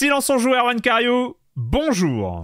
Silence en joueur, Juan Cario, bonjour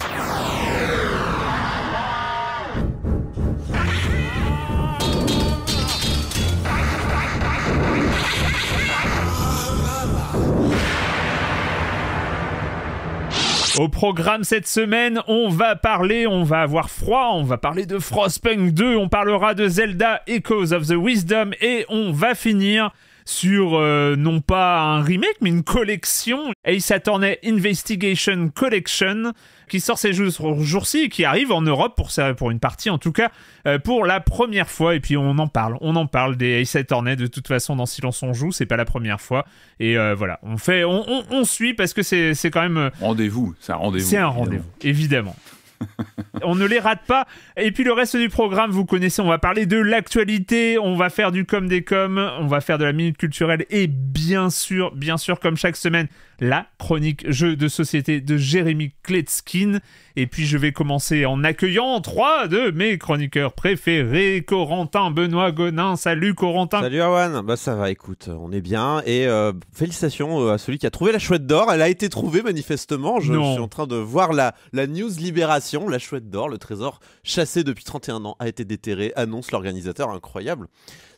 Au programme cette semaine, on va parler, on va avoir froid, on va parler de Frostpunk 2, on parlera de Zelda Echoes of the Wisdom et on va finir sur euh, non pas un remake, mais une collection. Ace Attorney Investigation Collection, qui sort ces jours-ci et qui arrive en Europe pour, ça, pour une partie, en tout cas, euh, pour la première fois. Et puis on en parle, on en parle des Ace Attorney de toute façon dans Silence on joue, c'est pas la première fois. Et euh, voilà, on fait, on, suit parce que c'est quand même. Rendez-vous, c'est un rendez-vous. C'est un rendez-vous, évidemment. on ne les rate pas. Et puis le reste du programme, vous connaissez, on va parler de l'actualité, on va faire du com des com, on va faire de la minute culturelle et bien sûr, bien sûr, comme chaque semaine, la chronique jeu de société de Jérémy Kletskin. Et puis je vais commencer en accueillant trois de mes chroniqueurs préférés, Corentin Benoît Gonin. Salut Corentin. Salut Awan. Bah ça va, écoute, on est bien. Et euh, félicitations euh, à celui qui a trouvé la chouette d'or. Elle a été trouvée manifestement. Je, suis en train de voir la, la news Libération. La chouette d'or, le trésor chassé depuis 31 ans, a été déterré, annonce l'organisateur incroyable.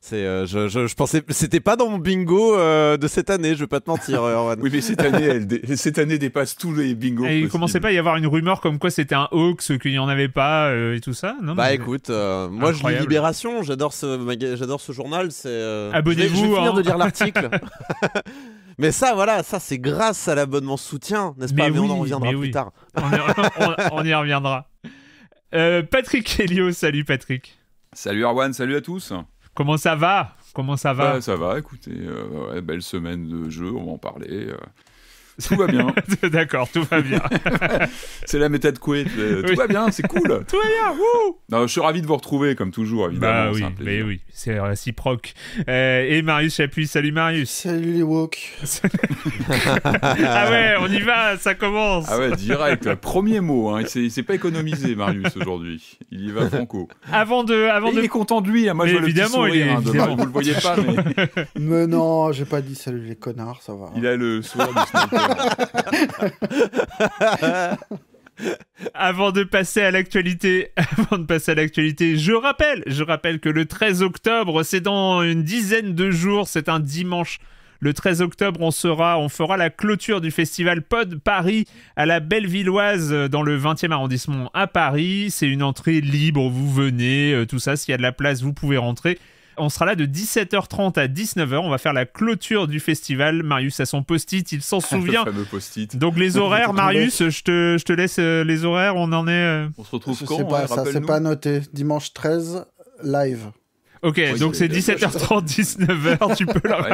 C'est, euh, je, je, pensais, c'était pas dans mon bingo euh, de cette année, je vais pas te mentir, euh, oui, mais cette année, cette année dépasse tous les bingos. Et il commençait pas à y avoir une rumeur comme quoi c'était un hoax, qu'il n'y en avait pas et tout ça. Non, bah écoute, moi je lis Libération, j'adore ce, j'adore ce journal. C'est. Abonnez-vous. Je vais, finir de lire l'article. Mais ça, voilà, ça c'est grâce à l'abonnement soutien, n'est-ce pas mais, on reviendra plus tard. on, y, reviendra. Patrick Helio, salut Patrick. Salut Arwan, salut à tous. Comment ça va Comment ça va bah, Ça va, écoutez, euh, belle semaine de jeu, on va en parler. Euh. Tout va bien. D'accord, tout va bien. c'est la méthode de euh, tout va bien, c'est cool. tout va bien, wouh non, Je suis ravi de vous retrouver, comme toujours, bah évidemment. Bah oui, mais oui, c'est réciproque. Euh, et Marius Chapuis, salut Marius. Salut les woke. ah ouais, on y va, ça commence. Ah ouais, direct, euh, premier mot. Hein. Il s'est pas économisé, Marius, aujourd'hui. Il y va franco. Avant de... Avant de... Il est content de lui, hein. moi je évidemment, le petit sourire, il est, hein, vous le voyez pas, mais... mais non, j'ai pas dit salut les connards, ça va. Il a le sourire du avant de passer à l'actualité, avant de passer à l'actualité, je rappelle, je rappelle que le 13 octobre, c'est dans une dizaine de jours, c'est un dimanche. Le 13 octobre, on sera, on fera la clôture du festival Pod Paris à la Bellevilloise dans le 20e arrondissement à Paris. C'est une entrée libre, vous venez, euh, tout ça. S'il y a de la place, vous pouvez rentrer. On sera là de 17h30 à 19h. On va faire la clôture du festival. Marius a son post-it, il s'en souvient. le Donc les horaires, Marius, je te, je te laisse euh, les horaires. On en est. Euh, on se retrouve quand hein, ça c'est pas noté. Dimanche 13, live. Ok, donc c'est 17h30, 19h. Tu peux leur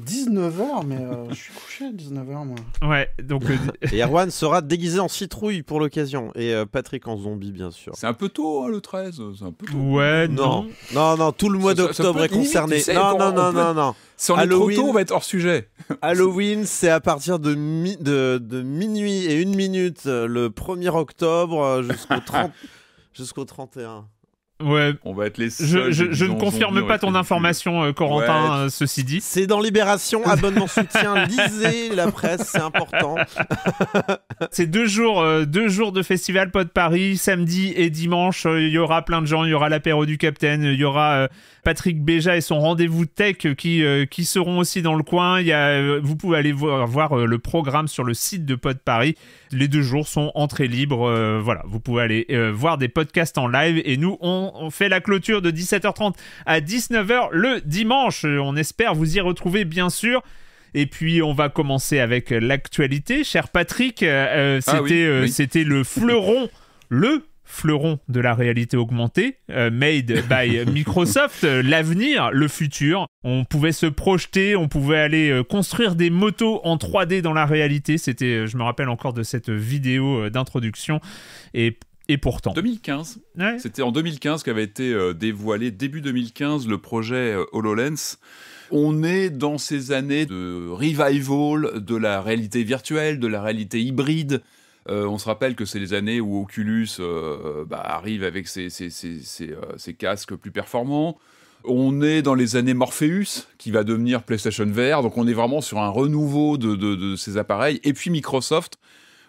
19h, mais euh, je suis couché à 19h, moi. Ouais, donc. Euh, et Erwan sera déguisé en citrouille pour l'occasion. Et euh, Patrick en zombie, bien sûr. C'est un peu tôt, hein, le 13. C'est un peu Ouais, non. Non, non, tout le mois d'octobre est concerné. non, non, non, non, non. Si on est trop tôt, on va être hors sujet. Halloween, c'est à partir de, de, de, minuit et une minute le 1er octobre jusqu'au 30... jusqu'au 31. Ouais. On va être les Je, ne confirme pas ton information, euh, Corentin, euh, ceci dit. C'est dans Libération, abonnement soutien, lisez la presse, c'est important. c'est deux jours, euh, deux jours de festival Pod Paris, samedi et dimanche. Il y aura plein de gens, il y aura l'apéro du Capitaine, il y aura Patrick Béja et son rendez-vous tech qui, euh, qui seront aussi dans le coin. Il y a, euh, vous pouvez aller voir, euh, le programme sur le site de Pod Paris. Les deux jours sont entrée libres. voilà, vous pouvez aller voir des podcasts en live. Et nous, on, fait la clôture de 17h30 à 19h le dimanche. On espère vous y retrouver, bien sûr. Et puis on va commencer avec l'actualité. Cher Patrick, ah c'était le fleuron, le fleuron de la réalité augmentée, euh, made by Microsoft, euh, l'avenir, le futur. On pouvait se projeter, on pouvait aller euh, construire des motos en 3D dans la réalité. C'était, je me rappelle encore de cette vidéo d'introduction. Et pourtant. 2015. C'était en 2015 qu'avait été dévoilé, début 2015, le projet HoloLens. On est dans ces années de revival de la réalité virtuelle, de la réalité hybride. Euh, on se rappelle que c'est les années où Oculus euh, bah, arrive avec euh, ses, casques plus performants. On est dans les années Morpheus, qui va devenir PlayStation VR, donc on est vraiment sur un renouveau de ces appareils. Et puis Microsoft,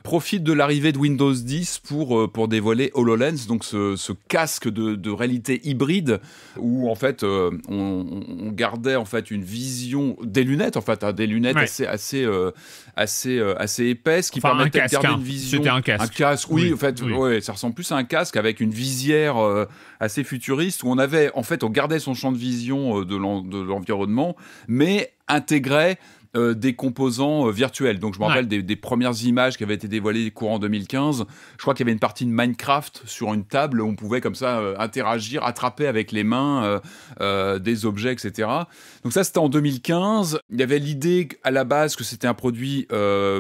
profite de l'arrivée de Windows 10 pour, euh, pour dévoiler HoloLens, donc ce, casque de, réalité hybride où en fait euh, on, gardait en fait une vision des lunettes en fait, hein, des lunettes assez assez euh, assez épaisses qui enfin, permettaient de garder hein. une vision. C'était un casque. Un casque, oui, en fait, ça ressemble plus à un casque avec une visière assez futuriste où on avait en fait on gardait son champ de vision de l'environnement, mais intégrait euh, des composants euh, virtuels. Donc je me rappelle des, premières images qui avaient été dévoilées courant 2015. Je crois qu'il y avait une partie de Minecraft sur une table où on pouvait comme ça euh, interagir, attraper avec les mains des objets, etc. Donc ça c'était en 2015. Il y avait l'idée à la base que c'était un produit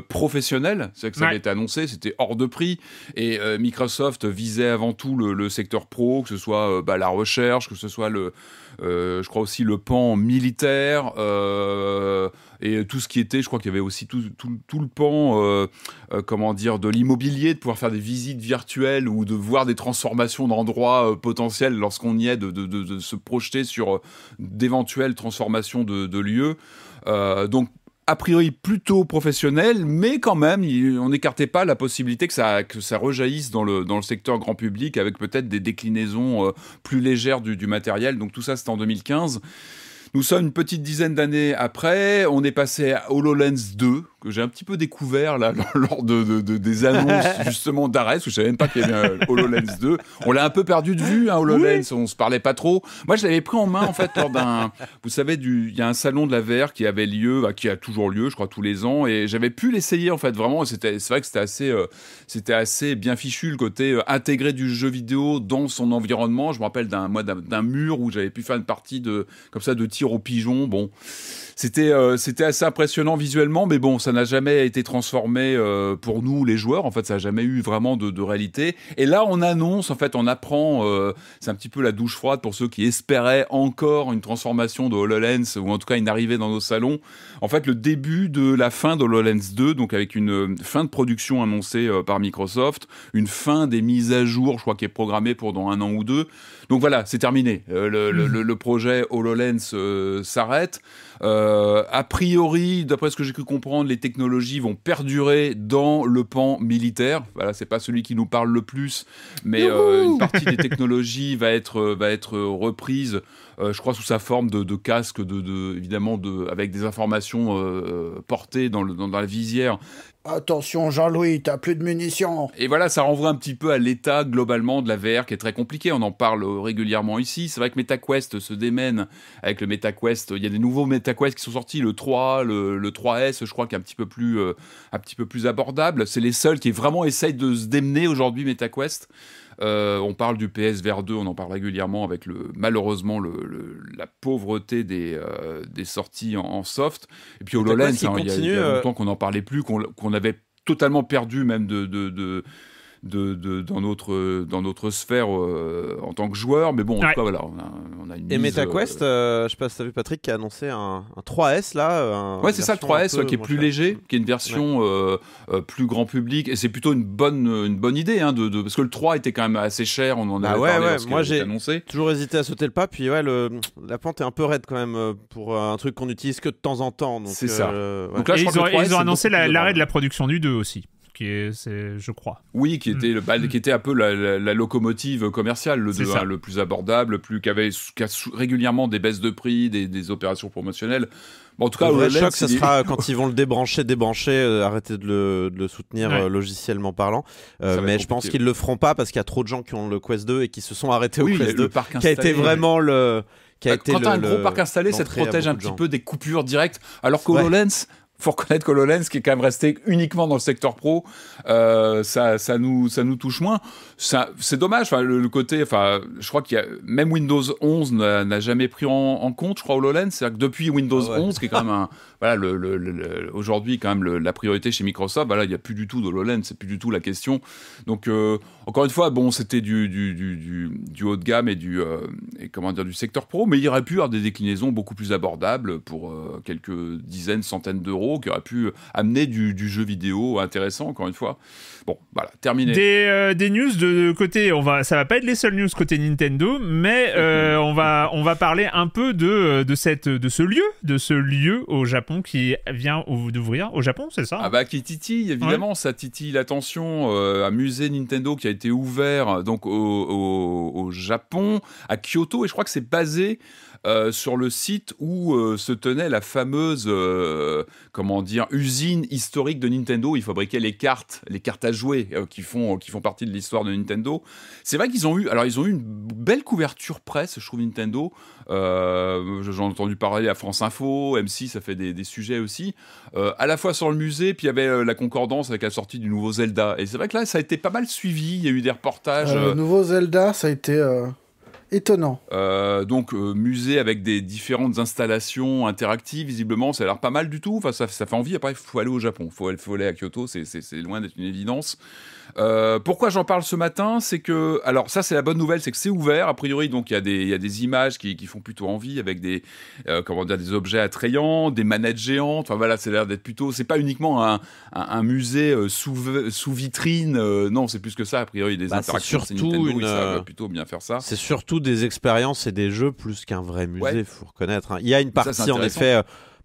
professionnel, c'est que ça avait été annoncé, c'était hors de prix. Et Microsoft visait avant tout le, le, secteur pro, que ce soit bah, la recherche, que ce soit le euh, je crois aussi le pan militaire euh, et tout ce qui était, je crois qu'il y avait aussi tout, le pan, euh, comment dire, de l'immobilier, de pouvoir faire des visites virtuelles ou de voir des transformations d'endroits potentiels lorsqu'on y est, de, de, se projeter sur d'éventuelles transformations de, lieux. donc a priori plutôt professionnel, mais quand même, on n'écartait pas la possibilité que ça, rejaillisse dans le, secteur grand public avec peut-être des déclinaisons euh, plus légères du, du, matériel. Donc tout ça, c'était en 2015. Nous sommes une petite dizaine d'années après, on est passé à HoloLens 2, que j'ai un petit peu découvert là, lors de, des annonces justement d'Ares, où je savais même pas qu'il y avait un HoloLens 2. On l'a un peu perdu de vue, hein, HoloLens, on on se parlait pas trop. Moi, je l'avais pris en main en fait lors d'un. Vous savez, il y a un salon de la VR qui avait lieu, bah, qui a toujours lieu, je crois, tous les ans, et j'avais pu l'essayer en fait vraiment. C'était, c'est vrai que c'était assez, euh, c'était assez bien fichu le côté euh, intégré du jeu vidéo dans son environnement. Je me rappelle d'un, moi, d'un, mur où j'avais pu faire une partie de, comme ça, de tir au pigeon. Bon. C'était euh, c'était assez impressionnant visuellement, mais bon, ça n'a jamais été transformé euh, pour nous les joueurs. En fait, ça n'a jamais eu vraiment de, de, réalité. Et là, on annonce, en fait, on apprend. Euh, c'est un petit peu la douche froide pour ceux qui espéraient encore une transformation de Hololens ou en tout cas une arrivée dans nos salons. En fait, le début de la fin de Hololens 2, donc avec une fin de production annoncée par Microsoft, une fin des mises à jour, je crois, qui est programmée pour dans un an ou deux. Donc voilà, c'est terminé. Le, le, le, projet HoloLens s'arrête. Euh, a priori, d'après ce que j'ai cru comprendre, les technologies vont perdurer dans le pan militaire. Voilà, c'est pas celui qui nous parle le plus, mais euh, une partie des technologies va être, euh, va être reprise, je crois, sous sa forme de, casque, de, évidemment, de, avec des informations portées dans, le, dans, la visière Attention Jean-Louis, t'as plus de munitions. Et voilà, ça renvoie un petit peu à l'état globalement de la VR qui est très compliqué. On en parle régulièrement ici. C'est vrai que MetaQuest se démène avec le MetaQuest. Il y a des nouveaux MetaQuest qui sont sortis, le 3, le, 3S, je crois, qui est petit peu plus, euh, un petit peu plus abordable. C'est les seuls qui vraiment essayent de se démener aujourd'hui MetaQuest. Euh, on parle du PS vers 2, on en parle régulièrement avec le, malheureusement le, la pauvreté des, euh, sorties en, soft. Et puis HoloLens, hein, il y, a euh, longtemps qu'on n'en parlait plus, qu'on avait totalement perdu même de de, dans, notre, dans notre sphère euh, en tant que joueur. Mais bon, voilà, on a, une. Et MetaQuest, euh, euh, je sais pas si tu as vu Patrick qui a annoncé un, 3S là. ouais, c'est ça, le 3S qui est plus léger, qui est une version plus grand public. Et c'est plutôt une bonne, une bonne idée, hein, de, parce que le 3 était quand même assez cher, on en bah avait ah Moi, j'ai toujours hésité à sauter le pas, puis ouais, la pente est un peu raide quand même pour un truc qu'on utilise que de temps en temps. C'est ça. Donc ils ont annoncé l'arrêt de la production du 2 aussi qui je crois. Oui, qui était, mm. le, qui était un peu la, locomotive commerciale, le 2, hein, le plus abordable, plus qui avait régulièrement des baisses de prix, des, opérations promotionnelles. en tout cas, le choc, ce sera quand ils vont le débrancher, débrancher, euh, arrêter de le, soutenir euh, logiciellement parlant. Euh, mais je pense qu'ils ne le feront pas parce qu'il y a trop de gens qui ont le Quest 2 et qui se sont arrêtés au Quest 2, qui a été vraiment le. Qui a bah, Quand tu un gros parc installé, ça te protège un petit peu des coupures directes. Alors qu'HoloLens, faut reconnaître que l'OLens, qui est quand même resté uniquement dans le secteur pro, euh, ça, nous, ça nous touche moins. ça C'est dommage, le, le, côté, enfin, je crois qu'il y a, même Windows 11 n'a jamais pris en, compte, je crois, HoloLens. C'est-à-dire que depuis Windows 11, ah qui est quand même un, voilà, le, le, aujourd'hui, quand même, la priorité chez Microsoft, voilà, il n'y a plus du tout d'HoloLens, c'est plus du tout la question. Donc, euh, encore une fois, bon, c'était du, du, du, haut de gamme et du, euh, et comment dire, du secteur pro, mais il y aurait pu avoir des déclinaisons beaucoup plus abordables pour euh, quelques dizaines, centaines d'euros qui auraient pu amener du, jeu vidéo intéressant, encore une fois. Bon, voilà, terminé. Des, des news de, côté, on va, ça va pas être les seules news côté Nintendo, mais on, va, on va parler un peu de, de, cette, de ce lieu, de ce lieu au Japon qui vient d'ouvrir au Japon, c'est ça Ah bah qui titille, évidemment, ça titille l'attention. Euh, à un musée Nintendo qui a été ouvert donc au, au Japon, à Kyoto, et je crois que c'est basé euh, sur le site où euh, se tenait la fameuse euh, comment dire usine historique de Nintendo. Ils fabriquaient les cartes, les cartes à jouer qui font qui font partie de l'histoire de Nintendo. C'est vrai qu'ils ont eu alors ils ont eu une belle couverture presse, je trouve Nintendo. J'en ai entendu parler à France Info, M6, ça fait des, des sujets aussi. à la fois sur le musée, puis il y avait la concordance avec la sortie du nouveau Zelda. Et c'est vrai que là, ça a été pas mal suivi. Il y a eu des reportages. Ah, le nouveau Zelda, ça a été Étonnant. Euh, donc, euh, musée avec des différentes installations interactives, visiblement, ça a l'air pas mal du tout. Enfin, ça, ça fait envie. Après, il faut aller au Japon. Il faut, aller à Kyoto. C'est loin d'être une évidence. Euh, pourquoi j'en parle ce matin C'est que, alors ça c'est la bonne nouvelle, c'est que c'est ouvert. A priori, donc il y, a des images qui, font plutôt envie avec des, euh, comment dire, des objets attrayants, des manettes géantes. Enfin voilà, c'est l'air d'être plutôt. C'est pas uniquement un, musée euh, sous, sous vitrine. non, c'est plus que ça. A priori, des bah, interactions. C'est surtout une, plutôt bien faire ça. C'est surtout des expériences et des jeux plus qu'un vrai musée. il Faut reconnaître. Hein. Il y a une partie en effet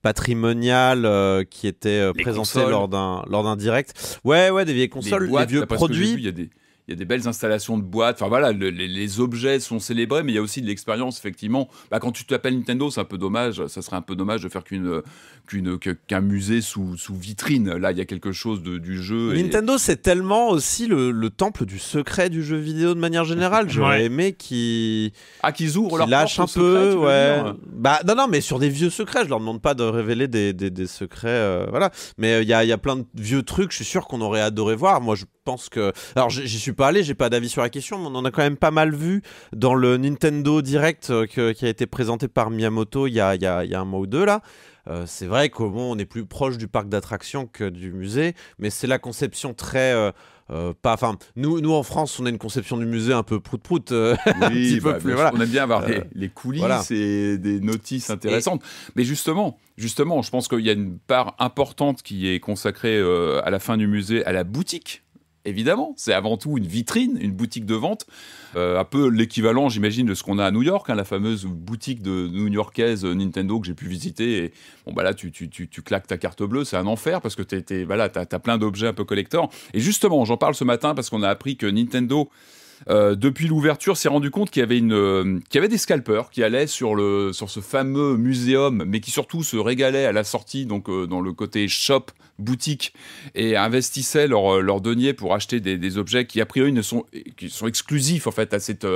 patrimonial euh, qui était euh, présenté lors d'un lors d'un direct. Ouais, ouais, des vieilles consoles, des, vieux produits. des, il y a des belles installations de boîtes. Enfin voilà, les, objets sont célébrés, mais il y a aussi de l'expérience, effectivement. Bah, quand tu t'appelles Nintendo, c'est un peu dommage. Ça serait un peu dommage de faire qu'une, qu'un musée sous, vitrine. Là, il y a quelque chose du jeu. Nintendo, c'est tellement aussi le, temple du secret du jeu vidéo de manière générale. J'aurais aimé ah, qu'ils. ouvrent leur lâchent un peu, ouais. Bah, non, non, mais sur des vieux secrets, je leur demande pas de révéler des, secrets. Euh, voilà. Mais euh, il y, a, y a plein de vieux trucs, je suis sûr qu'on aurait adoré voir. Moi, je pense que. Alors, j'y suis pas allé, j'ai pas d'avis sur la question, mais on en a quand même pas mal vu dans le Nintendo Direct euh, qui a été présenté par Miyamoto il y a, y a, un mois ou deux là. Euh, c'est vrai qu'au moins on est plus proche du parc d'attractions que du musée, mais c'est la conception très. Euh, pas, enfin, nous, nous en France, on a une conception du musée un peu prout-prout, oui, bah, On aime bien avoir les, coulisses et des notices intéressantes. Mais justement, justement, je pense qu'il y a une part importante qui est consacrée à la fin du musée à la boutique évidemment. C'est avant tout une vitrine, une boutique de vente, euh, un peu l'équivalent, j'imagine, de ce qu'on a à New York, hein, la fameuse boutique de new-yorkaise Nintendo que j'ai pu visiter. Et, bon, bah là, tu, tu, tu, claques ta carte bleue, c'est un enfer parce que tu as, as, plein d'objets un peu collector. Et justement, j'en parle ce matin parce qu'on a appris que Nintendo euh, depuis l'ouverture, s'est rendu compte qu'il y avait, une, euh, qu'il y avait des scalpers qui allaient sur, le, sur ce fameux muséum, mais qui surtout se régalaient à la sortie, donc euh, dans le côté shop, boutique, et investissaient leurs deniers pour acheter des, objets qui, a priori, ne sont, qui sont exclusifs en fait, à, cette,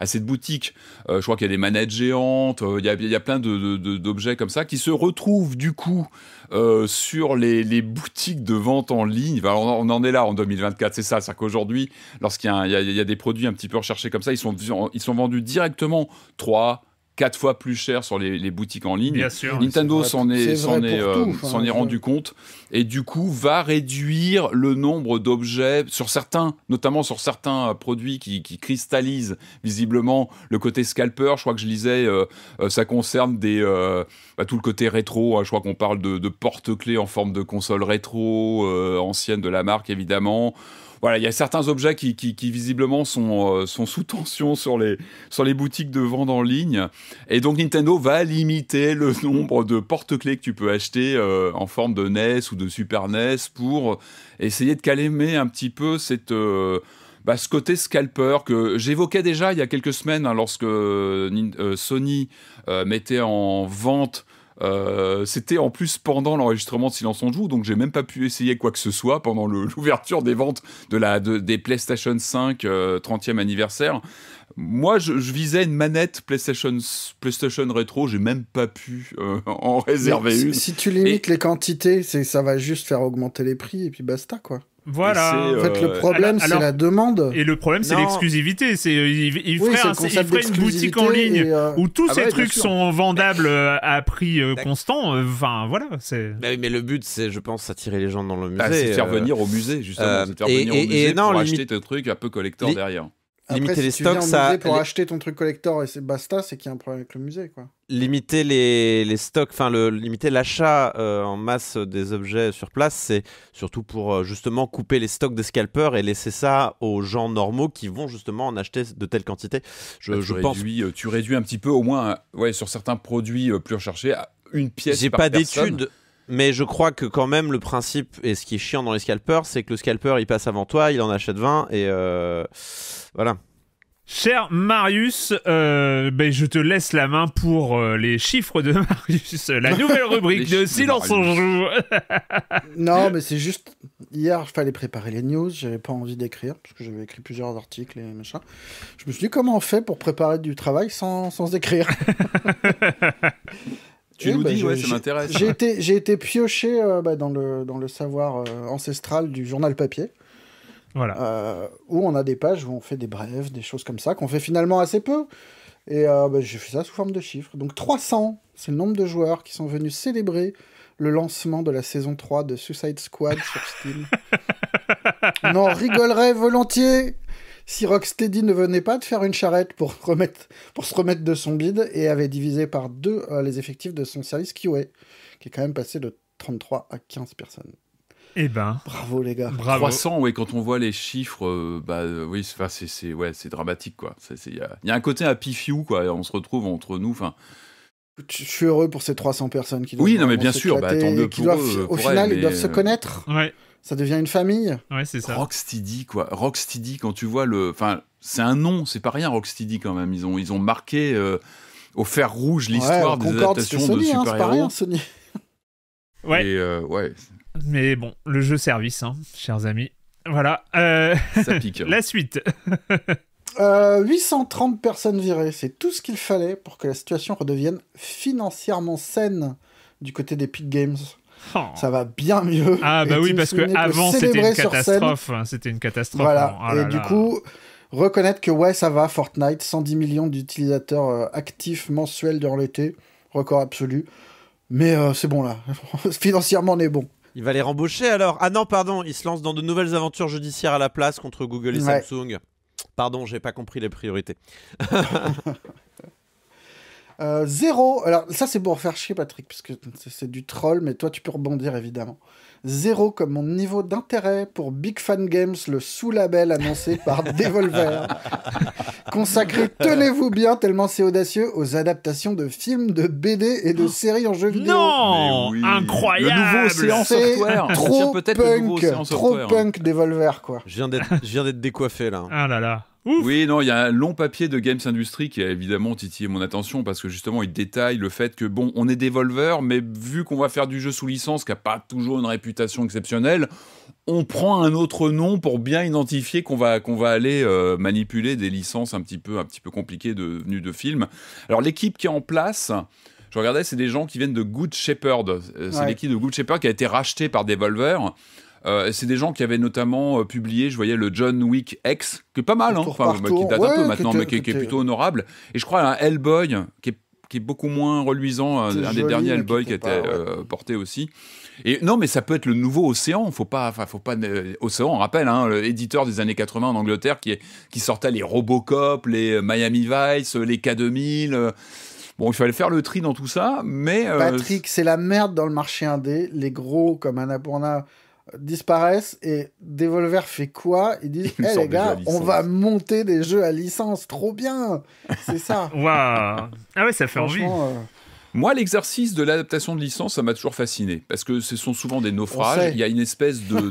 à cette boutique. je crois qu'il y a des manettes géantes, il y a, plein de, d'objets comme ça qui se retrouvent du coup euh, sur les, boutiques de vente en ligne. on, en est là en 2024, c'est ça. C'est-à-dire qu'aujourd'hui, lorsqu'il y, a des produits un petit peu recherchés comme ça, ils sont, ils sont vendus directement 3, quatre fois plus cher sur les, boutiques en ligne. sûr, Nintendo s'en est, est, s'en est, euh, rendu compte et du coup va réduire le nombre d'objets sur certains, notamment sur certains euh, produits qui, cristallisent visiblement le côté scalper. Je crois que je lisais, euh, ça concerne des, bah, tout le côté rétro. Hein. Je crois qu'on parle de, de porte-clés en forme de console rétro ancienne de la marque évidemment voilà, il y a certains objets qui, qui, qui visiblement sont, euh, sont sous tension sur les, sur les boutiques de vente en ligne. Et donc Nintendo va limiter le nombre de porte-clés que tu peux acheter euh, en forme de NES ou de Super NES pour essayer de calmer un petit peu cette... Euh, bah, ce côté scalper que j'évoquais déjà il y a quelques semaines hein, lorsque Sony mettait en vente euh, c'était en plus pendant l'enregistrement de Silence on Joue, donc j'ai même pas pu essayer quoi que ce soit pendant l'ouverture des ventes de la, des PlayStation 5 30e euh, anniversaire. Moi, je, visais une manette PlayStation, PlayStation Rétro, j'ai même pas pu euh, en réserver si, une. Si tu limites les quantités, ça va juste faire augmenter les prix et puis basta quoi. Voilà. En fait, le euh, problème, c'est la demande. Et le problème, c'est l'exclusivité. C'est il, ferait, une boutique en ligne euh, où tous ah ces trucs sont vendables euh, à prix constant. Enfin, voilà. C'est. Bah mais, le but, c'est, je pense, attirer les gens dans le ah, musée. c'est faire venir au musée, justement. et, au musée pour acheter tes trucs un peu collector derrière limiter les stocks, viens ça. Musée pour acheter ton truc collector et c'est basta, c'est qu'il y a un problème avec le musée, quoi. Limiter les, les stocks, enfin, le... limiter l'achat euh, en masse des objets sur place, c'est surtout pour euh, justement couper les stocks des scalpers et laisser ça aux gens normaux qui vont justement en acheter de telles quantités. Je, bah, je pense... réduis, euh, tu réduis un petit peu, au moins, ouais, sur certains produits plus recherchés, à une pièce J'ai pas d'études mais je crois que quand même le principe et ce qui est chiant dans les scalpers, c'est que le scalper il passe avant toi, il en achète 20 et voilà. Cher Marius, euh, ben, je te laisse la main pour euh, les chiffres de Marius, la nouvelle rubrique de Silence non, mais c'est juste hier, il fallait préparer les news, j'avais pas envie d'écrire parce que j'avais écrit plusieurs articles et machin. Je me suis dit comment on fait pour préparer du travail sans, écrire. tu eh nous ben, dis, ouais, ça m'intéresse. J'ai été, pioché euh, bah, dans, le, dans le savoir ancestral du journal papier. Voilà. Euh, où on a des pages où on fait des brèves, des choses comme ça, qu'on fait finalement assez peu. Et je euh, fais bah, j'ai fait ça sous forme de chiffres. Donc 300, c'est le nombre de joueurs qui sont venus célébrer le lancement de la saison 3 de Suicide Squad sur Steam. on en rigolerait volontiers si Rocksteady ne venait pas de faire une charrette pour, remettre, pour se remettre de son bide et avait divisé par deux euh, les effectifs de son service QA, qui est quand même passé de 33 à 15 personnes. Eh ben. Bravo les gars. 300, oui, quand on voit les chiffres, euh, bah euh, oui, c'est, c'est, ouais, c'est dramatique quoi. Il y, a un côté à pifiou quoi. On se retrouve entre nous, enfin. Je suis heureux pour ces 300 personnes qui Oui, non, mais bien sûr, bah, Au final, ils doivent se euh, connaître. Ça devient une famille. Ouais, Rocksteady, quoi. Rocksteady, quand tu vois le. Enfin, c'est un nom, c'est pas rien, Rocksteady, quand même. Ils ont, ils ont marqué au fer rouge l'histoire des adaptations de hein, super-héros. ouais. Et, ouais, mais bon, le jeu service, hein, chers amis. Voilà. Euh, ça pique. Hein. la suite. 830 euh, personnes virées, c'est tout ce qu'il fallait pour que la situation redevienne financièrement saine du côté des d'Epic Games. Oh. Ça va bien mieux. Ah bah oui, parce que avant hein, c'était une catastrophe, c'était une catastrophe. et du coup, reconnaître que ouais, ça va. Fortnite, 110 millions d'utilisateurs euh, actifs mensuels durant l'été, record absolu. Mais c'est bon là. Financièrement, on est bon. Il va les rembaucher alors. Ah non, pardon, il se lance dans de nouvelles aventures judiciaires à la place contre Google et Samsung. Pardon, j'ai pas compris les priorités. Euh, zéro. Alors ça c'est pour faire chier Patrick, puisque c'est du troll, mais toi tu peux rebondir évidemment zéro comme mon niveau d'intérêt pour Big Fan Games, le sous-label annoncé par Devolver. Consacré, tenez-vous bien, tellement c'est audacieux, aux adaptations de films, de BD et de séries en jeu vidéo. Non Incroyable Le nouveau software Trop punk, trop punk Devolver, quoi. Je viens d'être décoiffé, là. Ah là là oui, non, il y a un long papier de Games Industry qui a évidemment titillé mon attention parce que justement, il détaille le fait que, bon, on est Devolver, mais vu qu'on va faire du jeu sous licence qui n'a pas toujours une réputation exceptionnelle, on prend un autre nom pour bien identifier qu'on va, qu'on va aller euh, manipuler des licences un petit peu, un petit peu compliquées de, de films. Alors, l'équipe qui est en place, je regardais, c'est des gens qui viennent de Good Shepherd. Euh, c'est l'équipe de Good Shepherd qui a été rachetée par Devolver. Euh, c'est des gens qui avaient notamment euh, publié, je voyais le John Wick X, qui est pas mal, hein. enfin, qui date un peu maintenant, mais qui, est plutôt honorable. Et je crois un Hellboy, qui est, qui est beaucoup moins reluisant, un, des derniers Hellboy qui était, euh, porté aussi. Et non, mais ça peut être le nouveau Océan. Faut pas, faut pas. Océan, on rappelle, hein, l'éditeur des années 80 en Angleterre qui, qui sortait les Robocop, les Miami Vice, les K2000. bon, il fallait faire le tri dans tout ça, mais. Patrick, c'est la merde dans le marché indé. Les gros comme Bourna disparaissent et Devolver fait quoi Ils disent eh, les gars, on va monter des jeux à licence, trop bien C'est ça Waouh Ah ouais, ça fait envie euh, Moi, l'exercice de l'adaptation de licence, ça m'a toujours fasciné, parce que ce sont souvent des naufrages. Il y a une espèce de,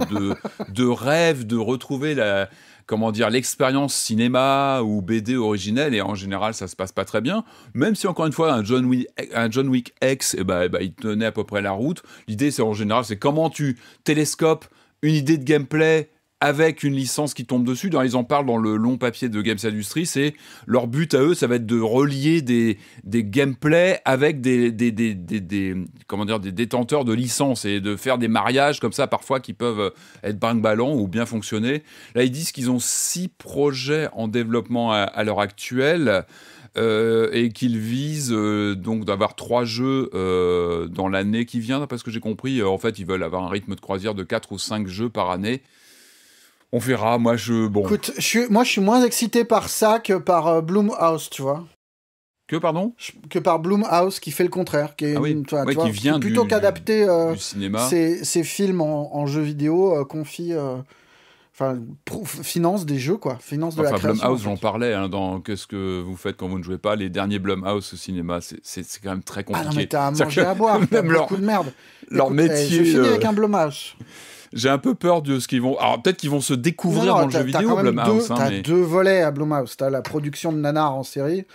de rêve de retrouver la, comment dire, l'expérience cinéma ou BD originelle, et en général, ça se passe pas très bien. Même si, encore une fois, un John Wick, un John Wick X, eh ben, eh ben, il tenait à peu près la route. L'idée, c'est en général, c'est comment tu télescopes une idée de gameplay avec une licence qui tombe dessus. ils en parlent dans le long papier de Games Industry. C'est leur but à eux, ça va être de relier des, des gameplays avec des, des, des, des, comment dire, des détenteurs de licences et de faire des mariages comme ça parfois qui peuvent euh, être brinque ou bien fonctionner. Là, ils disent qu'ils ont six projets en développement à, l'heure actuelle. Euh, et qu'ils visent euh, donc d'avoir trois jeux dans l'année qui vient, parce que j'ai compris. en fait, ils veulent avoir un rythme de croisière de quatre ou cinq jeux par année on verra. Moi, je. Bon. Écoute, je moi, je suis moins excité par ça que par euh, Bloomhouse, tu vois. Que, pardon Que par Bloomhouse, qui fait le contraire. Qui, est, ah oui. qui vient Plutôt qu'adapter euh, ses, films en, en jeux vidéo, euh, confie. Euh, enfin, finance des jeux, quoi. Finance de enfin, la Blumhouse, j'en parlais, hein, dans Qu'est-ce que vous faites quand vous ne jouez pas Les derniers Blumhouse au cinéma, c'est quand même très compliqué. Ah non, mais t'as à manger à boire, même leur... coup de merde. Leur eh, métier. je finis euh, avec un Blumhouse. j'ai un peu peur de ce qu'ils vont. Alors peut-être qu'ils vont se découvrir dans le jeu vidéo. Blumhouse. Hein, t'as deux volets à Blumhouse. T'as la production de nanar en série.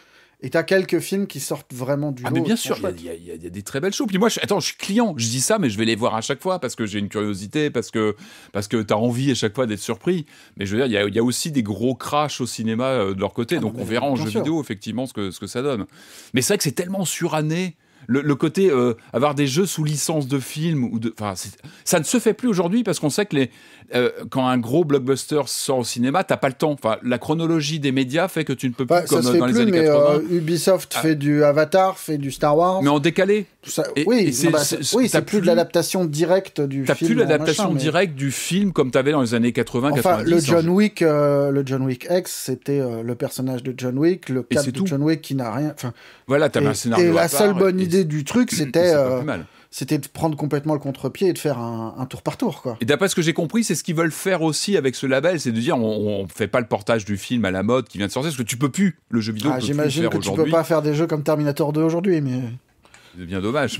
Et t'as quelques films qui sortent vraiment du ah lot. mais bien sûr, il y, a des très belles choses. Puis moi, je, attends, je suis client, je dis ça, mais je vais les voir à chaque fois parce que j'ai une curiosité, parce que, parce que t'as envie à chaque fois d'être surpris. Mais je veux dire, il y, a, aussi des gros crashs au cinéma euh, de leur côté, ah, donc bah, on verra en jeu vidéo effectivement ce que, ce que ça donne. Mais c'est vrai que c'est tellement suranné le, côté euh, avoir des jeux sous licence de film ou de, ça ne se fait plus aujourd'hui parce qu'on sait que les, euh, quand un gros blockbuster sort au cinéma, t'as pas le temps. Enfin, la chronologie des médias fait que tu ne peux plus comme dans fait les mais euh, Ubisoft ah. fait du Avatar, fait du Star Wars. Mais en décalé. oui, c'est plus, de l'adaptation directe du. film T'as plus l'adaptation directe du film comme t'avais dans les années 80, le John hein. Wick, le John Wick X, c'était le personnage de John Wick, le cap de John Wick qui n'a rien. Voilà, t'as un scénario. Et la seule bonne idée du truc, c'était. Euh, c'était de prendre complètement le contre-pied et de faire un, tour par tour. Quoi. Et d'après ce que j'ai compris, c'est ce qu'ils veulent faire aussi avec ce label, c'est de dire on ne fait pas le portage du film à la mode qui vient de sortir, parce que tu peux plus, le jeu vidéo. Ah, j'imagine que tu peux pas faire des jeux comme Terminator 2 aujourd'hui, mais. C'est bien dommage,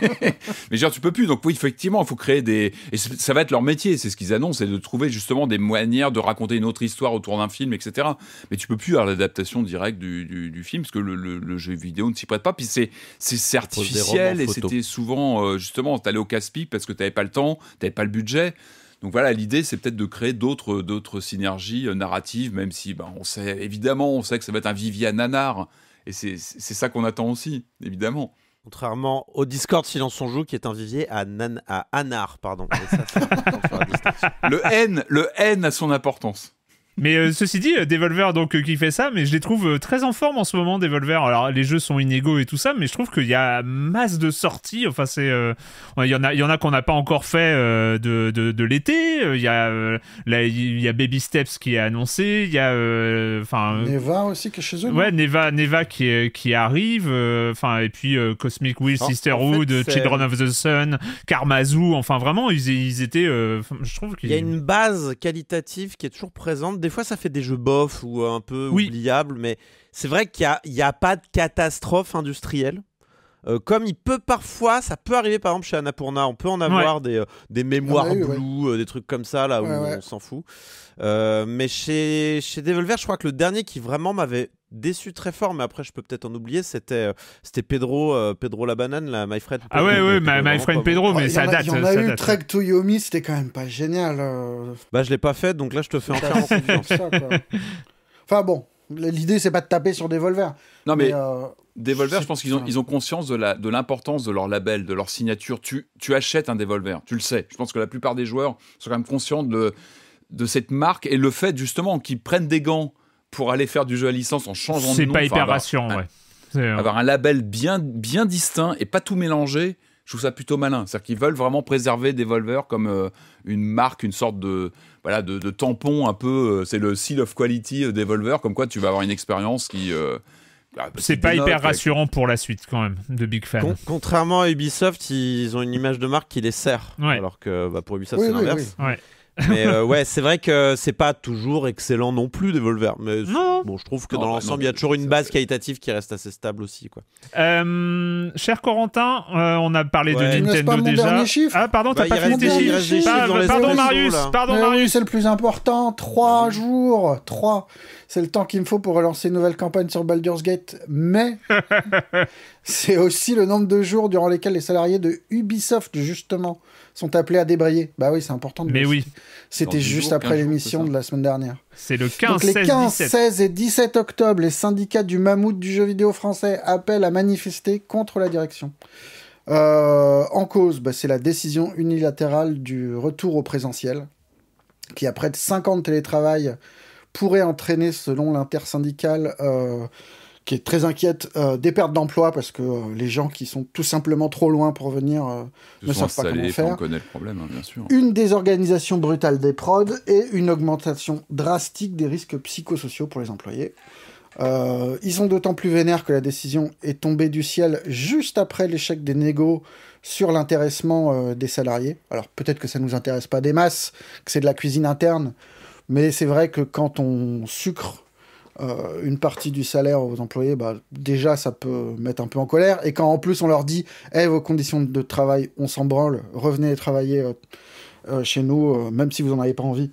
mais... genre tu peux plus. Donc oui, effectivement, il faut créer des... Et ça va être leur métier, c'est ce qu'ils annoncent, c'est de trouver justement des manières de raconter une autre histoire autour d'un film, etc. Mais tu peux plus avoir l'adaptation directe du, du, film, parce que le, jeu vidéo ne s'y prête pas. Puis c'est artificiel, et c'était souvent, justement euh, justement, t'allais au casse parce que t'avais pas le temps, t'avais pas le budget. Donc voilà, l'idée, c'est peut-être de créer d'autres, d'autres synergies euh, narratives, même si ben, on sait, évidemment, on sait que ça va être un vivian à nanar. Et c'est ça qu'on attend aussi, évidemment. Contrairement au Discord Silence on joue qui est un vivier à, nan, à Anar, pardon. le N, le N a son importance. Mais euh, ceci dit, euh, Devolver donc euh, qui fait ça, mais je les trouve très en forme en ce moment. Devolver, alors les jeux sont inégaux et tout ça, mais je trouve qu'il y a masse de sorties. Enfin, c'est il y en a, il y en a qu'on n'a pas encore fait de, de, l'été. Il y a il y a Baby Steps qui est annoncé. Il y a enfin Neva aussi qui chez eux. Ouais, Neva, Neva qui qui arrive. Enfin et puis Cosmic Wheel, ah, Sisterhood, Children of the Sun, Karmazou. Enfin vraiment, ils, ils étaient. je trouve qu'il y a une base qualitative qui est toujours présente des fois ça fait des jeux bof ou un peu oubliables, mais c'est vrai qu'il n'y a, pas de catastrophe industrielle. Euh, comme il peut parfois, ça peut arriver par exemple chez Annapurna, on peut en avoir des, euh, mémoires ah bah blues, euh, des trucs comme ça là où on s'en fout. mais chez, chez Devolver, je crois que le dernier qui vraiment m'avait déçu très fort, mais après je peux peut-être en oublier, c'était euh, c'était Pedro euh, Pedro la banane la My ah ouais ouais, Pedro, Pedro, mais oh, ça date. Il y a eu Trek to Yomi, c'était quand même pas génial. Euh. Bah je l'ai pas fait, donc là je te fais en faire Enfin bon, l'idée c'est pas de taper sur des volvers. Non mais, des Devolver, je pense qu'ils ont, ils ont conscience de, la, de l'importance de leur label, de leur signature. Tu, tu achètes un Devolver, tu le sais. Je pense que la plupart des joueurs sont quand même conscients de, de cette marque et le fait justement qu'ils prennent des gants pour aller faire du jeu à licence en changeant de nom. C'est pas hyper rassurant, ouais. avoir un label bien, bien distinct et pas tout mélanger, je trouve ça plutôt malin. C'est-à-dire qu'ils veulent vraiment préserver Devolver comme euh, une marque, une sorte de, voilà, de, tampon un peu. Euh, c'est le seal of quality euh, Devolver, comme quoi tu vas avoir une expérience qui. Euh, bah, bah, c'est pas hyper rassurant pour la suite quand même de Big Fan. contrairement à Ubisoft, ils ont une image de marque qui les sert. Ouais. Alors que bah, pour Ubisoft, c'est l'inverse. Mais euh, ouais, c'est vrai que c'est pas toujours excellent non plus, Devolver. Mais bon, je trouve que dans bah, l'ensemble, il y a toujours une base qualitative qui reste assez stable aussi. Quoi. Euh, cher Corentin, euh, on a parlé de Nintendo déjà. Ah, pardon, t'as bah, pas tes chiffres. Ah, pardon, Marius. Pardon, Marius. c'est le plus important. Trois jours. Trois. C'est le temps qu'il me faut pour relancer une nouvelle campagne sur Baldur's Gate. Mais c'est aussi le nombre de jours durant lesquels les salariés de Ubisoft, justement, sont appelés à débrayer. Bah oui, c'est important. De Mais oui. C'était juste après l'émission de la semaine dernière. C'est le 15, Donc, les 15, 16, et 17 octobre, les syndicats du mammouth du jeu vidéo français appellent à manifester contre la direction. Euh, en cause, bah, c'est la décision unilatérale du retour au présentiel, qui après 50 télétravail pourrait entraîner, selon l'intersyndicale, euh, qui est très inquiète euh, des pertes d'emplois parce que euh, les gens qui sont tout simplement trop loin pour venir euh, ne savent pas comment faire. On connaît le problème, hein, bien sûr. Une désorganisation brutale des prods et une augmentation drastique des risques psychosociaux pour les employés. ils sont d'autant plus vénères que la décision est tombée du ciel juste après l'échec des négos sur l'intéressement des salariés. Alors peut-être que ça ne nous intéresse pas des masses, que c'est de la cuisine interne, mais c'est vrai que quand on sucre euh, une partie du salaire aux employés, bah, déjà ça peut mettre un peu en colère. Et quand en plus on leur dit, hey, eh, vos conditions de travail, on s'en branle, revenez travailler euh, euh, chez nous, même si vous n'en avez pas envie,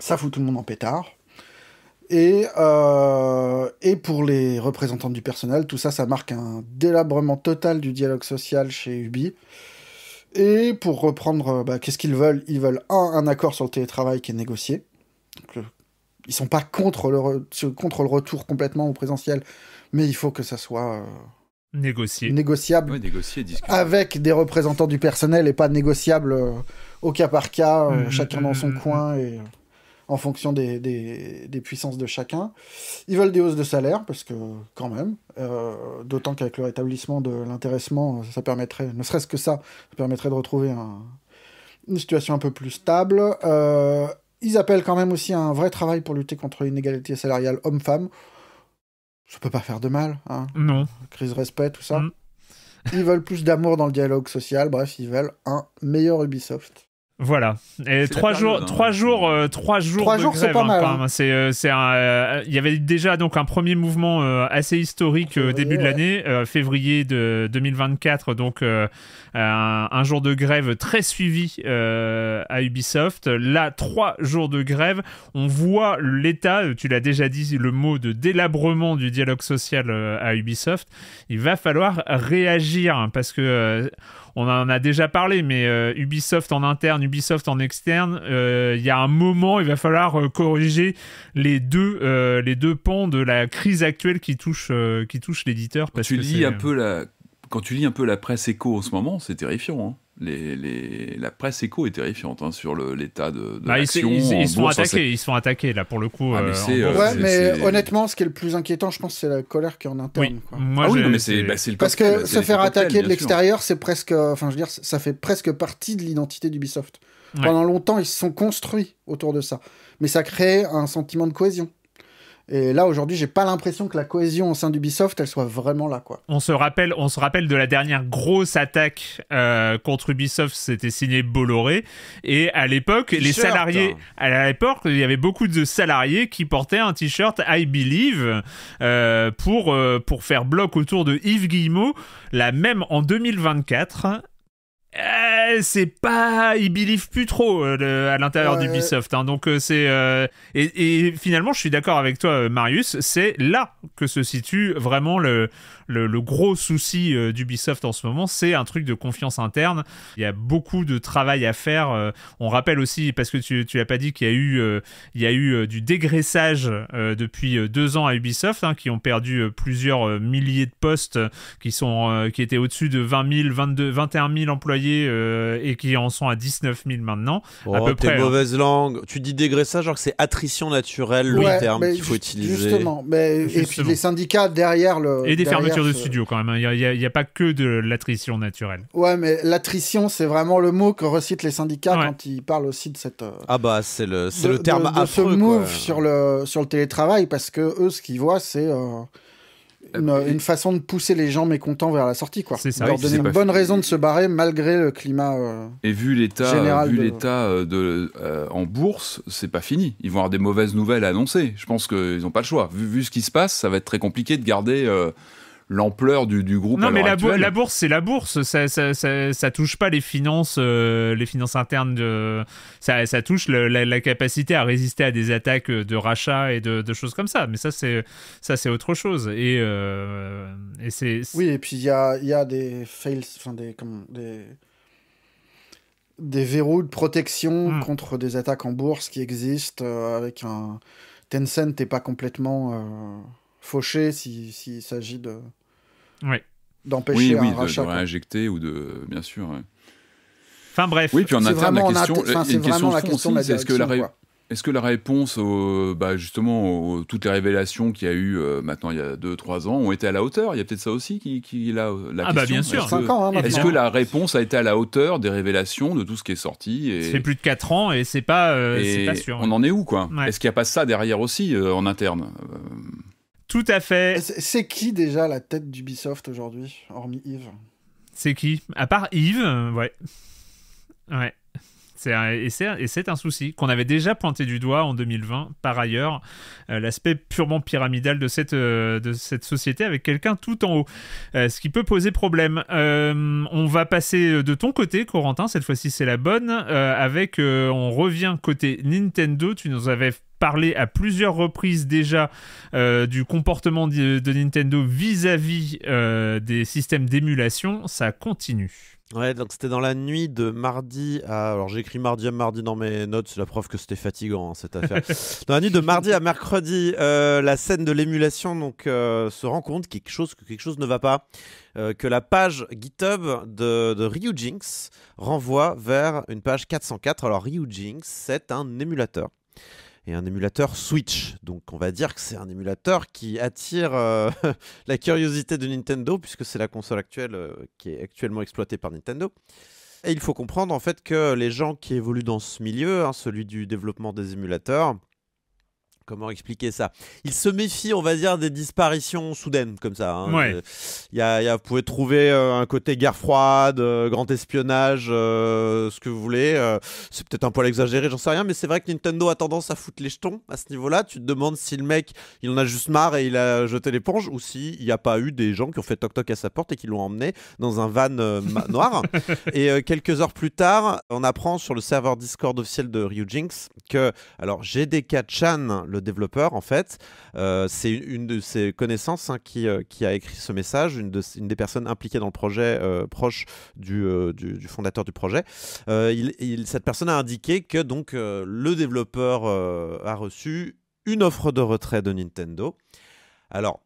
ça fout tout le monde en pétard. Et, et pour les représentants du personnel, tout ça, ça marque un délabrement total du dialogue social chez Ubi. Et pour reprendre, bah, qu'est-ce qu'ils veulent Ils veulent, un, un accord sur le télétravail qui est négocié ils sont pas contre le, contre le retour complètement au présentiel, mais il faut que ça soit euh, négocié. négociable avec des représentants du personnel et pas négociable euh, au cas par cas, euh, mm, mm, chacun dans son mm, coin et en fonction des, des, puissances de chacun. Ils veulent des hausses de salaire, parce que quand même, d'autant qu'avec le rétablissement de l'intéressement, ça permettrait, ne serait-ce que ça, ça permettrait de retrouver une situation un peu plus stable. Ils appellent quand même aussi un vrai travail pour lutter contre l'inégalité salariale homme-femme. Ça peut pas faire de mal. Hein. Non. Crise respect, tout ça. Mm. Ils veulent plus d'amour dans le dialogue social. Bref, ils veulent un meilleur Ubisoft. Voilà. Et hein, euh, trois, jours, trois jours, trois jours, de c'est pas hein, mal. Hein. Euh, euh, il y avait déjà donc un premier mouvement assez historique au début de l'année, février de 2024, donc un, jour de grève très suivi à Ubisoft. Là, trois jours de grève. On voit l'état, tu l'as déjà dit, le mot de délabrement du dialogue social à Ubisoft. Il va falloir réagir parce que on en a déjà parlé, mais euh, Ubisoft en interne, Ubisoft en externe, euh, il y a un moment, il va falloir euh, corriger les deux, les deux pans de la crise actuelle qui touche, qui touche l'éditeur. Quand tu lis un peu la presse écho en ce moment, c'est terrifiant. Hein les, la presse écho est terrifiante hein, sur l'état de, bah, Ils, sont attaqués ils là pour le coup. Ah, mais, euh, euh, honnêtement, ce qui est le plus inquiétant, je pense, c'est la colère qui est en interne. Ah mais c'est bah, parce que se faire attaquer de l'extérieur, c'est presque, enfin, je veux dire, ça fait presque partie de l'identité d'Ubisoft. Pendant longtemps, ils se sont construits autour de ça, mais ça crée un sentiment de cohésion. Et là, aujourd'hui, j'ai pas l'impression que la cohésion au sein d'Ubisoft, elle soit vraiment là, quoi. On se rappelle, on se rappelle de la dernière grosse attaque euh, contre Ubisoft, c'était signé Bolloré. Et à l'époque, les salariés, hein. à l'époque, il y avait beaucoup de salariés qui portaient un t-shirt I Believe euh, pour, euh, pour faire bloc autour de Yves Guillemot. La même en 2024, eh, c'est pas, ils believe plus trop euh, à l'intérieur d'Ubisoft. Hein. donc euh, c'est euh, et, finalement, je suis d'accord avec toi, Marius. C'est là que se situe vraiment le le, gros souci d'Ubisoft en ce moment. C'est un truc de confiance interne. Il y a beaucoup de travail à faire. on rappelle aussi parce que tu tu pas dit qu'il y a eu il y a eu du dégraissage depuis deux ans à Ubisoft, hein, qui ont perdu plusieurs milliers de postes, qui sont qui étaient au-dessus de 20 000, 22, 21 000 employés euh, et qui en sont à 19 000 maintenant. à oh, peu près. Hein. mauvaise langue. Tu dis dégraissage, genre que c'est attrition naturelle le terme qu'il faut utiliser. Justement. Mais, Et puis les syndicats derrière le. Et des fermetures de studios quand même. Hein. Il n'y a, pas que de l'attrition naturelle. Ouais, mais l'attrition, c'est vraiment le mot que recitent les syndicats quand ils parlent aussi de cette. Euh, ah bah, c'est le, le terme à sur le, sur le télétravail parce que eux, ce qu'ils voient, c'est. Euh, une, façon de pousser les gens mécontents vers la sortie, quoi. C'est Leur donner une bonne raison de se barrer malgré le climat. Euh, et vu l'état, l'état euh, euh, en bourse, c'est pas fini. Ils vont avoir des mauvaises nouvelles à annoncer. Je pense qu'ils n'ont pas le choix. Vu, ce qui se passe, ça va être très compliqué de garder l'ampleur du, du, groupe. Non, mais la, la, bourse, c'est la bourse. Ça ça, ça, touche pas les finances, euh, les finances internes. De... Ça, ça touche la, capacité à résister à des attaques de rachat et de, de choses comme ça. Mais ça, c'est ça, c'est autre chose. Et, euh, et c'est oui. Et puis il y a, y a, des fails, enfin des des des verrous de protection hmm. contre des attaques en bourse qui existent euh, avec un Tencent n'est pas complètement fauché s'il si, s'agit de oui. D'empêcher un de, rachat. De réinjecter ou de. Bien sûr. Enfin bref. Oui, puis en interne, la question. c'est vraiment la question de la direction. Est-ce que la réponse, au, bah, justement, aux, toutes les révélations qu'il y a eu euh, maintenant il y a 2-3 ans ont été à la hauteur Il y a peut-être ça aussi qui, qui euh, la ah bah bien sûr. Est-ce hein, que, la réponse a été à la hauteur des révélations de tout ce qui est sorti et... Ça fait plus de 4 ans et c'est pas, euh, pas, sûr. On en est où, quoi Est-ce qu'il n'y a pas ça derrière aussi en interne tout à fait. C'est qui déjà la tête d'Ubisoft aujourd'hui, hormis Yves C'est qui À part Yves, euh, ouais. Ouais. et c'est un souci qu'on avait déjà pointé du doigt en 2020, par ailleurs, euh, l'aspect purement pyramidal de cette, euh, de cette société avec quelqu'un tout en haut, ce qui peut poser problème. on va passer de ton côté, Corentin, cette fois-ci c'est la bonne, avec on revient côté Nintendo, tu nous avais parlé à plusieurs reprises déjà euh, du comportement de, Nintendo vis-à-vis euh, des systèmes d'émulation, ça continue. Ouais, donc c'était dans la nuit de mardi à. Alors j'écris mardi à mardi dans mes notes, c'est la preuve que c'était fatigant hein, cette affaire. dans la nuit de mardi à mercredi, euh, la scène de l'émulation donc se rend compte quelque chose, que quelque chose ne va pas. que la page GitHub de, de Ryujinx renvoie vers une page 404. Alors Ryujinx, c'est un émulateur et un émulateur Switch. Donc on va dire que c'est un émulateur qui attire euh, la curiosité de Nintendo, puisque c'est la console actuelle euh, qui est actuellement exploitée par Nintendo. Et il faut comprendre en fait que les gens qui évoluent dans ce milieu, hein, celui du développement des émulateurs, Comment expliquer ça Il se méfie, on va dire, des disparitions soudaines comme ça. Hein. Il y, a, vous pouvez trouver euh, un côté guerre froide, euh, grand espionnage, euh, ce que vous voulez. c'est peut-être un poil exagéré, j'en sais rien, mais c'est vrai que Nintendo a tendance à foutre les jetons à ce niveau-là. Tu te demandes si le mec, il en a juste marre et il a jeté l'éponge, ou s'il n'y a pas eu des gens qui ont fait toc-toc à sa porte et qui l'ont emmené dans un van noir. et quelques heures plus tard, on apprend sur le serveur Discord officiel de Ryujinx que, alors, GDK-chan, le développeur, en fait, euh, c'est une, de ses connaissances hein, qui, euh, qui, a écrit ce message, une, des personnes impliquées dans le projet, euh, proche du, du, fondateur du projet. cette personne a indiqué que donc le développeur a reçu une offre de retrait de Nintendo. Alors,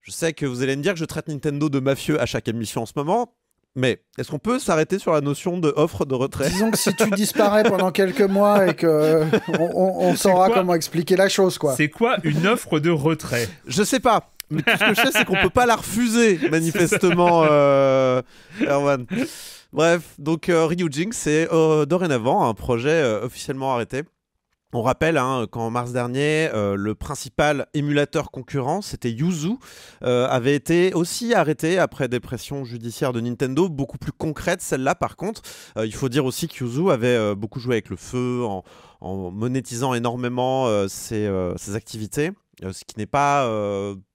je sais que vous allez me dire que je traite Nintendo de mafieux à chaque émission en ce moment. Mais est-ce qu'on peut s'arrêter sur la notion de offre de retrait Disons que si tu disparais pendant quelques mois et que on, saura comment expliquer la chose, quoi. C'est quoi une offre de retrait Je sais pas. Mais tout ce que je sais, c'est qu'on peut pas la refuser, manifestement, euh... Erwan. Bref, donc euh, Ryu Jing, c'est euh, dorénavant un projet euh, officiellement arrêté. On rappelle hein, qu'en mars dernier, euh, le principal émulateur concurrent, c'était Yuzu, euh, avait été aussi arrêté après des pressions judiciaires de Nintendo, beaucoup plus concrètes celle-là par contre. Euh, il faut dire aussi que Yuzu avait beaucoup joué avec le feu, en, monétisant énormément ses, activités, ce qui n'est pas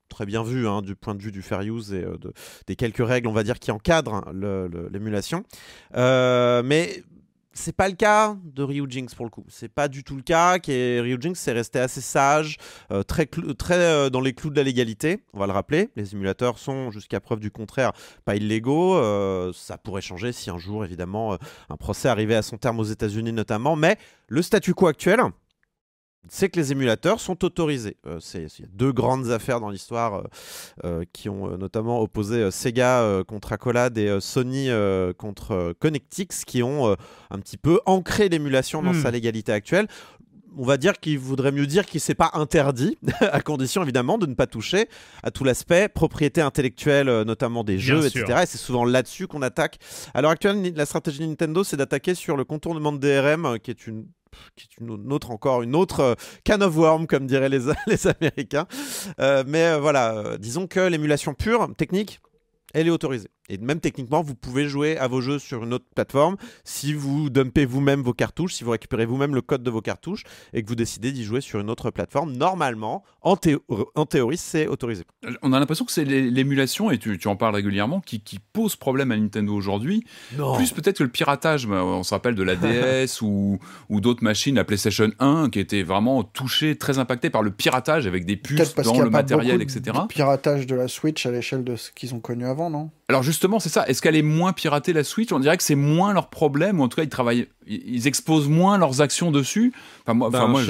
très bien vu hein, du point de vue du fair use et des quelques règles, on va dire, qui encadrent l'émulation. mais c'est pas le cas de Ryu Jinx, pour le coup. C'est pas du tout le cas. Ryu Jinx s'est resté assez sage, euh, très, très euh, dans les clous de la légalité. On va le rappeler. Les émulateurs sont, jusqu'à preuve du contraire, pas illégaux. Euh, ça pourrait changer si un jour, évidemment, un procès arrivait à son terme aux États-Unis notamment. Mais le statu quo actuel, c'est que les émulateurs sont autorisés. Euh, c'est il y a deux grandes affaires dans l'histoire euh, euh, qui ont notamment opposé Sega contre Accolade et Sony contre Connectix, qui ont un petit peu ancré l'émulation dans hmm. sa légalité actuelle on va dire qu'il voudrait mieux dire qu'il s'est pas interdit, à condition évidemment de ne pas toucher à tout l'aspect propriété intellectuelle, notamment des jeux, etc. Et c'est souvent là-dessus qu'on attaque. alors actuellement la stratégie de Nintendo, c'est d'attaquer sur le contournement de DRM, qui est une qui est une autre encore, une autre euh, can of worm, comme diraient les, les Américains. Euh, mais euh, voilà, disons que l'émulation pure, technique, elle est autorisée. Et même techniquement, vous pouvez jouer à vos jeux sur une autre plateforme si vous dumpez vous-même vos cartouches, si vous récupérez vous-même le code de vos cartouches et que vous décidez d'y jouer sur une autre plateforme. Normalement, en, en théorie, c'est autorisé. Euh, on a l'impression que c'est l'émulation, et tu, en parles régulièrement, qui, pose problème à Nintendo aujourd'hui. Plus peut-être que le piratage, on se rappelle de la DS ou, ou d'autres machines, la PlayStation 1, qui était vraiment touchée, très impactée par le piratage avec des puces dans le matériel, etc. Le piratage de la Switch à l'échelle de ce qu'ils ont connu avant, non Alors, justement, c'est ça. Est-ce qu'elle est moins piratée la Switch On dirait que c'est moins leur problème, ou en tout cas, ils travaillent, ils exposent moins leurs actions dessus. Enfin, moi, ben, moi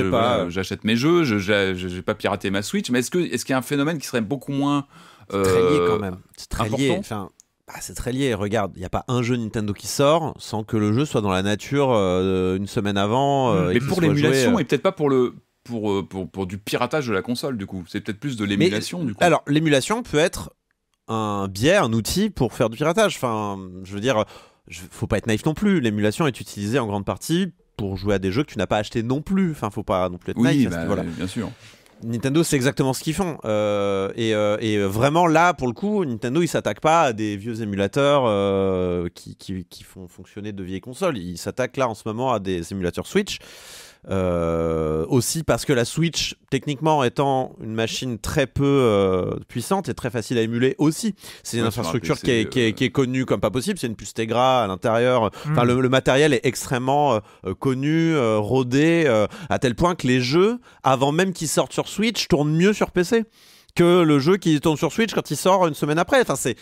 j'achète mes jeux, je n'ai pas piraté ma Switch, mais est-ce qu'il est y a un phénomène qui serait beaucoup moins. Euh, très lié quand euh, même. C'est très Enfin, bah, c'est très lié. Regarde, il n'y a pas un jeu Nintendo qui sort sans que le jeu soit dans la nature euh, une semaine avant. Mm. Euh, et mais pour l'émulation, et peut-être pas pour le, pour, pour, pour, du piratage de la console, du coup. C'est peut-être plus de l'émulation, du coup. Alors, l'émulation peut être un biais, un outil pour faire du piratage. Enfin, je veux dire, faut pas être naïf non plus. L'émulation est utilisée en grande partie pour jouer à des jeux que tu n'as pas acheté non plus. Enfin, faut pas non plus être naïf. Bah, bien sûr. Nintendo, c'est exactement ce qu'ils font. Euh, euh, et, vraiment, là, pour le coup, Nintendo, ils s'attaque pas à des vieux émulateurs euh, qui, qui, font fonctionner de vieilles consoles. Ils s'attaquent là, en ce moment, à des émulateurs Switch. Euh, aussi parce que la Switch, techniquement étant une machine très peu euh, puissante et très facile à émuler aussi, c'est une infrastructure euh, qui est, connue comme pas possible, c'est une puce Tegra à l'intérieur, hmm. enfin le, matériel est extrêmement euh, connu, rodé, à tel point que les jeux, avant même qu'ils sortent sur Switch, tournent mieux sur PC que le jeu qui tourne sur Switch quand il sort une semaine après. Enfin, c'est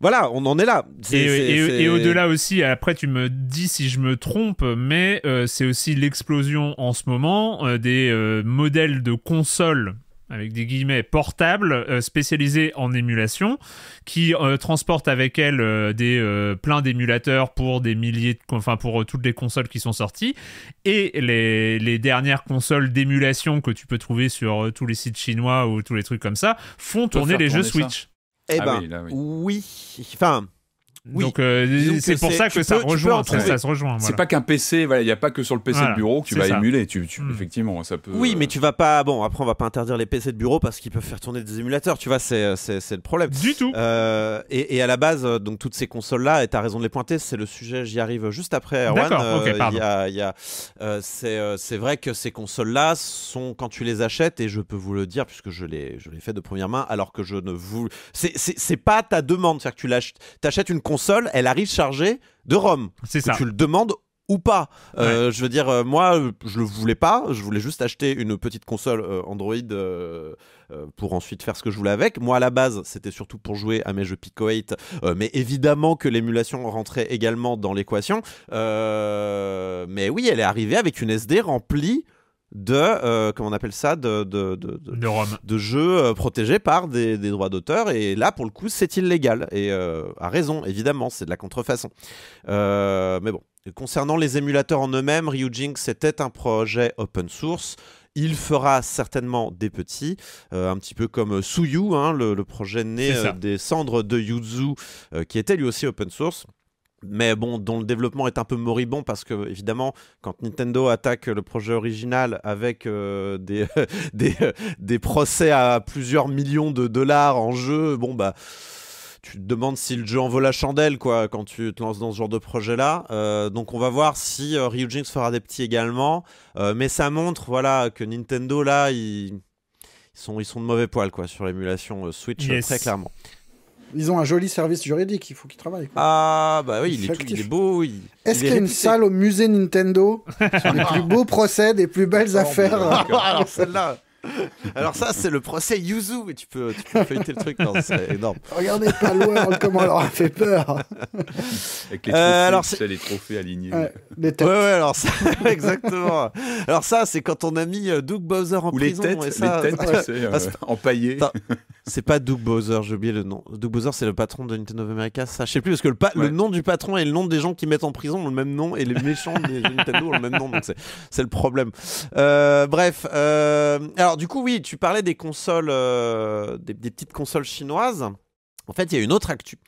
voilà, on en est là. et, au-delà aussi, après tu me dis si je me trompe, mais euh, c'est aussi l'explosion en ce moment euh, des euh, modèles de consoles avec des guillemets portables spécialisés en émulation qui transportent avec elles des plein d'émulateurs pour des milliers enfin pour toutes les consoles qui sont sorties et les, dernières consoles d'émulation que tu peux trouver sur tous les sites chinois ou tous les trucs comme ça font tourner les jeux Switch. Eh ah ben, oui. Enfin, donc euh, c'est pour ça que ça, rejoint, se rejoint. C'est pas qu'un PC, il n'y a pas que sur le PC de bureau que tu vas émuler. Tu, hmm. Effectivement, ça peut. Oui, mais euh, tu vas pas. Bon, après on va pas interdire les PC de bureau parce qu'ils peuvent faire tourner des émulateurs. Tu vois, c'est euh, le problème. Du tout. et, à la base, donc toutes ces consoles là, et as raison de les pointer, c'est le sujet. J'y arrive juste après. D'accord. c'est vrai que ces consoles là sont quand tu les achètes et je peux vous le dire puisque je les je les fait de première main alors que je ne vous c'est pas ta demande, c'est-à-dire que tu achètes une console, elle arrive chargée de ROM. C'est ça. Tu le demandes ou pas. Euh, je veux dire, euh, moi, je le voulais pas. Je voulais juste acheter une petite console euh, Android pour ensuite faire ce que je voulais avec. Moi, à la base, c'était surtout pour jouer à mes jeux Pico 8. mais évidemment que l'émulation rentrait également dans l'équation. mais oui, elle est arrivée avec une SD remplie de, euh, comment on appelle ça, de, de, de, jeux euh, protégés par des, droits d'auteur. Et là, pour le coup, c'est illégal. Et euh, à raison, évidemment, c'est de la contrefaçon. mais bon. concernant les émulateurs en eux-mêmes, Ryujinx c'était un projet open source. Il fera certainement des petits, un petit peu comme Suyu, hein, le, projet né des cendres de Yuzu, qui était lui aussi open source mais bon, dont le développement est un peu moribond parce que, évidemment, quand Nintendo attaque le projet original avec euh, des, des, des, procès à plusieurs millions de dollars en jeu, bon, bah. Tu te demandes si le jeu en vaut la chandelle quoi quand tu te lances dans ce genre de projet là. Euh, donc on va voir si euh, Ryujin fera des petits également. Euh, mais ça montre voilà que Nintendo là ils, sont, ils sont de mauvais poil quoi sur l'émulation Switch très clairement. Ils ont un joli service juridique, il faut qu'ils travaillent. Ah, bah oui, il, est, tout, beau. Est-ce qu'il y a une salle au musée Nintendo sur les plus beaux procès des plus belles affaires Alors, celle-là. Alors ça, c'est le procès Yuzu. Et tu peux, tu feuilleter le truc. c'est énorme. Regardez pas loin comment elle leur a fait peur. Avec les euh, trophées, alors les trophées alignés. Ouais, Ouais, ouais, alors ça, exactement. Alors ça, c'est quand on a mis euh, Doug Bowser en prison. Les et ça, les têtes tu sais, euh, C'est pas Doug Bowser, j'ai oublié le nom. Doug Bowser, c'est le patron de Nintendo of America. Ça, je sais plus parce que le, nom du patron et le nom des gens qui mettent en prison ont le même nom et les méchants de Nintendo ont le même nom. Donc c'est le problème. bref. alors alors du coup, oui, tu parlais des consoles, euh, des, petites consoles chinoises. En fait, il y a une autre actu.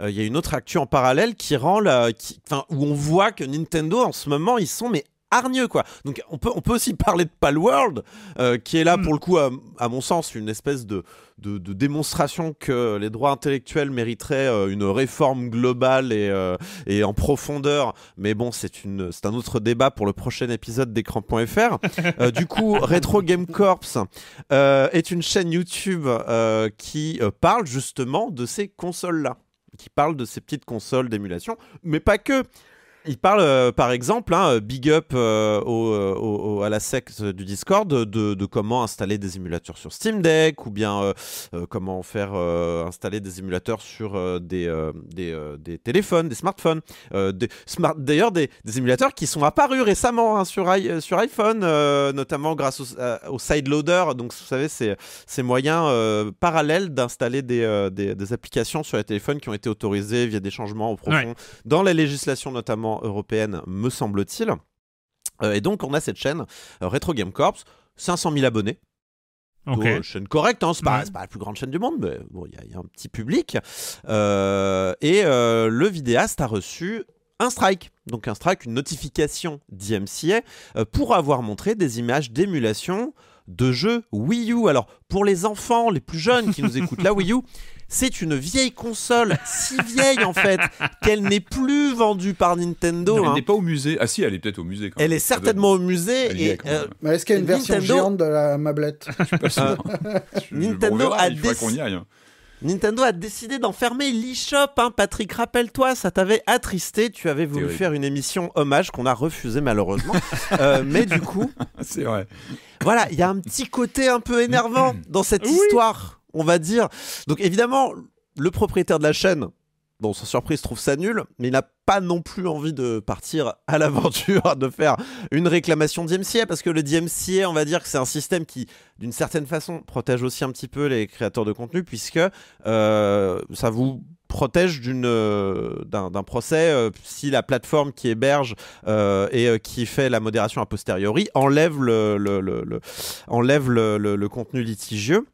Euh, il y a une autre actu en parallèle qui rend la, qui, où on voit que Nintendo en ce moment ils sont mais hargneux quoi. Donc on peut, on peut aussi parler de Palworld euh, qui est là hmm. pour le coup à, mon sens une espèce de, de, démonstration que les droits intellectuels mériteraient euh, une réforme globale euh, et, en profondeur. Mais bon c'est c'est un autre débat pour le prochain épisode d'écran.fr. du coup Retro Game Corps est une chaîne YouTube qui parle justement de ces consoles là qui parle de ces petites consoles d'émulation, mais pas que. Il parle, euh, par exemple, hein, big up euh, euh, à la secte du Discord, de, comment installer des émulateurs sur Steam Deck, ou bien comment faire installer des émulateurs sur des, téléphones, des smartphones. D'ailleurs, des, émulateurs qui sont apparus récemment hein, sur, iPhone, notamment grâce au, sideloader. Donc, vous savez, ces, ces moyens parallèles d'installer des, applications sur les téléphones qui ont été autorisés via des changements au profond dans la législation, notamment européenne, me semble-t-il. Euh, et donc, on a cette chaîne euh, Retro Game Corps, 500 000 abonnés. Euh, chaîne correcte, hein. c'est pas, pas, la plus grande chaîne du monde, mais bon, il y, a un petit public. et le vidéaste a reçu un strike, donc un strike, une notification d'IMCA pour avoir montré des images d'émulation de jeux Wii U. Alors, pour les enfants, les plus jeunes qui nous écoutent, la Wii U, c'est une vieille console, si vieille en fait, qu'elle n'est plus vendue par Nintendo. elle hein. n'est pas au musée. Ah si, elle est peut-être au musée. Elle est certainement au musée. et, euh, est-ce qu'il y a une version géante de la mablette Nintendo a décidé. d'enfermer l'eShop. Hein. Patrick, rappelle-toi, ça t'avait attristé. Tu avais voulu faire une émission hommage qu'on a refusé malheureusement. Euh, mais du coup. C'est vrai. Voilà, il y a un petit côté un peu énervant dans cette histoire on va dire. Donc évidemment, le propriétaire de la chaîne, dans sans surprise, trouve ça nul, mais il n'a pas non plus envie de partir à l'aventure, de faire une réclamation DMCA, parce que le DMCA, on va dire que c'est un système qui, d'une certaine façon, protège aussi un petit peu les créateurs de contenu, puisque euh, ça vous protège d'une euh, d'un procès euh, si la plateforme qui héberge et qui fait la modération a posteriori enlève le enlève le, contenu litigieux.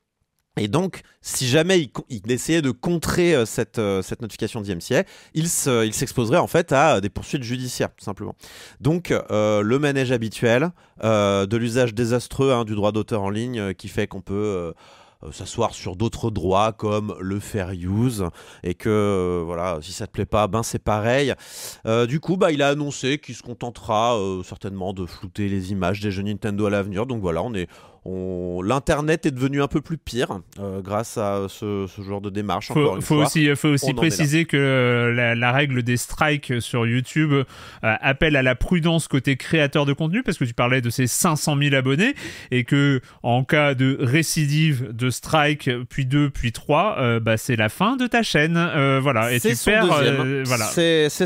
Et donc, si jamais il, essayait de contrer euh, cette, euh, cette, notification d'IMCA, euh, il s'exposerait en fait à des poursuites judiciaires, tout simplement. Donc, le manège habituel de l'usage désastreux hein, du droit d'auteur en ligne qui fait qu'on peut s'asseoir sur d'autres droits comme le fair use et que voilà si ça te plaît pas ben c'est pareil du coup bah il a annoncé qu'il se contentera certainement de flouter les images des jeux Nintendo à l'avenir donc voilà on est l'internet est devenu un peu plus pire euh, grâce à ce, genre de démarche. Il faut aussi, faut aussi préciser que euh, la, règle des strikes sur YouTube euh, appelle à la prudence côté créateur de contenu parce que tu parlais de ces 500 000 abonnés et que en cas de récidive de strike puis deux puis trois, bah, c'est la fin de ta chaîne. voilà, et C'est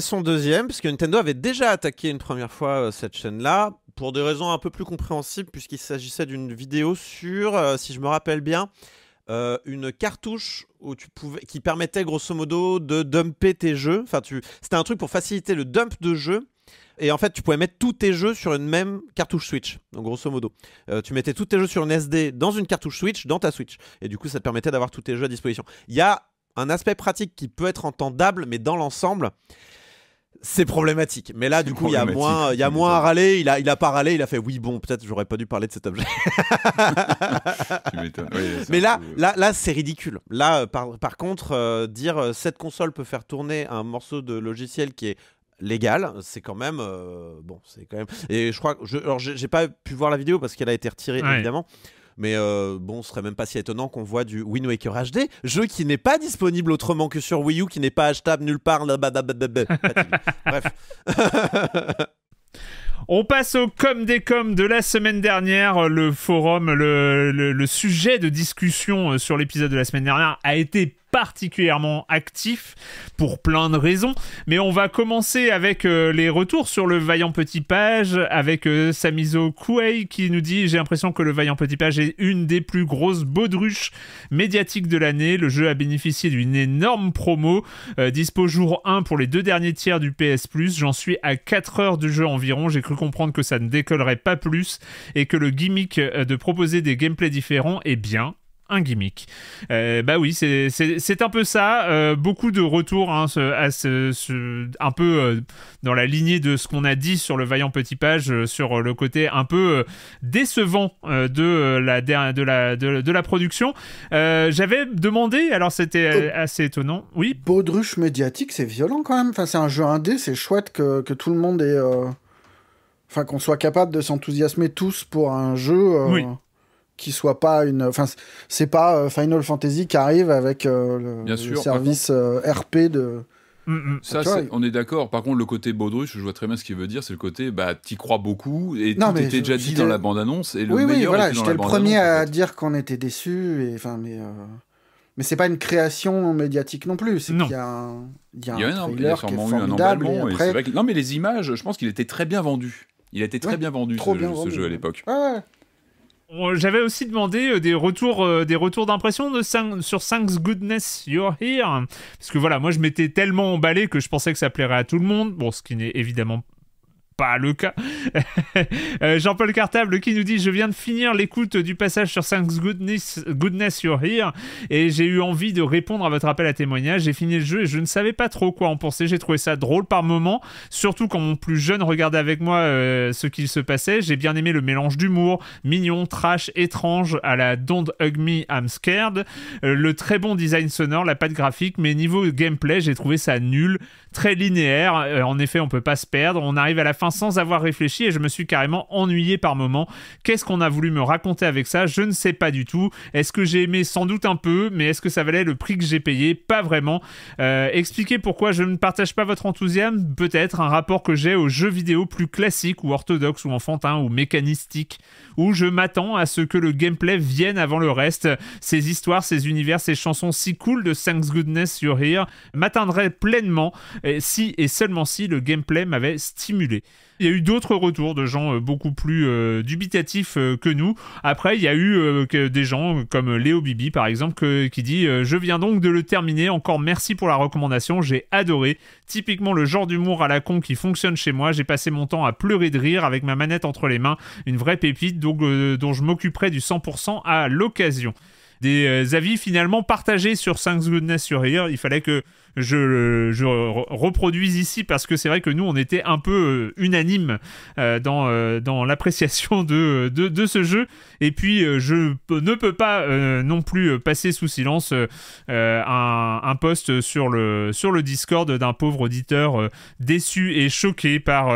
son deuxième puisque Nintendo avait déjà attaqué une première fois cette chaîne là pour des raisons un peu plus compréhensibles, puisqu'il s'agissait d'une vidéo sur, euh, si je me rappelle bien, euh, une cartouche où tu pouvais, qui permettait grosso modo de dumper tes jeux. Enfin, c'était un truc pour faciliter le dump de jeux. Et en fait, tu pouvais mettre tous tes jeux sur une même cartouche Switch. Donc, grosso modo, euh, tu mettais tous tes jeux sur une SD dans une cartouche Switch dans ta Switch. Et du coup, ça te permettait d'avoir tous tes jeux à disposition. Il y a un aspect pratique qui peut être entendable, mais dans l'ensemble, c'est problématique. Mais là, du coup, il y a moins, il y a moins à râler. Il a, il a pas râlé. Il a fait oui, bon, peut-être j'aurais pas dû parler de cet objet. Mais là, là, là, c'est ridicule. Là, euh, par, contre, euh, dire euh, cette console peut faire tourner un morceau de logiciel qui est légal, c'est quand même bon, c'est quand même. Et je crois, je, alors j'ai pas pu voir la vidéo parce qu'elle a été retirée évidemment. Mais euh, bon, ce serait même pas si étonnant qu'on voit du Wind HD, jeu qui n'est pas disponible autrement que sur Wii U, qui n'est pas achetable nulle part. Bref. On passe au com des com de la semaine dernière. Le forum, le sujet de discussion euh, sur l'épisode de la semaine dernière a été particulièrement actif pour plein de raisons. Mais on va commencer avec euh, les retours sur le Vaillant Petit Page, avec euh, Samizo Kuei qui nous dit J'ai l'impression que le Vaillant Petit Page est une des plus grosses baudruches médiatiques de l'année. Le jeu a bénéficié d'une énorme promo, euh, dispo jour 1 pour les deux derniers tiers du PS Plus. J'en suis à 4 heures du jeu environ. J'ai cru comprendre que ça ne décollerait pas plus et que le gimmick de proposer des gameplays différents est bien un gimmick. Euh, bah oui, c'est un peu ça. Euh, beaucoup de retours hein, un peu euh, dans la lignée de ce qu'on a dit sur le vaillant petit page, sur le côté un peu décevant de, la, de, la, de, la production. J'avais demandé, alors c'était oh. assez étonnant. Oui. Baudruche médiatique, c'est violent quand même. Enfin, c'est un jeu indé, c'est chouette que, tout le monde est, Enfin, qu'on soit capable de s'enthousiasmer tous pour un jeu qui soit pas une. Enfin, c'est pas euh, Final Fantasy qui arrive avec euh, le, service RP euh, de. Mm, mm. Ça, on est d'accord. Par contre, le côté baudruche, je vois très bien ce qu'il veut dire. C'est le côté, bah, t'y crois beaucoup et non, tout était déjà dit dans la bande-annonce. Et le meilleur oui, voilà, j'étais le premier à dire qu'on était déçu. Et enfin, mais mais c'est pas une création médiatique non plus. C'est y a il y a, un trailer qui est formidable. non, mais les images, je pense qu'il était très bien vendu. Il était très bien vendu ce, bien jeu, à l'époque. Ouais j'avais aussi demandé euh, des retours, euh, des retours d'impression de sur Thanks Goodness You're Here. Parce que voilà, moi je m'étais tellement emballé que je pensais que ça plairait à tout le monde. Bon, ce qui n'est évidemment pas le cas. Euh, Jean-Paul Cartable qui nous dit Je viens de finir l'écoute du passage sur Thanks Goodness, Goodness You're Here et j'ai eu envie de répondre à votre appel à témoignage. J'ai fini le jeu et je ne savais pas trop quoi en penser. J'ai trouvé ça drôle par moments, surtout quand mon plus jeune regardait avec moi euh, ce qu'il se passait. J'ai bien aimé le mélange d'humour, mignon, trash, étrange à la Don't Hug Me, I'm Scared. Euh, le très bon design sonore, la patte graphique, mais niveau gameplay, j'ai trouvé ça nul, très linéaire. en effet, on peut pas se perdre. On arrive à la fin sans avoir réfléchi et je me suis carrément ennuyé par moments. Qu'est-ce qu'on a voulu me raconter avec ça Je ne sais pas du tout. Est-ce que j'ai aimé Sans doute un peu, mais est-ce que ça valait le prix que j'ai payé Pas vraiment. Euh, expliquez pourquoi je ne partage pas votre enthousiasme Peut-être un rapport que j'ai aux jeux vidéo plus classiques ou orthodoxes ou enfantins ou mécanistiques, où je m'attends à ce que le gameplay vienne avant le reste. Ces histoires, ces univers, ces chansons si cool de Thanks Goodness sur Here m'atteindraient pleinement si et seulement si le gameplay m'avait stimulé. Il y a eu d'autres retours de gens euh, beaucoup plus euh, dubitatifs euh, que nous. Après, il y a eu des gens comme Léo Bibi, par exemple, qui dit Je viens donc de le terminer. Encore merci pour la recommandation. J'ai adoré. Typiquement le genre d'humour à la con qui fonctionne chez moi. J'ai passé mon temps à pleurer de rire avec ma manette entre les mains. Une vraie pépite dont je m'occuperai du 100% à l'occasion. Des avis finalement partagés sur 5 Goodness Sur rire. Il fallait que je, je reproduise ici parce que c'est vrai que nous, on était un peu euh, unanime euh, euh, dans, l'appréciation de, ce jeu. Et puis, je ne peux pas non plus passer sous silence un, post sur le, Discord d'un pauvre auditeur déçu et choqué par,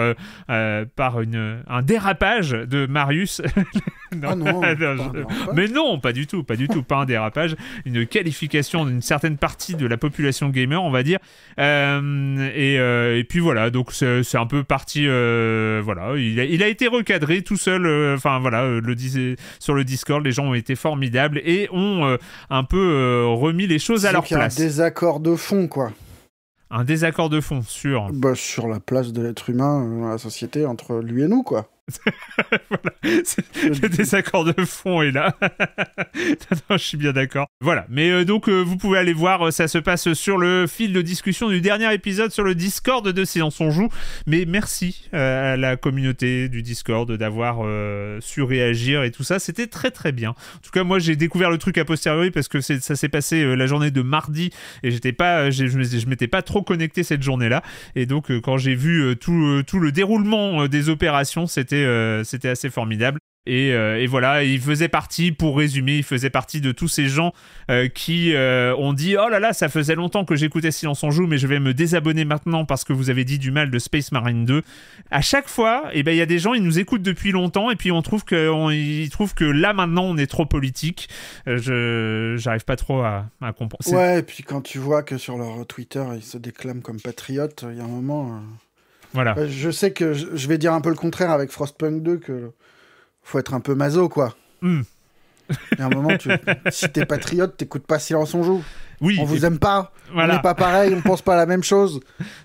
un dérapage de Marius. Ah mais non, pas du tout, pas du tout, pas un dérapage, une qualification d'une certaine partie de la population gamer on va dire. Euh, euh, et, puis voilà, donc c'est un peu parti. Euh, voilà, il a, été recadré tout seul. Enfin voilà, le, sur le Discord, les gens ont été formidables et ont un peu remis les choses à leur place. Il y a un désaccord de fond, quoi un désaccord de fond sur bah, sur la place de l'être humain dans la société entre lui et nous quoi. voilà. Le désaccord de fond est là. je suis bien d'accord. Voilà. Mais euh, donc, euh, vous pouvez aller voir. Euh, ça se passe sur le fil de discussion du dernier épisode sur le Discord de Séance On Joue. Mais merci à la communauté du Discord d'avoir su réagir et tout ça. C'était très, très bien. En tout cas, moi, j'ai découvert le truc a posteriori parce que ça s'est passé la journée de mardi et j'étais pas, je, je m'étais pas trop connecté cette journée-là. Et donc, quand j'ai vu tout, tout le déroulement des opérations, c'était euh, c'était assez formidable. Euh, et, voilà, il faisait partie, pour résumer, il faisait partie de tous ces gens euh, qui ont dit Oh là là, ça faisait longtemps que j'écoutais Silence en Joue, mais je vais me désabonner maintenant parce que vous avez dit du mal de Space Marine 2. À chaque fois, eh ben, il ben, y a des gens, ils nous écoutent depuis longtemps, et puis on trouve que, ils trouvent que là maintenant, on est trop politique. je J'arrive pas trop à, à comprendre. Ouais, et puis quand tu vois que sur leur Twitter, ils se déclament comme patriotes, il y a un moment. Euh, je sais que je vais dire un peu le contraire avec Frostpunk 2, que faut être un peu mazo, quoi. Hmm. un moment, tu... si t'es patriote, t'écoutes pas Silence on joue. Oui. On vous aime pas. On n'est pas pareil, on pense pas la même chose.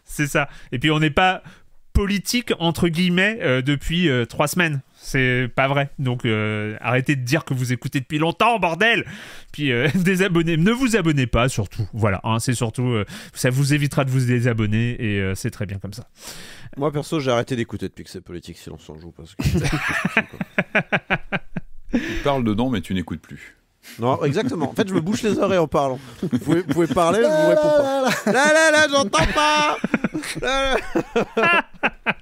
C'est ça. Et puis on n'est pas politique entre guillemets euh, depuis euh, trois semaines. C'est pas vrai. Donc euh, arrêtez de dire que vous écoutez depuis longtemps, bordel Puis euh, désabonnez, ne vous abonnez pas surtout. Voilà, hein, c'est surtout, euh, ça vous évitera de vous désabonner et euh, c'est très bien comme ça. Moi perso, j'ai arrêté d'écouter depuis que c'est politique si l'on s'en joue parce que. tu parles dedans, mais tu n'écoutes plus. Non, exactement. En fait, je me bouche les oreilles en parlant. Vous pouvez, vous parler, je vous réponds pas. Là, là, là, j'entends pas là, là.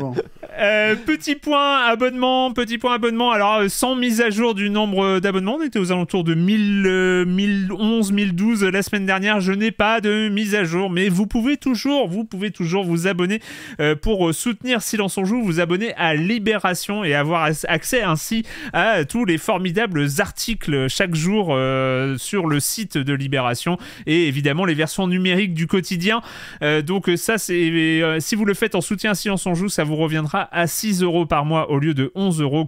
Bon. Euh, petit point abonnement, petit point abonnement. Alors, euh, sans mise à jour du nombre d'abonnements, on était aux alentours de 1000, 1011, 1012 la semaine dernière. Je n'ai pas de mise à jour, mais vous pouvez toujours, vous pouvez toujours vous abonner euh, pour soutenir Silence on joue, vous abonner à Libération et avoir accès ainsi à tous les formidables articles chaque jour sur le site de Libération et évidemment les versions numériques du quotidien. donc ça, c'est si vous le faites en soutien à Silence on joue, ça vous reviendra à 6 euros par mois au lieu de 11,90 euros.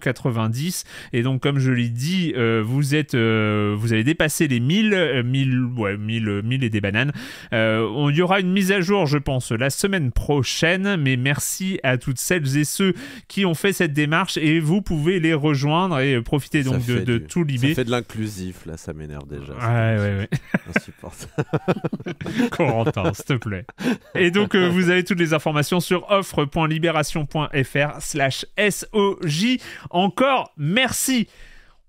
Et donc, comme je l'ai dit, euh, vous, êtes, euh, vous avez dépassé les 1000, 1000, euh, ouais, 1000, 1000 et des bananes. on y aura une mise à jour, je pense, la semaine prochaine. Mais merci à toutes celles et ceux qui ont fait cette démarche et vous pouvez les rejoindre et profiter donc de, tout l'IB. Ça fait de l'inclusif, là, ça m'énerve déjà. Ouais, ouais, ouais. Corentin, s'il te plaît. Et donc, vous avez toutes les informations sur offre.libération.fr slash SOJ. Encore merci.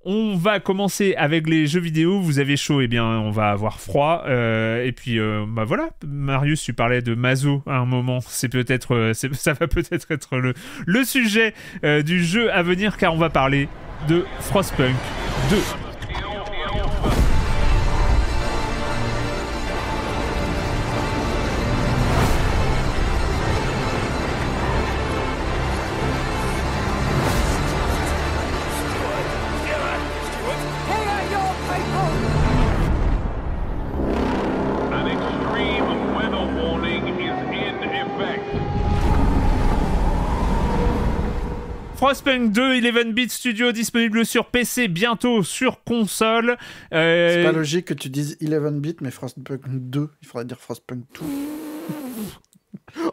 On va commencer avec les jeux vidéo. Vous avez chaud, et eh bien on va avoir froid. Euh, et puis euh, bah voilà, Marius, tu parlais de Mazo à un moment. C'est peut-être, euh, ça va peut-être être le, le sujet du jeu à venir car on va parler de Frostpunk 2. Frostpunk 2 11 bit studio disponible sur PC bientôt sur console. Euh, C'est pas logique que tu dises 11 bit mais Frostpunk 2, il faudrait dire Frostpunk 2.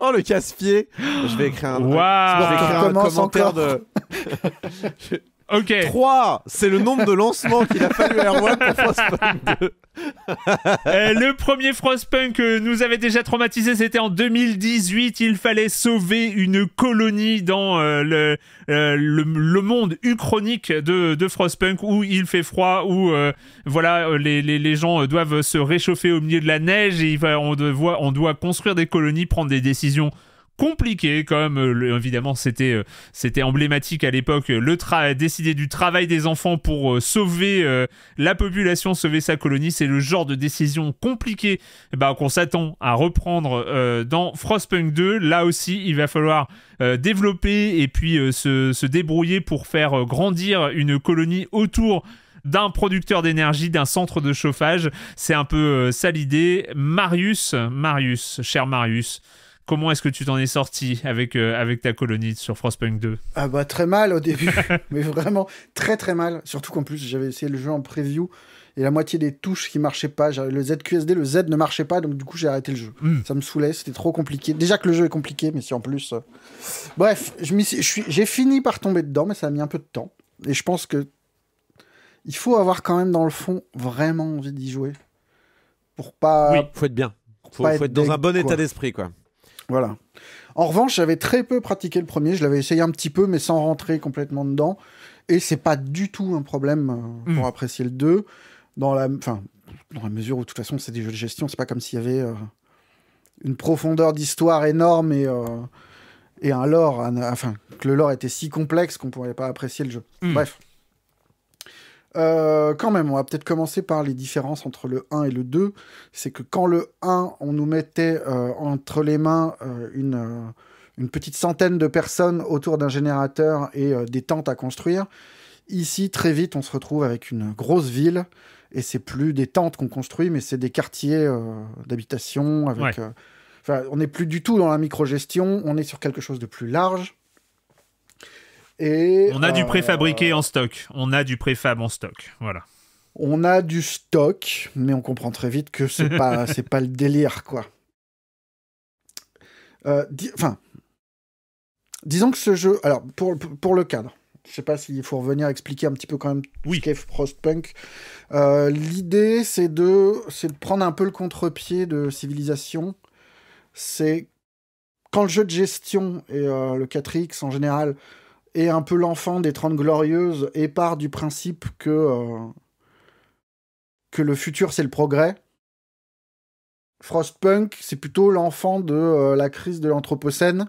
Oh le casse-pied Je vais écrire un, commentaire de. Ok. 3, c'est le nombre de lancements qu'il a fallu à pour Frostpunk 2. Eh, le premier Frostpunk euh, nous avait déjà traumatisé, c'était en 2018. Il fallait sauver une colonie dans euh, euh, le, le, monde uchronique de, de, Frostpunk où il fait froid, où voilà, les, les, gens doivent se réchauffer au milieu de la neige et on, on doit construire des colonies, prendre des décisions compliqué comme euh, évidemment c'était euh, c'était emblématique à l'époque euh, le décider du travail des enfants pour sauver la population sauver sa colonie c'est le genre de décision compliquée eh ben, qu'on s'attend à reprendre dans Frostpunk 2 là aussi il va falloir développer et puis se, se, débrouiller pour faire grandir une colonie autour d'un producteur d'énergie, d'un centre de chauffage. C'est un peu ça l'idée. Marius, Marius, cher Marius, Comment est-ce que tu t'en es sorti avec, euh, avec ta colonie sur Frostpunk 2 Ah bah très mal au début, mais vraiment très très mal. Surtout qu'en plus j'avais essayé le jeu en preview et la moitié des touches qui marchaient pas. Le ZQSD, le Z ne marchait pas, donc du coup j'ai arrêté le jeu. Hmm. Ça me saoulait, c'était trop compliqué. Déjà que le jeu est compliqué, mais si en plus. Euh, bref, j'ai fini par tomber dedans, mais ça a mis un peu de temps. Et je pense que il faut avoir quand même dans le fond vraiment envie d'y jouer pour pas. Oui, faut être bien. Faut, faut être, dans un bon état d'esprit, quoi. Voilà. En revanche, j'avais très peu pratiqué le premier. Je l'avais essayé un petit peu, mais sans rentrer complètement dedans. Et c'est pas du tout un problème euh, pour hmm. apprécier le 2. Dans la, enfin, dans la mesure où, de toute façon, c'est des jeux de gestion. C'est pas comme s'il y avait euh, une profondeur d'histoire énorme et, euh, et un lore. enfin, que le lore était si complexe qu'on pourrait pas apprécier le jeu. Hmm. Bref. Euh, quand même, on va peut-être commencer par les différences entre le 1 et le 2. C'est que quand le 1, on nous mettait euh, entre les mains euh, une, petite centaine de personnes autour d'un générateur et des tentes à construire, ici, très vite, on se retrouve avec une grosse ville. Et c'est plus des tentes qu'on construit, mais c'est des quartiers d'habitation. on n'est plus du tout dans la micro-gestion, on est sur quelque chose de plus large on a du préfabriqué euh, en stock. On a du préfab en stock. Voilà. On a du stock, mais on comprend très vite que c'est pas, pas le délire, quoi. Euh, enfin, disons que ce jeu. Alors, pour, le cadre, je sais pas s'il faut revenir expliquer un petit peu quand même oui. ce qu'est Frostpunk. Euh, l'idée, c'est de, prendre un peu le contre-pied de Civilisation. C'est quand le jeu de gestion et le 4X en général et un peu l'enfant des Trente Glorieuses et part du principe que, euh, que le futur c'est le progrès. Frostpunk, c'est plutôt l'enfant de euh, la crise de l'Anthropocène.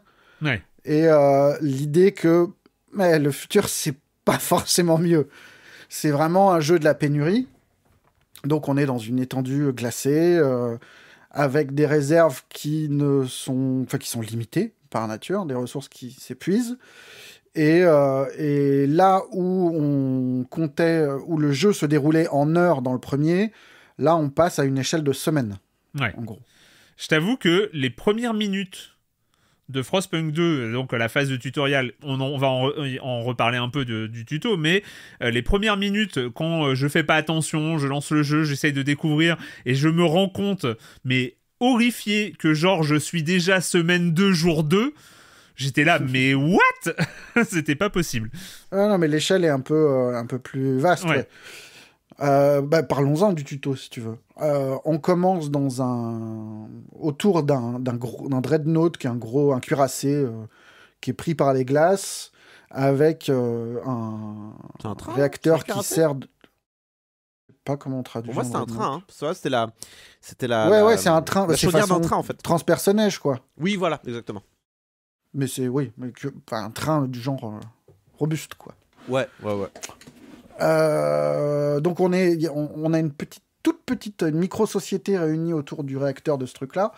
Et euh, l'idée que le futur c'est pas forcément mieux. C'est vraiment un jeu de la pénurie. Donc on est dans une étendue glacée avec des réserves qui ne sont enfin qui sont limitées par nature, des ressources qui s'épuisent. Euh, et, là où on comptait, où le jeu se déroulait en heures dans le premier, là on passe à une échelle de semaines. Ouais. En gros. Je t'avoue que les premières minutes de Frostpunk 2, donc la phase de tutoriel, on, va en, reparler un peu du tuto, mais euh, les premières minutes, quand euh, je fais pas attention, je lance le jeu, j'essaye de découvrir, et je me rends compte, mais horrifié, que genre je suis déjà semaine 2, jour 2, J'étais là, mais what C'était pas possible. Ah non, mais l'échelle est un peu, euh, un peu plus vaste. Euh, bah, parlons-en du tuto, si tu veux. Euh, on commence dans un... autour d'un dreadnought, qui est un gros un cuirassé qui est pris par les glaces, avec un... réacteur qui sert pas comment on traduit. Pour moi, c'est un train. Hein. C'était la, c'était la. Ouais, ouais, c'est un train. C'est un train en fait. Transpersonnage, quoi. Oui, voilà, exactement. Mais c'est, oui, mais que, un train du genre euh, robuste, quoi. Ouais, ouais, ouais. Euh, donc on, est, on, a une petite, toute petite micro-société réunie autour du réacteur de ce truc-là.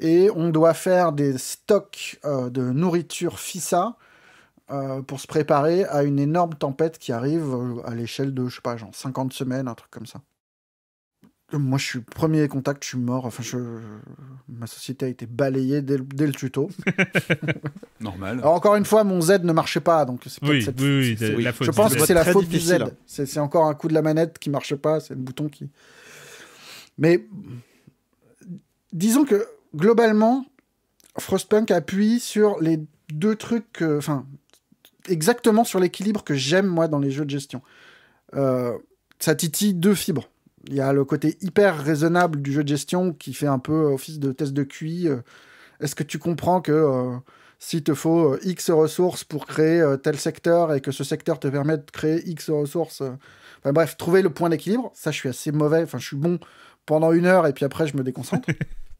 Et on doit faire des stocks euh, de nourriture FISA pour se préparer à une énorme tempête qui arrive à l'échelle de, je sais pas, genre 50 semaines, un truc comme ça moi, je suis premier contact, je suis mort. Enfin, ma société a été balayée dès le, tuto. Normal. encore une fois, mon Z ne marchait pas, donc c'est oui, la faute. Je pense que c'est la faute du Z. C'est encore un coup de la manette qui marche pas, c'est le bouton qui. Mais disons que globalement, Frostpunk appuie sur les deux trucs, enfin, exactement sur l'équilibre que j'aime moi dans les jeux de gestion. Euh, ça titille deux fibres il y a le côté hyper raisonnable du jeu de gestion qui fait un peu office de test de QI. Euh, est-ce que tu comprends que euh, s'il te faut euh, X ressources pour créer tel secteur et que ce secteur te permet de créer X ressources Enfin bref, trouver le point d'équilibre, ça je suis assez mauvais, enfin je suis bon pendant une heure et puis après je me déconcentre.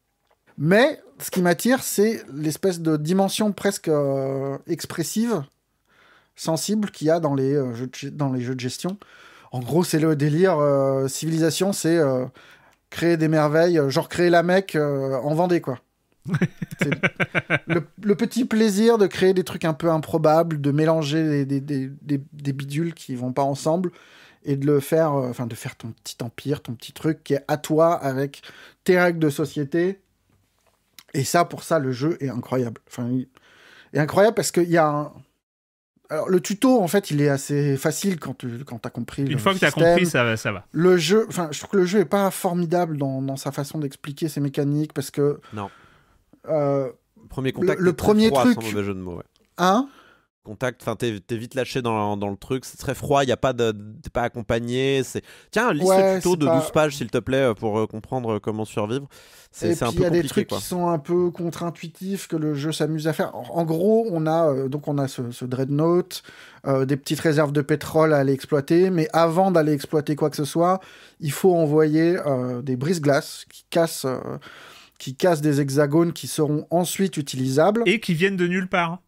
Mais ce qui m'attire, c'est l'espèce de dimension presque expressive, sensible qu'il y a dans les jeux de gestion. En gros, c'est le délire. Euh, civilisation, c'est euh, créer des merveilles, euh, genre créer la Mecque en Vendée, quoi. le, petit plaisir de créer des trucs un peu improbables, de mélanger des, bidules qui vont pas ensemble et de le faire, enfin de faire ton petit empire, ton petit truc qui est à toi avec tes règles de société. Et ça, pour ça, le jeu est incroyable. Enfin, est incroyable parce qu'il y a un, alors, le tuto, en fait, il est assez facile quand tu quand as compris. Une fois que tu as compris, ça va, ça va. Le jeu, enfin, je trouve que le jeu est pas formidable dans, dans sa façon d'expliquer ses mécaniques parce que. Non. Euh, premier contact. Le, premier truc. Jeu de mots, ouais. Hein contact. Enfin, t'es vite lâché dans, le truc. C'est très froid. Il n'y a pas de. T'es pas accompagné. C'est. Tiens, lis tuto de 12 pages, s'il te plaît, euh, pour euh, comprendre euh, comment survivre. C'est un Il y a des trucs qui sont un peu contre-intuitifs que le jeu s'amuse à faire. En gros, on a, donc on a ce, Dreadnought, des petites réserves de pétrole à aller exploiter. Mais avant d'aller exploiter quoi que ce soit, il faut envoyer des brise glaces qui cassent qui cassent des hexagones qui seront ensuite utilisables. Et qui viennent de nulle part. Hein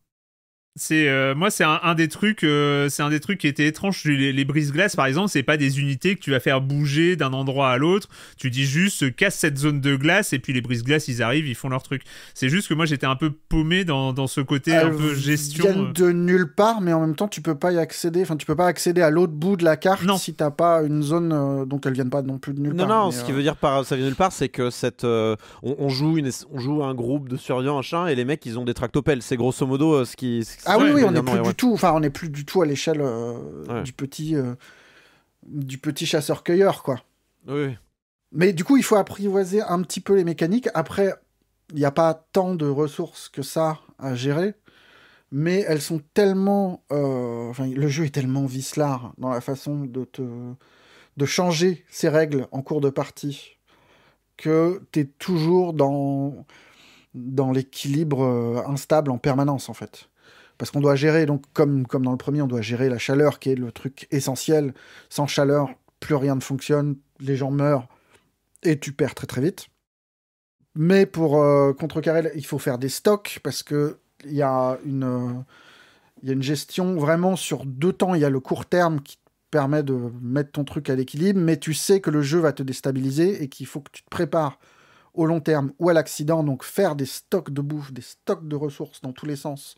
c'est euh, moi c'est un, des trucs euh, c'est un des trucs qui était étrange les, les brises glaces par exemple c'est pas des unités que tu vas faire bouger d'un endroit à l'autre tu dis juste euh, casse cette zone de glace et puis les brises glaces ils arrivent ils font leur truc c'est juste que moi j'étais un peu paumé dans, ce côté un peu gestion viennent de nulle part mais en même temps tu peux pas y accéder enfin tu peux pas accéder à l'autre bout de la carte non. si t'as pas une zone donc elles viennent pas non plus de nulle part non non ce qui veut dire par ça vient de nulle part c'est que cette on, joue on joue un groupe de survivants chien et les mecs ils ont des tractopelles c'est grosso modo ce qui ah oui, on n'est plus du tout. Enfin, on plus du tout à l'échelle euh, du petit euh, du petit chasseur-cueilleur, quoi. Mais du coup, il faut apprivoiser un petit peu les mécaniques. Après, il n'y a pas tant de ressources que ça à gérer, mais elles sont tellement. Euh, le jeu est tellement vicelard dans la façon de te de changer ses règles en cours de partie que tu es toujours dans dans l'équilibre euh, instable en permanence en fait parce qu'on doit gérer, donc comme, dans le premier, on doit gérer la chaleur qui est le truc essentiel. Sans chaleur, plus rien ne fonctionne, les gens meurent et tu perds très très vite. Mais pour contre euh, contrecarrer, il faut faire des stocks parce qu'il y a une y a une gestion vraiment sur deux temps. Il y a le court terme qui permet de mettre ton truc à l'équilibre, mais tu sais que le jeu va te déstabiliser et qu'il faut que tu te prépares au long terme ou à l'accident. Donc faire des stocks de bouffe, des stocks de ressources dans tous les sens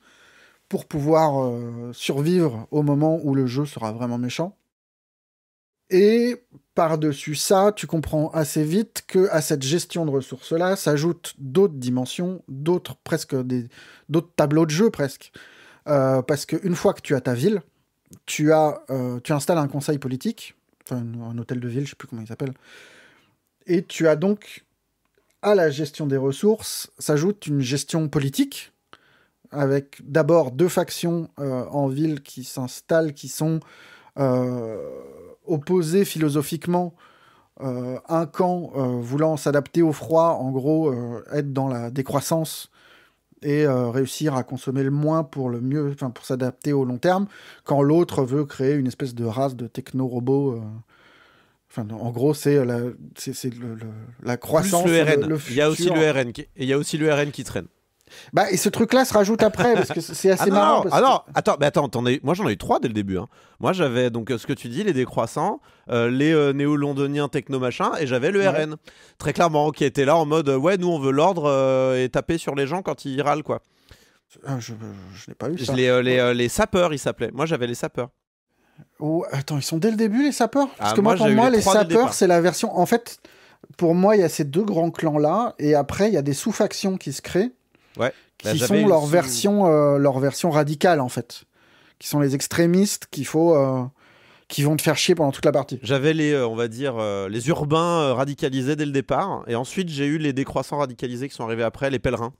pour pouvoir euh, survivre au moment où le jeu sera vraiment méchant. Et par-dessus ça, tu comprends assez vite que à cette gestion de ressources-là s'ajoutent d'autres dimensions, d'autres presque d'autres tableaux de jeu presque. Euh, parce qu'une fois que tu as ta ville, tu, as, euh, tu installes un conseil politique, enfin un hôtel de ville, je ne sais plus comment il s'appelle, et tu as donc à la gestion des ressources s'ajoute une gestion politique avec d'abord deux factions euh, en ville qui s'installent, qui sont euh, opposées philosophiquement. Euh, un camp voulant s'adapter au froid, en gros être dans la décroissance et réussir à consommer le moins pour le mieux, enfin pour s'adapter au long terme, quand l'autre veut créer une espèce de race de techno-robots. Enfin, en gros, c'est la, croissance. le RN. il y a aussi le RN et il y a aussi le RN qui traîne. Bah, et ce truc-là se rajoute après, parce que c'est assez marrant. attends, attends, moi j'en ai eu trois dès le début. Hein. Moi j'avais donc euh, ce que tu dis, les décroissants, euh, les euh, néo-londoniens techno-machin, et j'avais le RN. Très clairement, qui était là en mode, ouais, nous on veut l'ordre et taper sur les gens quand ils râlent, quoi. Ah, je, je n'ai pas eu ça. Les, les, les sapeurs, ils s'appelaient. Moi j'avais les sapeurs. Oh, attends, ils sont dès le début les sapeurs Parce ah, que moi, pour moi, les sapeurs, c'est la version. En fait, pour moi, il y a ces deux grands clans-là, et après, il y a des sous-factions qui se créent qui bah, sont leur version, euh, leur version radicale en fait, qui sont les extrémistes qu'il faut. Euh, qui vont te faire chier pendant toute la partie. J'avais les, euh, on va dire, les urbains radicalisés dès le départ, et ensuite j'ai eu les décroissants radicalisés qui sont arrivés après, les pèlerins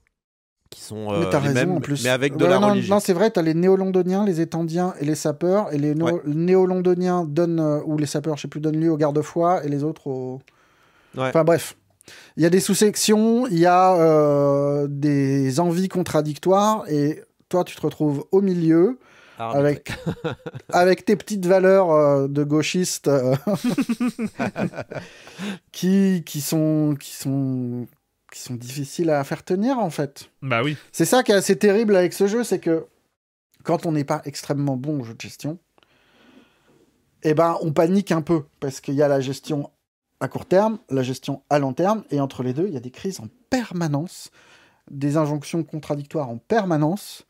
qui sont mais raison, en plus. mais avec de la religion. c'est vrai, t'as les néo-londoniens, les étendiens et les sapeurs, et les néo-londoniens donnent, ou les sapeurs, je sais plus, donnent lieu aux garde fois et les autres aux... Enfin bref. Il y a des sous-sections, il y a euh, des envies contradictoires, et toi, tu te retrouves au milieu. Ah, avec, avec, tes petites valeurs euh, de gauchiste euh, qui, qui, sont, qui, sont, qui sont difficiles à faire tenir, en fait. Bah oui. C'est ça qui est assez terrible avec ce jeu, c'est que quand on n'est pas extrêmement bon au jeu de gestion, et eh ben, on panique un peu parce qu'il y a la gestion à court terme, la gestion à long terme, et entre les deux, il y a des crises en permanence, des injonctions contradictoires en permanence.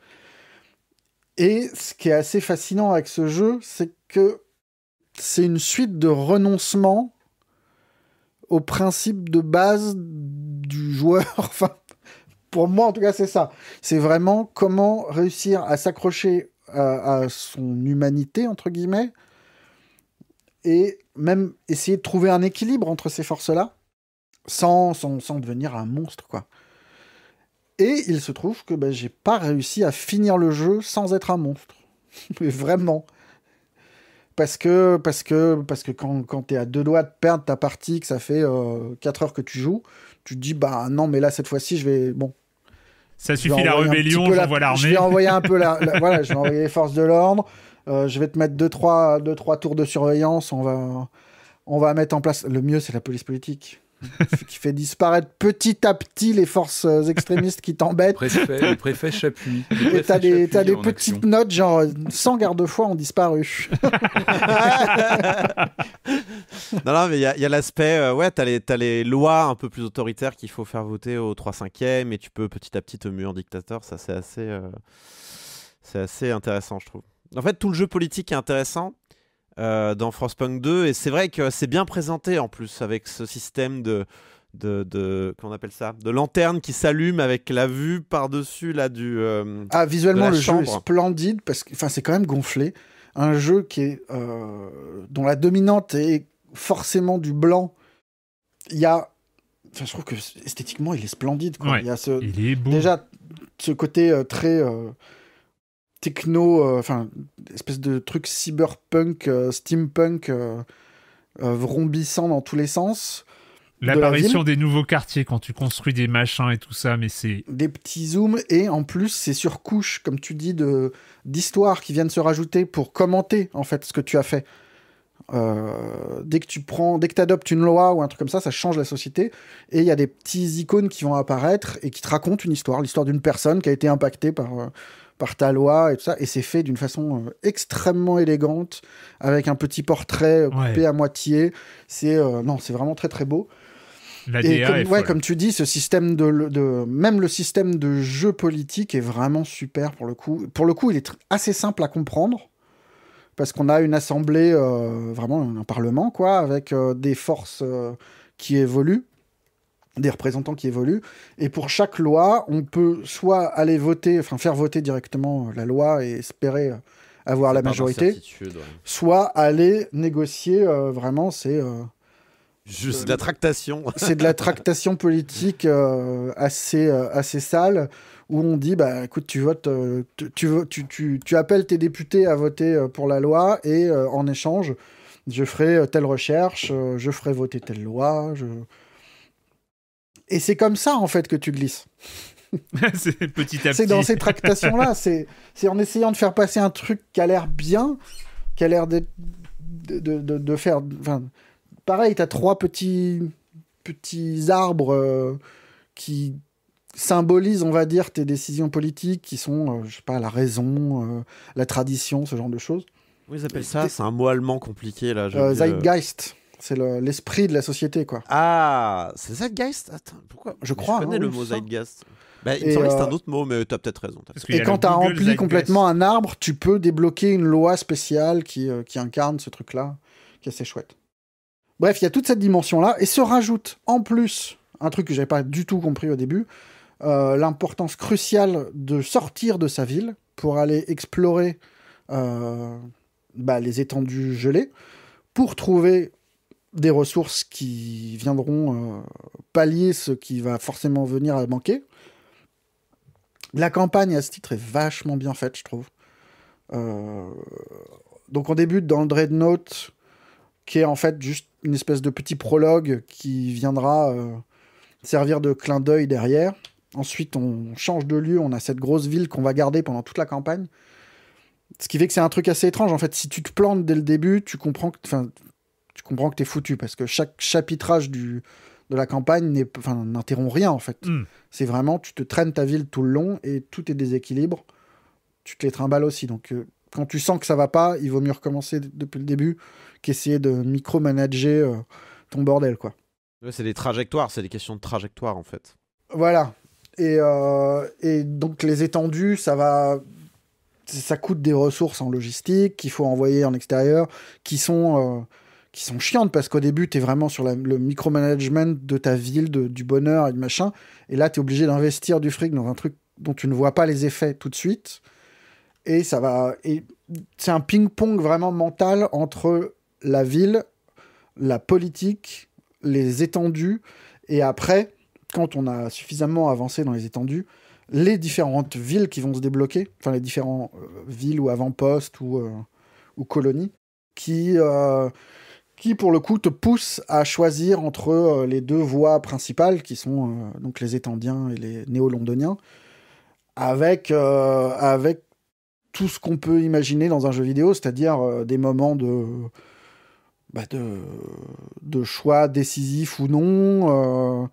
Et ce qui est assez fascinant avec ce jeu, c'est que c'est une suite de renoncements au principe de base du joueur. enfin, pour moi, en tout cas, c'est ça. C'est vraiment comment réussir à s'accrocher à son humanité, entre guillemets, et même essayer de trouver un équilibre entre ces forces-là, sans, sans, devenir un monstre, quoi. Et il se trouve que ben, j'ai pas réussi à finir le jeu sans être un monstre. Mais vraiment. Parce que, parce que, parce que quand, quand t'es à deux doigts de perdre ta partie, que ça fait euh, quatre 4 heures que tu joues, tu te dis, bah non, mais là, cette fois-ci, je vais. Bon. Ça suffit la rébellion, j'envoie l'armée. Je vais envoyer un peu voilà, je vais envoyer les forces de l'ordre. Euh, je vais te mettre deux trois, deux, trois tours de surveillance. On va, on va mettre en place. Le mieux, c'est la police politique. qui fait disparaître petit à petit les forces extrémistes qui t'embêtent. Préfet, le préfet Chapuis. Et t'as des, as des petites notes genre 100 garde-fois ont disparu. non, non, mais il y a, a l'aspect, euh, ouais, t'as les, as les lois un peu plus autoritaires qu'il faut faire voter au 3 5 et tu peux petit à petit te muer en dictateur. Ça, c'est assez, euh, c'est assez intéressant, je trouve. En fait, tout le jeu politique est intéressant euh, dans Frostpunk 2, et c'est vrai que c'est bien présenté en plus avec ce système de. De, de qu'on appelle ça de lanterne qui s'allume avec la vue par dessus là du euh, ah visuellement le jeu est splendide parce que enfin c'est quand même gonflé un jeu qui est euh, dont la dominante est forcément du blanc il y a Enfin, je trouve que esthétiquement, il est splendide. Quoi. il y a ce, Déjà, ce côté très techno, euh, enfin, espèce de truc cyberpunk, euh, steampunk, euh, rombissant dans tous les sens. L'apparition des nouveaux quartiers quand tu construis des machins et tout ça, mais c'est... Des petits zooms, et en plus, c'est sur couche, comme tu dis, d'histoires qui viennent se rajouter pour commenter, en fait, ce que tu as fait. dès que tu prends, dès que adoptes une loi ou un truc comme ça, ça change la société. Et il y a des petits icônes qui vont apparaître et qui te racontent une histoire, l'histoire d'une personne qui a été impactée par, par loi et tout ça. Et c'est fait d'une façon euh, extrêmement élégante, avec un petit portrait euh, coupé à moitié. C'est euh, non, c'est vraiment très très beau. et comme, ouais, comme tu dis, ce système de, même le système de jeu politique est vraiment super pour le coup. Pour le coup, il est assez simple à comprendre parce qu'on a une assemblée, vraiment un parlement quoi, avec des forces qui évoluent des représentants qui évoluent. Et pour chaque loi, on peut soit aller voter, enfin faire voter directement euh, la loi et espérer euh, avoir la majorité, soit aller négocier euh, vraiment, c'est... de la tractation. c'est de la tractation politique assez, assez sale, où on dit, bah, écoute, tu votes, tu, tu, appelles tes députés à voter pour la loi, et en échange, je ferai telle recherche, je ferai voter telle loi, et c'est comme ça, en fait, que tu glisses. c'est petit à petit. C'est dans ces tractations-là. c'est en essayant de faire passer un truc qui a l'air bien, qui a l'air de, de, de, faire. Enfin, pareil, tu as trois petits, petits arbres euh, qui symbolisent, on va dire, tes décisions politiques qui sont, euh, je sais pas, la raison, euh, la tradition, ce genre de choses. Oui, ils appellent ça, c'est un mot allemand compliqué là. Zeitgeist. C'est l'esprit de la société, quoi. Ah, c'est Zeitgeist pourquoi Je crois. Je connais hein, le mot Zeitgeist. Bah, il me c'est euh, un autre mot, mais tu as peut-être raison. et quand tu as rempli complètement un arbre, tu peux débloquer une loi spéciale qui, euh, qui incarne ce truc-là, qui est assez chouette. Bref, il y a toute cette dimension-là, et se rajoute en plus un truc que j'avais pas du tout compris au début, euh, l'importance cruciale de sortir de sa ville pour aller explorer bah, les étendues gelées, pour trouver des ressources qui viendront euh, pallier ce qui va forcément venir à manquer. La campagne à ce titre est vachement bien faite, je trouve. Euh, donc on débute dans le Dreadnought, qui est en fait juste une espèce de petit prologue qui viendra euh, servir de clin d'œil derrière. Ensuite, on change de lieu, on a cette grosse ville qu'on va garder pendant toute la campagne. Ce qui fait que c'est un truc assez étrange. En fait, si tu te plantes dès le début, tu comprends que tu comprends que tu es foutu parce que chaque chapitrage du, de la campagne n'interrompt rien en fait. Hmm. C'est vraiment, tu te traînes ta ville tout le long et tout est déséquilibre. Tu te les trimbales aussi. Donc euh, quand tu sens que ça va pas, il vaut mieux recommencer depuis le début qu'essayer de micromanager euh, ton bordel quoi. c'est des trajectoires, c'est des questions de trajectoire en fait. Voilà. Et, euh, et donc les étendues, ça va ça coûte des ressources en logistique qu'il faut envoyer en extérieur, qui sont qui sont chiantes parce qu'au début, tu es vraiment sur le micromanagement de ta ville, du bonheur et du machin. Et là, tu es obligé d'investir du fric dans un truc dont tu ne vois pas les effets tout de suite. Et ça va. Et c'est un ping-pong vraiment mental entre la ville, la politique, les étendues. Et après, quand on a suffisamment avancé dans les étendues, les différentes villes qui vont se débloquer, enfin les différentes euh, villes ou avant-postes ou, euh, colonies, qui, euh, qui pour le coup te pousse à choisir entre euh, les deux voies principales qui sont euh, donc les Étendiens et les Néo-Londoniens, avec, euh, avec tout ce qu'on peut imaginer dans un jeu vidéo, c'est-à-dire des moments de, bah, de, choix décisifs ou non,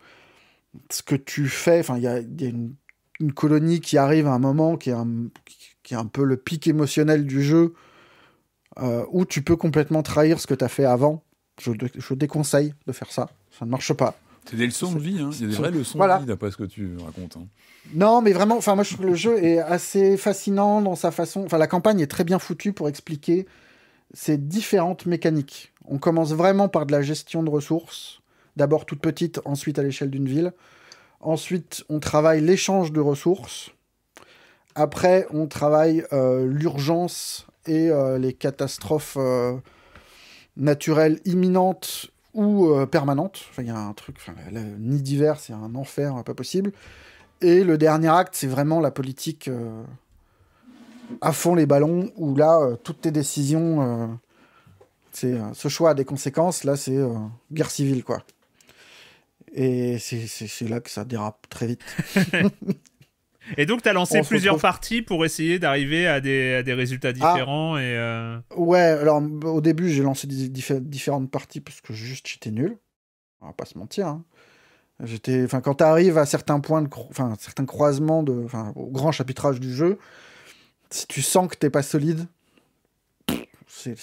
ce que tu fais, enfin il y a, une, colonie qui arrive à un moment qui est qui est un peu le pic émotionnel du jeu euh, où tu peux complètement trahir ce que tu as fait avant. Je, je, déconseille de faire ça. Ça ne marche pas. C'est des leçons de vie, hein. il y a des vraies leçons de vie d'après ce que tu racontes. Hein. Non, mais vraiment, enfin moi je trouve le jeu est assez fascinant dans sa façon. Enfin la campagne est très bien foutue pour expliquer ces différentes mécaniques. On commence vraiment par de la gestion de ressources, d'abord toute petite, ensuite à l'échelle d'une ville. Ensuite, on travaille l'échange de ressources. Après, on travaille euh, l'urgence et euh, les catastrophes euh, naturelles imminentes ou euh, permanentes. Enfin, il y a un truc, enfin, le, nid d'hiver, c'est un enfer pas possible. Et le dernier acte, c'est vraiment la politique à fond les ballons, où là, toutes tes décisions, c'est ce choix a des conséquences, là, c'est guerre civile, quoi. Et c'est là que ça dérape très vite. Et donc, tu as lancé plusieurs parties pour essayer d'arriver à des, à des, résultats ah. différents. Et euh, Ouais, alors au début, j'ai lancé différentes parties parce que juste j'étais nul. On va pas se mentir. Hein. J'étais, enfin, quand tu arrives à certains points, de enfin, certains croisements, de... Enfin, au grand chapitrage du jeu, si tu sens que t'es pas solide, c'est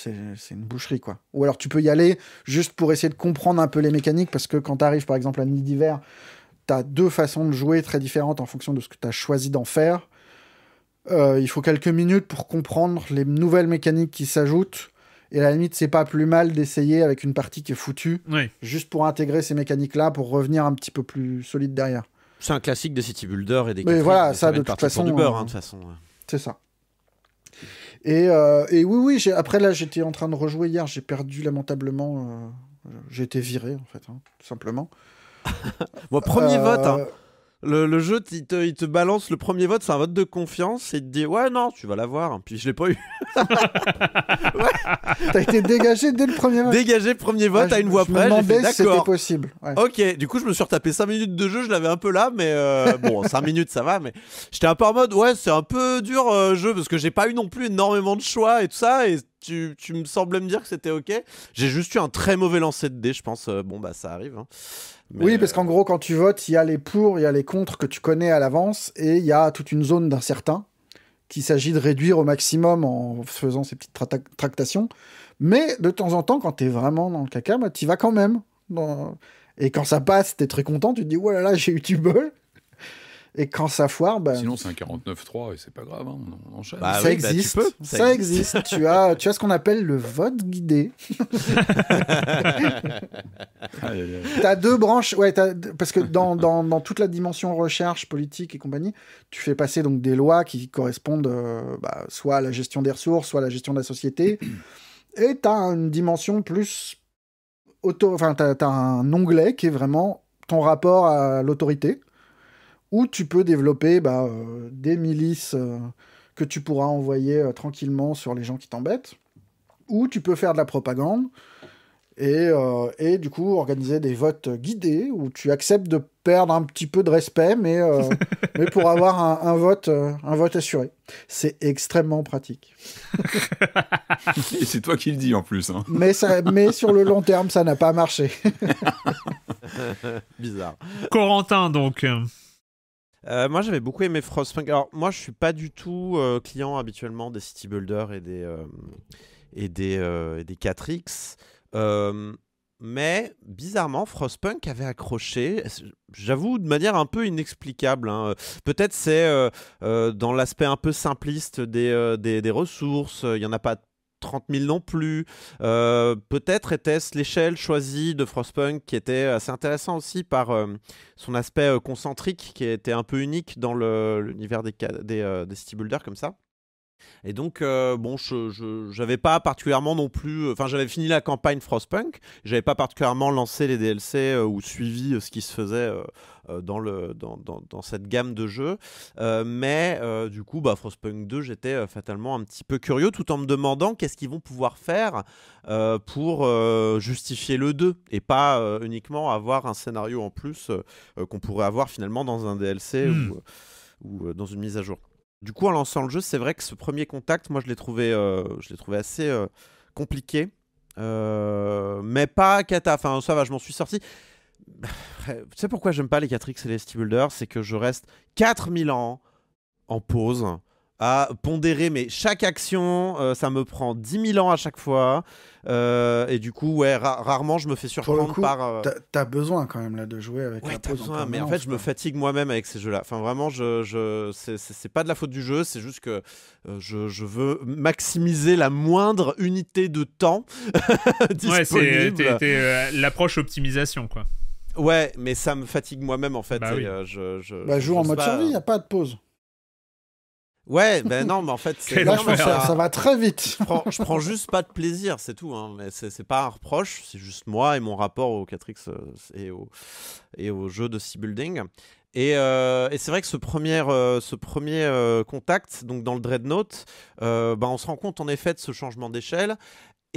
une boucherie quoi. Ou alors tu peux y aller juste pour essayer de comprendre un peu les mécaniques parce que quand tu arrives par exemple à Nid d'hiver tu as deux façons de jouer très différentes en fonction de ce que tu as choisi d'en faire. Euh, il faut quelques minutes pour comprendre les nouvelles mécaniques qui s'ajoutent. Et à la limite, c'est pas plus mal d'essayer avec une partie qui est foutue, juste pour intégrer ces mécaniques-là, pour revenir un petit peu plus solide derrière. C'est un classique de City Builder et des. Mais voilà, ça, hein, de toute façon. Beurre, façon. C'est ça. Et, euh, oui, oui, après là, j'étais en train de rejouer hier, j'ai perdu lamentablement. Euh... J'ai été viré, en fait, hein, tout simplement. Moi, premier euh, vote. Hein. Le, jeu, il te, il te, balance le premier vote, c'est un vote de confiance, et il te dit Ouais, non, tu vas l'avoir. Puis je l'ai pas eu. ouais. T'as été dégagé dès le premier vote. Dégagé, premier vote, ah, à une voix je près. J'ai si c'était possible. Ok, du coup, je me suis retapé 5 minutes de jeu, je l'avais un peu là, mais euh, bon, 5 minutes ça va, mais j'étais un peu en mode Ouais, c'est un peu dur euh, jeu, parce que j'ai pas eu non plus énormément de choix et tout ça, et tu, tu me semblais me dire que c'était ok. J'ai juste eu un très mauvais lancer de dés, je pense. bon, bah ça arrive. Hein. Oui, parce qu'en gros, quand tu votes, il y a les pour, il y a les contre que tu connais à l'avance, et il y a toute une zone d'incertain qu'il s'agit de réduire au maximum en faisant ces petites tractations. Mais de temps en temps, quand tu es vraiment dans le caca, tu bah, tu vas quand même. Et quand ça passe, tu es très content, tu te dis, Oh là là, j'ai eu du bol. Et quand ça foire, ben, sinon c'est un 49-3, et c'est pas grave, hein, on enchaîne. Bah bah, ça, existe, ça, existe, tu as, tu as ce qu'on appelle le vote guidé. tu as deux branches, ouais, as, parce que dans, dans, dans, toute la dimension recherche, politique et compagnie, tu fais passer donc des lois qui correspondent euh, bah, soit à la gestion des ressources, soit à la gestion de la société, et as une dimension plus auto, enfin t'as as un onglet qui est vraiment ton rapport à l'autorité ou tu peux développer bah, euh, des milices euh, que tu pourras envoyer euh, tranquillement sur les gens qui t'embêtent. Ou tu peux faire de la propagande et, et du coup organiser des votes guidés où tu acceptes de perdre un petit peu de respect, mais, mais pour avoir un, vote, un vote assuré. C'est extrêmement pratique. c'est toi qui le dis en plus. Hein. Mais, ça, mais sur le long terme, ça n'a pas marché. Bizarre. Corentin donc. Euh, moi, j'avais beaucoup aimé Frostpunk. Alors, moi, je suis pas du tout euh, client habituellement des City Builder et des, euh, et des, des 4X. mais bizarrement, Frostpunk avait accroché, j'avoue, de manière un peu inexplicable. Hein. Peut-être c'est dans l'aspect un peu simpliste des, des, des ressources, il n'y en a pas 30 000 non plus. Euh, peut-être était-ce l'échelle choisie de Frostpunk qui était assez intéressant aussi par euh, son aspect euh, concentrique qui était un peu unique dans l'univers des, des, city builders comme ça. Et donc, bon, je n'avais pas particulièrement non plus. Enfin, j'avais fini la campagne Frostpunk, j'avais pas particulièrement lancé les DLC ou suivi ce qui se faisait euh, dans, le, dans, cette gamme de jeux. Euh, mais euh, du coup, bah, Frostpunk 2, j'étais fatalement un petit peu curieux, tout en me demandant qu'est-ce qu'ils vont pouvoir faire pour justifier le 2 et pas uniquement avoir un scénario en plus qu'on pourrait avoir finalement dans un DLC ou, hmm. dans une mise à jour. Du coup, en lançant le jeu, c'est vrai que ce premier contact, moi, je l'ai trouvé, je l'ai trouvé assez compliqué. mais pas cata. Enfin, ça va, je m'en suis sorti. tu sais pourquoi j'aime pas les 4 et les Stibulders C'est que je reste 4000 ans en pause à pondérer mais chaque action euh, ça me prend 10 000 ans à chaque fois euh, et du coup ouais rarement je me fais surprendre par euh t'as besoin quand même là de jouer avec mais en fait je me fatigue moi-même avec ces jeux là enfin vraiment je, je c'est pas de la faute du jeu c'est juste que je, je, veux maximiser la moindre unité de temps disponible ouais, c'est l'approche optimisation quoi Ouais, mais ça me fatigue moi-même en fait. Bah euh, je, bah, joue en mode survie, il euh. n'y a pas de pause. Ouais, ben non, mais en fait, là, ça, ça, va très vite. je, prends, prends juste pas de plaisir, c'est tout. Hein. Mais c'est pas un reproche, c'est juste moi et mon rapport au 4X euh, et au, et au jeu de sea building. Et, c'est vrai que ce premier, ce premier contact, donc dans le Dreadnought, bah on se rend compte en effet de ce changement d'échelle.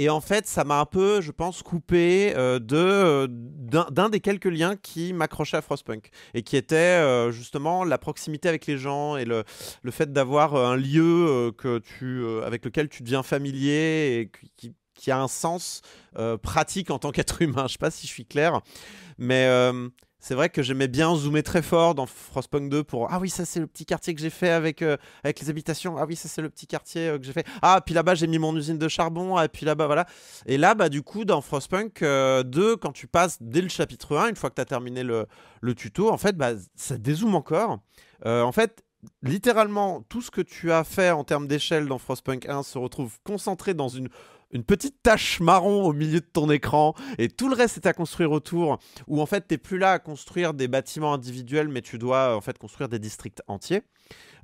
Et en fait, ça m'a un peu, je pense, coupé euh, de euh, d'un des quelques liens qui m'accrochaient à Frostpunk et qui était euh, justement la proximité avec les gens et le, fait d'avoir un lieu que tu, avec lequel tu deviens familier et qui, a un sens pratique en tant qu'être humain. Je ne sais pas si je suis clair, mais c'est vrai que j'aimais bien zoomer très fort dans Frostpunk 2 pour ah oui ça c'est le petit quartier que j'ai fait avec euh, avec les habitations ah oui ça c'est le petit quartier euh, que j'ai fait ah puis là-bas j'ai mis mon usine de charbon ah, Et puis là-bas voilà et là bah du coup dans Frostpunk 2 euh, quand tu passes dès le chapitre 1 une fois que tu as terminé le, le tuto en fait bah ça dézoome encore en fait littéralement tout ce que tu as fait en termes d'échelle dans Frostpunk 1 se retrouve concentré dans une une petite tache marron au milieu de ton écran et tout le reste est à construire autour où en fait tu t'es plus là à construire des bâtiments individuels mais tu dois euh, en fait construire des districts entiers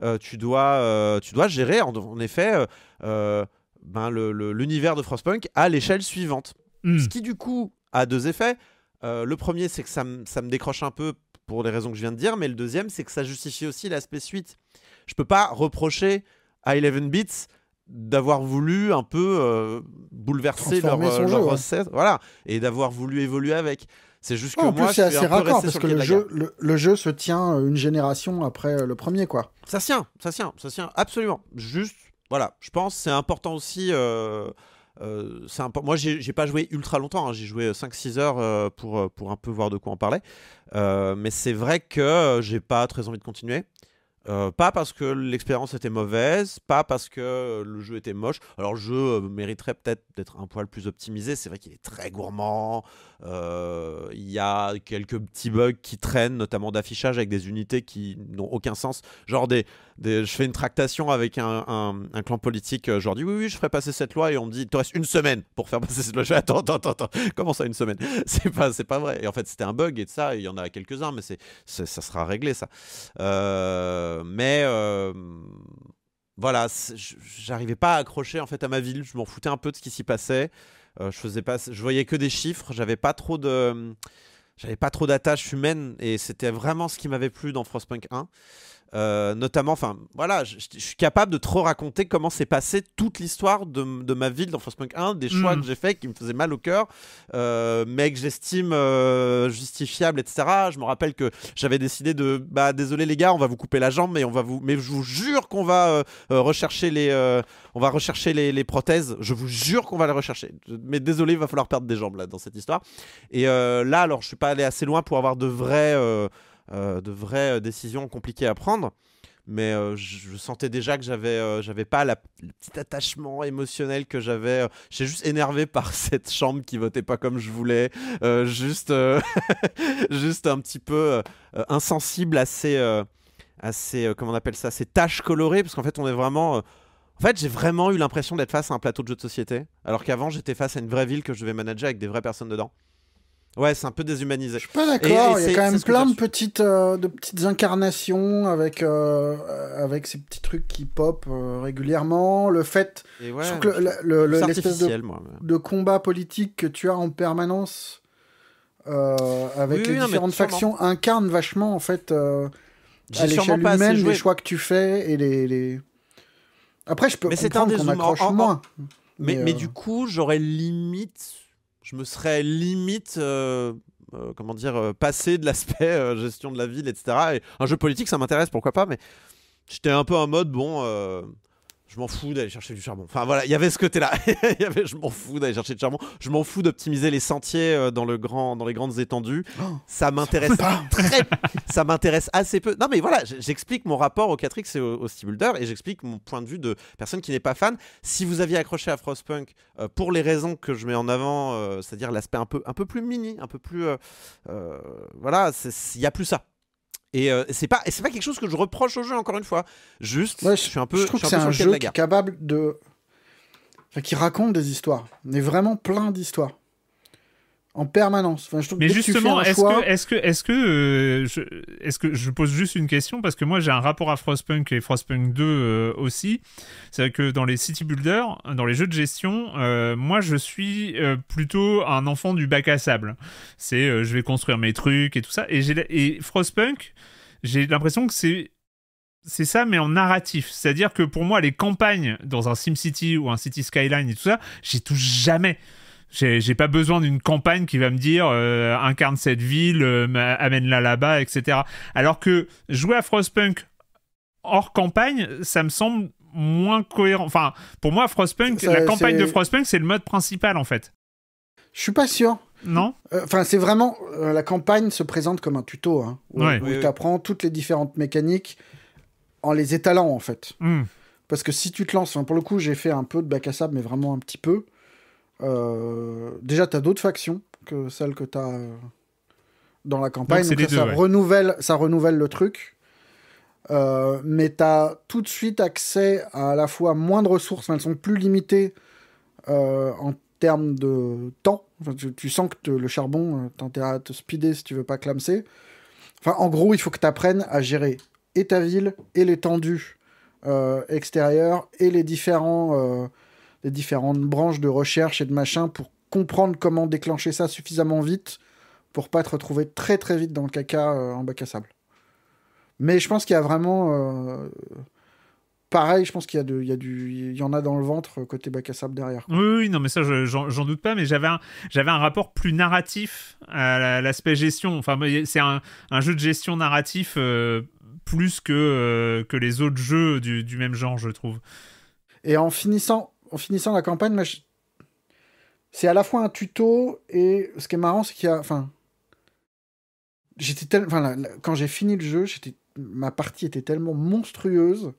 euh, tu dois euh, tu dois gérer en, effet ben l'univers de Frostpunk à l'échelle suivante hmm. ce qui du coup a deux effets le premier c'est que ça, ça me décroche un peu pour les raisons que je viens de dire mais le deuxième c'est que ça justifie aussi l'aspect suite je peux pas reprocher à 11 bits d'avoir voulu un peu euh, bouleverser leur, euh, voilà, et d'avoir voulu évoluer avec. C'est juste que moi, c'est assez raccord parce que le jeu, le, jeu, se tient euh, une génération après le premier, quoi. Ça tient, ça tient, ça tient, absolument. Juste, voilà, je pense c'est important aussi. Euh, impo moi, j'ai pas joué ultra longtemps, hein. j'ai joué 5-6 heures pour, pour un peu voir de quoi en parler mais c'est vrai que j'ai pas très envie de continuer. Euh, pas parce que l'expérience était mauvaise, pas parce que le jeu était moche. Alors le jeu euh, mériterait peut-être d'être un poil plus optimisé. C'est vrai qu'il est très gourmand. Euh, il y a quelques petits bugs qui traînent, notamment d'affichage avec des unités qui n'ont aucun sens. Genre des, je fais une tractation avec un, clan politique, aujourd'hui euh, dis oui, oui, je ferai passer cette loi, et on me dit, il te reste une semaine pour faire passer cette loi. Je fais, attends, attends, attends, comment ça une semaine C'est pas, pas vrai. Et en fait, c'était un bug et de ça, il y en a quelques-uns, mais ça sera réglé ça. Euh, mais euh, voilà, j'arrivais pas à accrocher en fait à ma ville. Je m'en foutais un peu de ce qui s'y passait. je faisais pas, je voyais que des chiffres. J'avais pas trop de, j'avais pas trop d'attaches humaines et c'était vraiment ce qui m'avait plu dans Frostpunk 1. Euh, notamment, enfin voilà, je, suis capable de trop raconter comment s'est passée toute l'histoire de, ma ville dans France Punk 1, des choix mm. que j'ai faits qui me faisaient mal au cœur, euh, mais que j'estime euh, justifiable, etc. Je me rappelle que j'avais décidé de, bah désolé les gars, on va vous couper la jambe, mais on va vous, mais je vous jure qu'on va rechercher les, on va rechercher les, prothèses, je vous jure qu'on va les rechercher. Mais désolé, il va falloir perdre des jambes là dans cette histoire. Et là, alors je suis pas allé assez loin pour avoir de vrais euh, de vraies euh, décisions compliquées à prendre. Mais euh, je, sentais déjà que j'avais, j'avais pas le petit attachement émotionnel que j'avais. J'étais juste énervé par cette chambre qui votait pas comme je voulais. juste, juste un petit peu insensible à ces, à on appelle ça, ces taches colorées. Parce qu'en fait, on est vraiment. En fait, j'ai vraiment eu l'impression d'être face à un plateau de jeu de société, alors qu'avant, j'étais face à une vraie ville que je devais manager avec des vraies personnes dedans. Ouais, c'est un peu déshumanisé. Je suis pas d'accord. Il y a quand même plein de petites, euh, de petites incarnations avec, euh, avec ces petits trucs qui pop euh, régulièrement. Le fait. l'espèce le, de, combat politique que tu as en permanence avec les différentes factions incarne vachement, en fait, à l'échelle humaine, les choix que tu fais et les. Après, je peux mais comprendre qu'on accroche en, moins. mais, mais du coup, j'aurais limite je me serais limite. Euh, euh, comment dire, euh, passé de l'aspect gestion de la ville, etc. Et un jeu politique, ça m'intéresse, pourquoi pas, mais j'étais un peu en mode, bon, je m'en fous d'aller chercher du charbon. Enfin voilà, il y avait ce côté-là. je m'en fous d'aller chercher du charbon. Je m'en fous d'optimiser les sentiers euh, dans le grand, dans les grandes étendues. Oh, ça m'intéresse ça m'intéresse assez peu. Non mais voilà, j'explique mon rapport au 4 et au, au et j'explique mon point de vue de personne qui n'est pas fan. Si vous aviez accroché à Frostpunk euh, pour les raisons que je mets en avant, euh, c'est-à-dire l'aspect un peu, un peu plus mini, un peu plus, voilà, il n'y a plus ça. Euh, et c'est pas pas quelque chose que je reproche au jeu encore une fois. Juste, je, suis un peu. Je trouve que c'est un, jeu est capable de, qui raconte des histoires, mais vraiment plein d'histoires en permanence. mais justement, est-ce que, est-ce que, euh, je, est que je pose juste une question parce que moi j'ai un rapport à Frostpunk et Frostpunk 2 euh, aussi. C'est que dans les city builders, dans les jeux de gestion, euh, moi je suis plutôt un enfant du bac à sable. C'est je vais construire mes trucs et tout ça. Et, et Frostpunk, j'ai l'impression que c'est c'est ça, mais en narratif. C'est-à-dire que pour moi, les campagnes dans un SimCity ou un City Skyline et tout ça, j'y touche jamais. J'ai pas besoin d'une campagne qui va me dire euh, incarne cette ville, euh, amène-la là-bas, etc. Alors que jouer à Frostpunk hors campagne, ça me semble moins cohérent. Enfin, pour moi, Frostpunk, la campagne de Frostpunk, c'est le mode principal en fait. Je suis pas sûr. Non euh, Enfin, c'est vraiment. la campagne se présente comme un tuto, hein, où, ouais. tu apprends toutes les différentes mécaniques en les étalant, en fait. Hmm. Parce que si tu te lances, pour le coup, j'ai fait un peu de bac à sable, mais vraiment un petit peu. Euh, déjà, tu as d'autres factions que celles que tu as euh, dans la campagne. Donc, ça, renouvelle, ça renouvelle le truc. Euh, mais tu as tout de suite accès à la fois moins de ressources, elles sont plus limitées en termes de temps. tu, sens que le charbon, tu à te speeder si tu veux pas clamser. Enfin, en gros, il faut que tu apprennes à gérer et ta ville, et l'étendue extérieure, et les différents les différentes branches de recherche et de machin pour comprendre comment déclencher ça suffisamment vite pour pas te retrouver très très vite dans le caca euh, en bac à sable. Mais je pense qu'il y a vraiment. Euh, pareil, je pense qu'il y, a de, il y, a du, il y en a dans le ventre euh, côté bac à sable derrière. Oui, oui, non, mais ça, j'en doute pas, mais j'avais un, un rapport plus narratif à l'aspect gestion. Enfin, c'est un, jeu de gestion narratif plus que, que les autres jeux du même genre, je trouve. Et en finissant en finissant la campagne, c'est à la fois un tuto et ce qui est marrant, c'est qu'il y a. Enfin, j'étais enfin, quand j'ai fini le jeu, j'étais... ma partie était tellement monstrueuse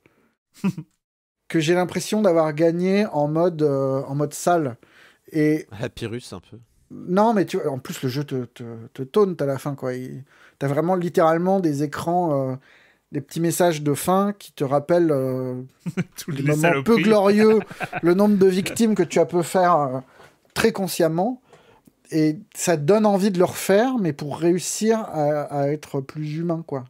que j'ai l'impression d'avoir gagné en mode, euh, en mode sale. Et... La ah, un peu. Non, mais tu en plus, le jeu te, te, te à la fin, quoi. T'as vraiment littéralement des écrans. Euh, des petits messages de fin qui te rappellent euh, les, moments peu glorieux, le nombre de victimes que tu as pu faire euh, très consciemment. Et ça te donne envie de le refaire, mais pour réussir à, être plus humain, quoi.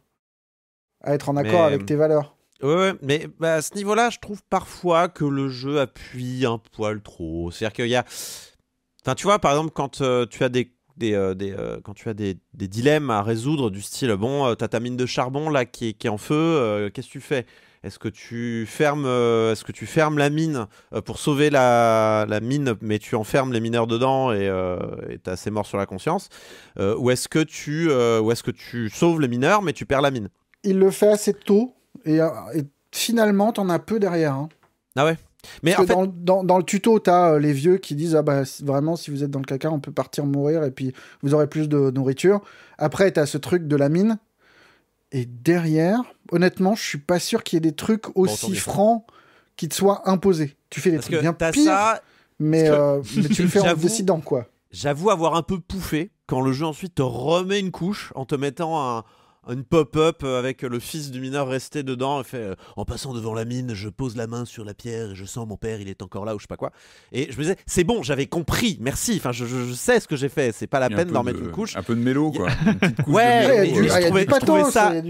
À être en accord avec tes valeurs. Oui, mais bah, à ce niveau-là, je trouve parfois que le jeu appuie un poil trop. C'est-à-dire qu'il y a. Enfin, tu vois, par exemple, quand euh, tu as des des, euh, euh, quand tu as des, dilemmes à résoudre du style bon, euh, t'as ta mine de charbon là qui est, en feu, qu'est-ce que tu fais est-ce que tu fermes, est-ce que tu fermes la mine pour sauver la, la, mine, mais tu enfermes les mineurs dedans et tu assez mort sur la conscience, ou est-ce que tu, ou est-ce que tu sauves les mineurs mais tu perds la mine Il le fait assez tôt et, et finalement t'en as peu derrière. Hein. Ah ouais. Mais dans, le tuto, tu as euh, les vieux qui disent Ah bah vraiment, si vous êtes dans le caca, on peut partir mourir et puis vous aurez plus de nourriture. Après, tu as ce truc de la mine. Et derrière, honnêtement, je suis pas sûr qu'il y ait des trucs aussi francs qui te soient imposés. Tu fais des trucs bien pires, ça... mais, euh, mais tu le fais en décidant, quoi. J'avoue avoir un peu pouffé quand le jeu ensuite te remet une couche en te mettant un, une pop-up euh, avec le fils du mineur resté dedans fait euh, en passant devant la mine, je pose la main sur la pierre et je sens mon père, il est encore là ou je sais pas quoi. Et je me disais c'est bon, j'avais compris, merci. Enfin, je, je sais ce que j'ai fait, c'est pas la peine d'en mettre une couche. Un peu de mélo quoi. ouais, je, trouvais, ça, je,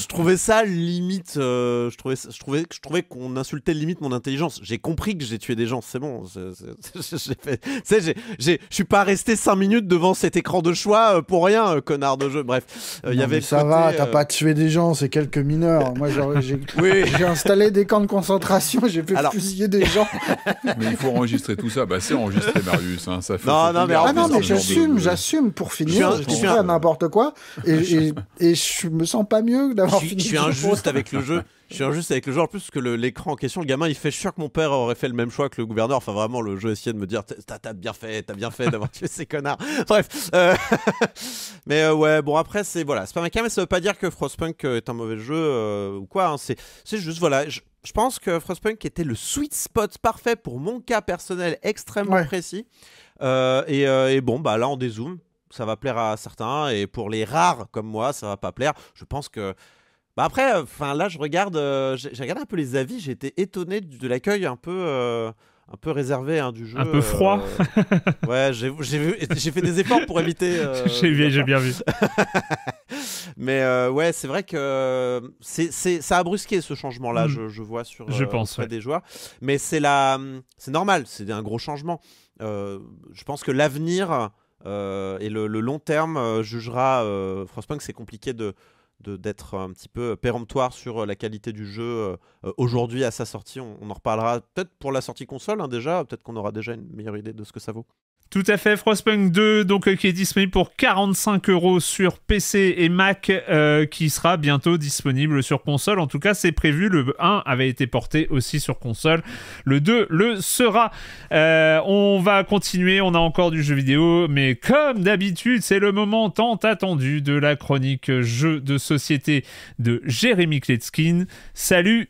je, trouvais ça limite, euh, je trouvais, je trouvais, je trouvais qu'on insultait limite mon intelligence. J'ai compris que j'ai tué des gens, c'est bon. Je suis pas resté 5 minutes devant cet écran de choix pour rien, connard de jeu. Bref, il y avait ça va, t'as euh, pas tué des gens, c'est quelques mineurs. Moi, j'ai installé des camps de concentration, j'ai fait fusiller des gens. mais il faut enregistrer tout ça. Bah, c'est enregistré, Marius. Hein, ça fait non, non, mais, j'assume, j'assume pour finir. Je, suis n'importe quoi. Et, et, je me sens pas mieux d'avoir fini. Je suis injuste avec le jeu. Je suis injuste avec le jeu en plus que l'écran en question, le gamin, il fait sûr que mon père aurait fait le même choix que le gouverneur. Enfin, vraiment, le jeu essayait de me dire T'as bien fait, t'as bien fait d'avoir tué ces connards. Bref. Euh, mais euh, ouais, bon, après, c'est voilà, c'est pas ma caméra ça veut pas dire que Frostpunk euh, est un mauvais jeu euh, ou quoi. Hein. C'est juste, voilà, je, pense que Frostpunk était le sweet spot parfait pour mon cas personnel extrêmement précis. Euh, et, bon, bah là, on dézoome. Ça va plaire à certains. Et pour les rares comme moi, ça va pas plaire. Je pense que. Bah après, enfin là, je regarde, j'ai regardé un peu les avis. J'ai été étonné de l'accueil un peu un peu réservé hein, du jeu. Un peu froid. ouais, j'ai fait des efforts pour éviter. j'ai bien, bien vu. Mais euh, ouais, c'est vrai que c'est, ça a brusqué ce changement-là, mm. je, vois sur, je euh, des joueurs. Mais c'est, la, c'est normal, c'est un gros changement. Euh, je pense que l'avenir et le, long terme jugera Frostpunk, c'est compliqué de, d'être un petit peu péremptoire sur la qualité du jeu aujourd'hui à sa sortie. On, en reparlera peut-être pour la sortie console hein, déjà, peut-être qu'on aura déjà une meilleure idée de ce que ça vaut. Tout à fait, Frostpunk 2, donc, euh, qui est disponible pour 45 euros sur PC et Mac, euh, qui sera bientôt disponible sur console. En tout cas, c'est prévu. Le 1 avait été porté aussi sur console. Le 2 le sera. Euh, on va continuer, on a encore du jeu vidéo, mais comme d'habitude, c'est le moment tant attendu de la chronique jeu de société de Jérémy Kletskin. Salut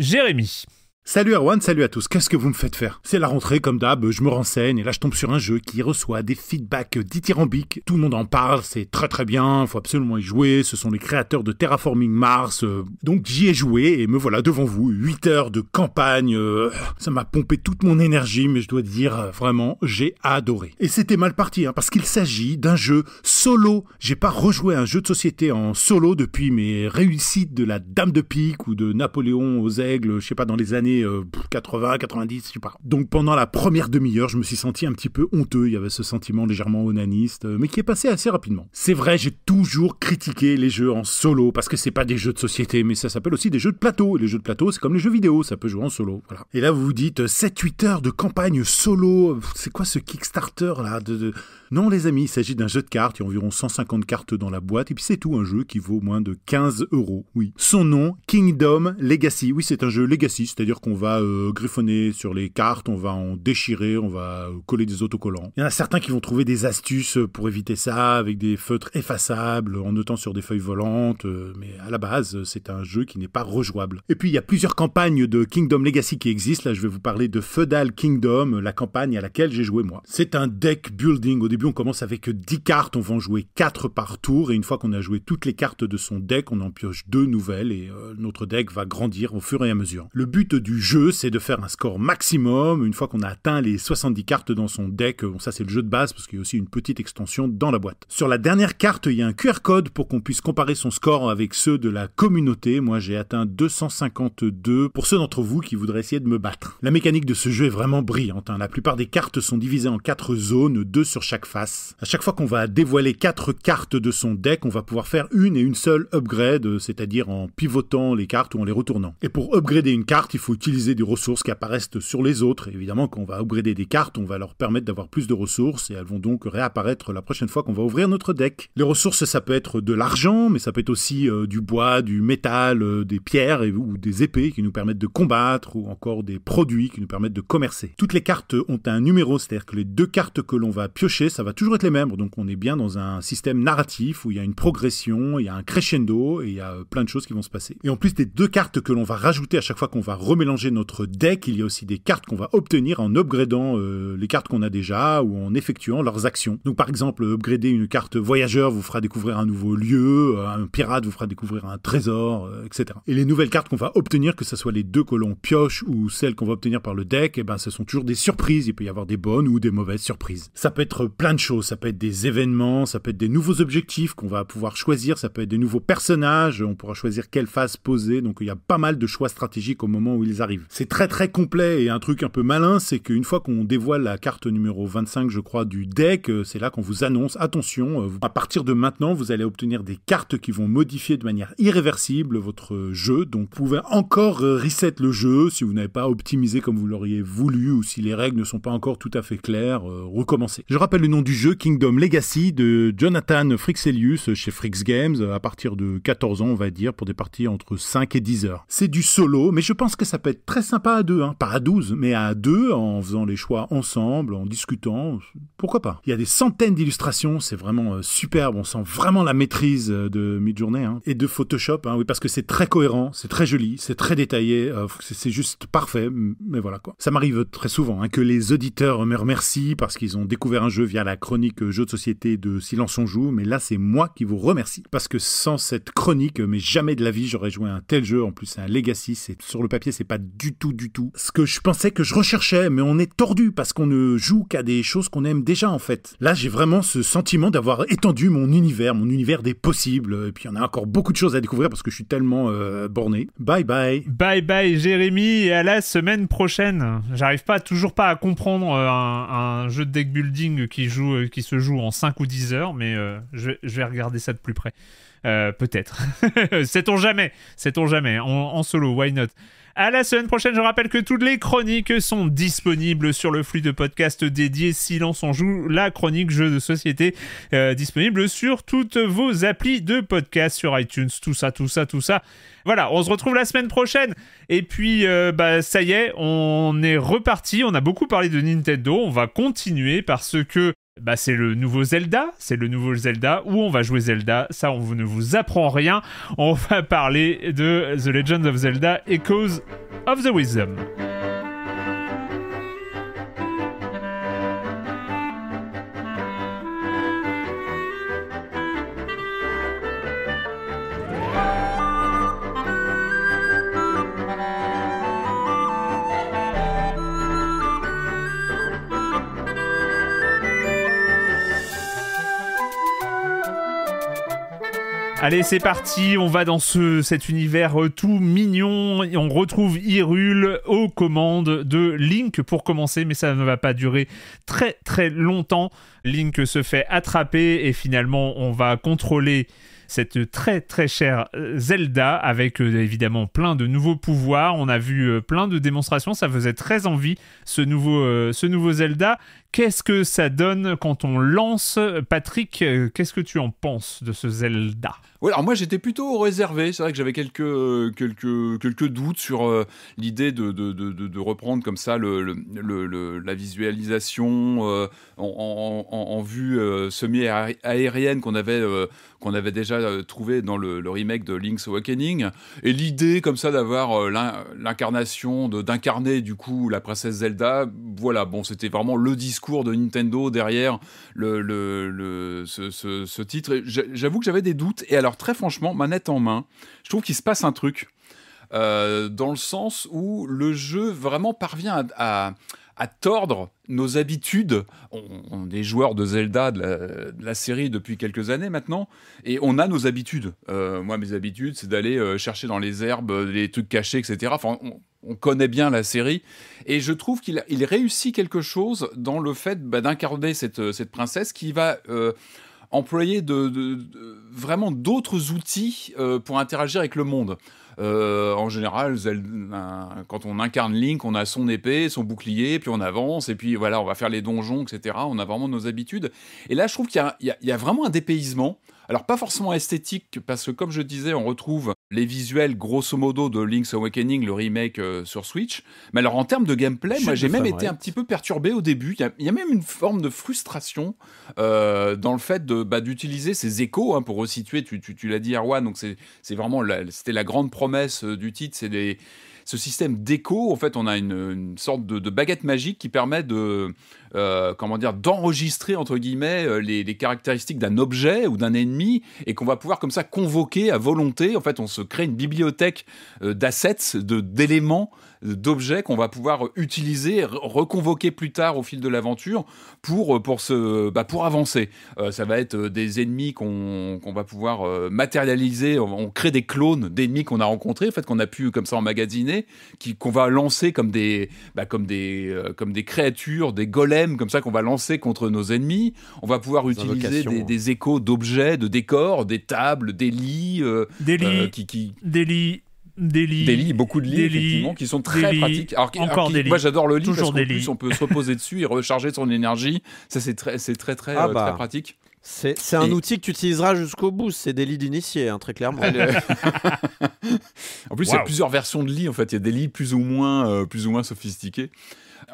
Jérémy Salut Erwan, salut à tous. Qu'est-ce que vous me faites faire C'est la rentrée comme d'hab, je me renseigne et là je tombe sur un jeu qui reçoit des feedbacks dithyrambiques. Tout le monde en parle, c'est très très bien, faut absolument y jouer. Ce sont les créateurs de Terraforming Mars. Euh, donc j'y ai joué et me voilà devant vous, 8 heures de campagne. Euh, ça m'a pompé toute mon énergie, mais je dois dire euh, vraiment, j'ai adoré. Et c'était mal parti hein, parce qu'il s'agit d'un jeu solo. J'ai pas rejoué un jeu de société en solo depuis mes réussites de la Dame de Pique ou de Napoléon aux Aigles, je sais pas dans les années 80, 90, euh, je sais pas. Donc pendant la première demi-heure, je me suis senti un petit peu honteux. Il y avait ce sentiment légèrement onaniste, euh, mais qui est passé assez rapidement. C'est vrai, j'ai toujours critiqué les jeux en solo parce que c'est pas des jeux de société, mais ça s'appelle aussi des jeux de plateau. Et les jeux de plateau, c'est comme les jeux vidéo, ça peut jouer en solo. Voilà. Et là, vous vous dites 7-8 heures de campagne solo. C'est quoi ce Kickstarter là de non, les amis, il s'agit d'un jeu de cartes. Il y a environ 150 cartes dans la boîte. Et puis c'est tout, un jeu qui vaut moins de 15 euros. Oui. Son nom, Kingdom Legacy. Oui, c'est un jeu Legacy, c'est-à-dire qu'on va euh, griffonner sur les cartes, on va en déchirer, on va euh, coller des autocollants. Il y en a certains qui vont trouver des astuces euh, pour éviter ça, avec des feutres effaçables, en notant sur des feuilles volantes. mais à la base, c'est un jeu qui n'est pas rejouable. Et puis il y a plusieurs campagnes de Kingdom Legacy qui existent. Là, je vais vous parler de Feudal Kingdom, la campagne à laquelle j'ai joué moi. C'est un deck building au début on commence avec 10 cartes, on va en jouer 4 par tour, et une fois qu'on a joué toutes les cartes de son deck, on en pioche 2 nouvelles, et euh, notre deck va grandir au fur et à mesure. Le but du jeu, c'est de faire un score maximum, une fois qu'on a atteint les 70 cartes dans son deck, euh, bon ça c'est le jeu de base, parce qu'il y a aussi une petite extension dans la boîte. Sur la dernière carte, il y a un QR code pour qu'on puisse comparer son score avec ceux de la communauté, moi j'ai atteint 252, pour ceux d'entre vous qui voudraient essayer de me battre. La mécanique de ce jeu est vraiment brillante, hein. la plupart des cartes sont divisées en 4 zones, 2 sur chaque face. À chaque fois qu'on va dévoiler quatre cartes de son deck, on va pouvoir faire une et une seule upgrade, euh, c'est-à-dire en pivotant les cartes ou en les retournant. Et pour upgrader une carte, il faut utiliser des ressources qui apparaissent sur les autres. évidemment, quand on va upgrader des cartes, on va leur permettre d'avoir plus de ressources et elles vont donc réapparaître la prochaine fois qu'on va ouvrir notre deck. Les ressources, ça peut être de l'argent, mais ça peut être aussi euh, du bois, du métal, euh, des pierres ou des épées qui nous permettent de combattre ou encore des produits qui nous permettent de commercer. Toutes les cartes ont un numéro, c'est-à-dire que les deux cartes que l'on va piocher ça va toujours être les mêmes. Donc on est bien dans un système narratif où il y a une progression, il y a un crescendo et il y a euh, plein de choses qui vont se passer. Et en plus des deux cartes que l'on va rajouter à chaque fois qu'on va remélanger notre deck, il y a aussi des cartes qu'on va obtenir en upgradant euh, les cartes qu'on a déjà ou en effectuant leurs actions. Donc par exemple, upgrader une carte voyageur vous fera découvrir un nouveau lieu, euh, un pirate vous fera découvrir un trésor, etc. Et les nouvelles cartes qu'on va obtenir, que ce soit les deux que l'on pioche ou celles qu'on va obtenir par le deck, et eh ben ce sont toujours des surprises. Il peut y avoir des bonnes ou des mauvaises surprises. Ça peut être plein de choses. Ça peut être des événements, ça peut être des nouveaux objectifs qu'on va pouvoir choisir, ça peut être des nouveaux personnages, on pourra choisir quelle phase poser. Donc il y a pas mal de choix stratégiques au moment où ils arrivent. C'est très très complet et un truc un peu malin, c'est qu'une fois qu'on dévoile la carte numéro 25, je crois, du deck, euh, c'est là qu'on vous annonce, attention, euh, à partir de maintenant, vous allez obtenir des cartes qui vont modifier de manière irréversible votre jeu. Donc vous pouvez encore euh, reset le jeu si vous n'avez pas optimisé comme vous l'auriez voulu ou si les règles ne sont pas encore tout à fait claires, recommencer. Je rappelle une nom du jeu Kingdom Legacy de Jonathan Frixelius chez Frix Games à partir de 14 ans, on va dire, pour des parties entre 5 et 10 heures. C'est du solo, mais je pense que ça peut être très sympa à deux, hein. pas à 12, mais à deux, en faisant les choix ensemble, en discutant, pourquoi pas. Il y a des centaines d'illustrations, c'est vraiment euh, superbe, on sent vraiment la maîtrise euh, de Midjourney hein. et de Photoshop, hein. oui, parce que c'est très cohérent, c'est très joli, c'est très détaillé, euh, c'est juste parfait, mais voilà quoi. Ça m'arrive très souvent hein, que les auditeurs me remercient parce qu'ils ont découvert un jeu via à la chronique jeu de société de Silence on joue, mais là c'est moi qui vous remercie parce que sans cette chronique, mais jamais de la vie j'aurais joué à un tel jeu. En plus c'est un Legacy, c'est sur le papier c'est pas du tout du tout ce que je pensais que je recherchais, mais on est tordu parce qu'on ne joue qu'à des choses qu'on aime déjà en fait. Là j'ai vraiment ce sentiment d'avoir étendu mon univers, mon univers des possibles, et puis il y en a encore beaucoup de choses à découvrir parce que je suis tellement euh, borné. Bye bye. Bye bye Jérémy et à la semaine prochaine. J'arrive pas toujours pas à comprendre euh, un, un jeu de deck building qui joue, euh, qui se joue en 5 ou 10 heures, mais euh, je, vais regarder ça de plus près. Euh, peut-être. Sait-on jamais Sait-on jamais hein. en, solo, why not à la semaine prochaine, je rappelle que toutes les chroniques sont disponibles sur le flux de podcast dédié Silence en joue, la chronique jeu de société disponible sur toutes vos applis de podcast, sur iTunes, tout ça, tout ça, tout ça. Voilà, on se retrouve la semaine prochaine. Et puis, bah, ça y est, on est reparti. On a beaucoup parlé de Nintendo. On va continuer parce que bah, c'est le nouveau Zelda, c'est le nouveau Zelda où on va jouer Zelda, ça on ne vous apprend rien, on va parler de The Legend of Zelda Echoes of the Wisdom. Allez, c'est parti, on va dans cet univers euh, tout mignon. On retrouve Hyrule aux commandes de Link pour commencer, mais ça ne va pas durer très très longtemps. Link se fait attraper et finalement on va contrôler cette très très chère euh, Zelda avec euh, évidemment plein de nouveaux pouvoirs. On a vu plein de démonstrations, ça faisait très envie ce nouveau, ce nouveau Zelda. Qu'est-ce que ça donne quand on lance Patrick, euh, qu'est-ce que tu en penses de ce Zelda alors moi j'étais plutôt réservé, c'est vrai que j'avais quelques, euh, quelques, quelques doutes sur euh, l'idée de, de, de, reprendre comme ça le, la visualisation en, vue semi-aérienne qu'on avait, qu'on avait déjà trouvé dans le, remake de Link's Awakening, et l'idée comme ça d'avoir l'incarnation, d'incarner du coup la princesse Zelda, voilà, bon c'était vraiment le discours cours de Nintendo derrière le, le, le ce, ce, titre. J'avoue que j'avais des doutes. Et alors, très franchement, manette en main, je trouve qu'il se passe un truc. Euh, dans le sens où le jeu vraiment parvient à, à tordre nos habitudes. On, on, est joueurs de Zelda, de la, série, depuis quelques années maintenant, et on a nos habitudes. Euh, moi, mes habitudes, c'est d'aller euh, chercher dans les herbes les trucs cachés, etc. Enfin, on, on connaît bien la série. Et je trouve qu'il réussit quelque chose dans le fait bah, d'incarner euh, cette, princesse qui va euh, employer vraiment d'autres outils euh, pour interagir avec le monde. en général, quand on incarne Link, on a son épée, son bouclier, puis on avance, et puis voilà, on va faire les donjons, etc. On a vraiment nos habitudes. Et là, je trouve qu'il y, a vraiment un dépaysement. Alors pas forcément esthétique, parce que comme je disais, on retrouve les visuels grosso modo de Link's Awakening, le remake euh, sur Switch. Mais alors en termes de gameplay, moi j'ai même été un petit peu perturbé au début. Il y, a même une forme de frustration euh, dans le fait bah, d'utiliser ces échos hein, pour resituer. Tu, l'as dit Erwan, donc c'est vraiment c'était la grande promesse euh, du titre, c'est ce système d'écho, en fait, on a une, sorte de, baguette magique qui permet de, euh, comment dire, d'enregistrer entre guillemets euh, les, caractéristiques d'un objet ou d'un ennemi et qu'on va pouvoir comme ça convoquer à volonté. En fait, on se crée une bibliothèque euh, d'assets, d'éléments d'objets qu'on va pouvoir utiliser, reconvoquer plus tard au fil de l'aventure pour, euh, pour, se, bah, pour avancer. Euh, ça va être euh, des ennemis qu'on va pouvoir matérialiser. On crée des clones d'ennemis qu'on a rencontrés, en fait, qu'on a pu comme ça emmagasiner, qu'on va lancer comme des, bah, comme, des, comme des créatures, des golems, comme ça qu'on va lancer contre nos ennemis. On va pouvoir utiliser des, échos d'objets, de décors, des tables, des lits. des Des lits des lits. beaucoup de lits, effectivement, qui sont très pratiques. encore des lits. Moi, j'adore le lit parce qu'en plus, on peut se reposer dessus et recharger son énergie. Ça, c'est très, c'est très, très, ah euh, bah. pratique. C'est, c'est un outil que tu utiliseras jusqu'au bout, c'est des lits d'initiés, hein, très clairement. en plus, il y a plusieurs versions de lits, en fait. Il y a des lits plus ou moins, euh, plus ou moins sophistiqués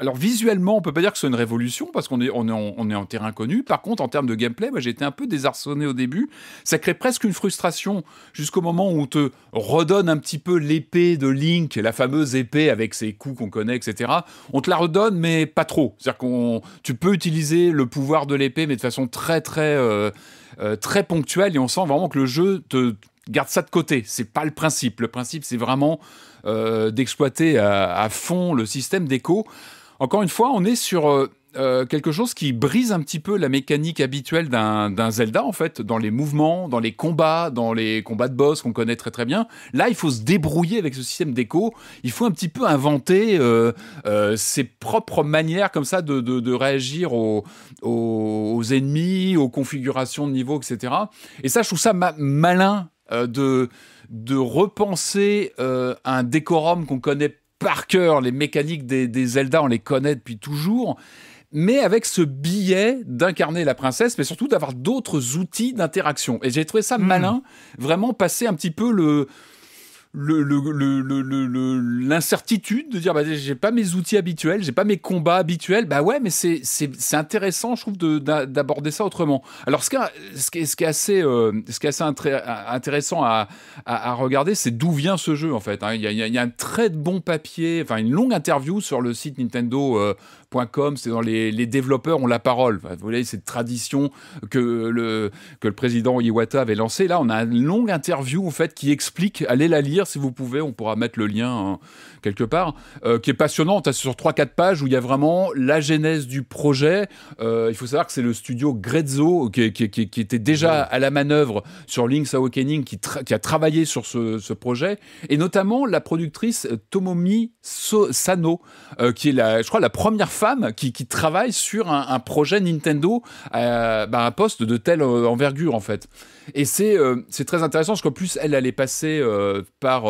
alors visuellement, on peut pas dire que c'est une révolution parce qu'on est, on est, en, on est terrain connu. Par contre, en termes de gameplay, j'ai été un peu désarçonné au début. Ça crée presque une frustration jusqu'au moment où on te redonne un petit peu l'épée de Link, la fameuse épée avec ses coups qu'on connaît, etc. On te la redonne, mais pas trop. C'est-à-dire qu'on, tu peux utiliser le pouvoir de l'épée, mais de façon très très euh, euh, très ponctuelle. Et on sent vraiment que le jeu te garde ça de côté. C'est pas le principe. Le principe, c'est vraiment euh, d'exploiter à, à, fond le système d'écho. Encore une fois, on est sur euh, euh, quelque chose qui brise un petit peu la mécanique habituelle d'un Zelda, en fait, dans les mouvements, dans les combats, dans les combats de boss qu'on connaît très très bien. Là, il faut se débrouiller avec ce système d'écho. Il faut un petit peu inventer euh, ses propres manières comme ça de, réagir aux, aux, ennemis, aux configurations de niveau, etc. Et ça, je trouve ça malin de, de repenser un décorum qu'on connaît par cœur. Les mécaniques des, Zelda, on les connaît depuis toujours mais avec ce billet d'incarner la princesse, mais surtout d'avoir d'autres outils d'interaction. Et j'ai trouvé ça hmm. malin, vraiment passer un petit peu le, l'incertitude le, de dire bah, j'ai pas mes outils habituels, j'ai pas mes combats habituels. Bah ouais, mais c'est intéressant, je trouve, d'aborder ça autrement. Alors, ce qui, ce qui est assez, euh, ce qui est assez intéressant à, à, regarder, c'est d'où vient ce jeu en fait. Hein. Il, y a, un très bon papier, enfin une longue interview sur le site Nintendo euh, c'est dans les, les, développeurs ont la parole. Vous voyez cette tradition que le, que le président Iwata avait lancée. Là, on a une longue interview en fait qui explique. Allez la lire si vous pouvez. On pourra mettre le lien hein, quelque part, euh, qui est passionnante, hein. sur 3-4 pages, où il y a vraiment la genèse du projet. Euh, il faut savoir que c'est le studio Grezzo, qui, était déjà à la manœuvre sur Link's Awakening, qui, a travaillé sur ce, projet, et notamment la productrice Tomomi Sano, euh, qui est, la, je crois, la première femme qui, travaille sur un, projet Nintendo à, bah, un poste de telle envergure, en fait. Et c'est c'est très intéressant parce qu'en plus, elle, allait passer par,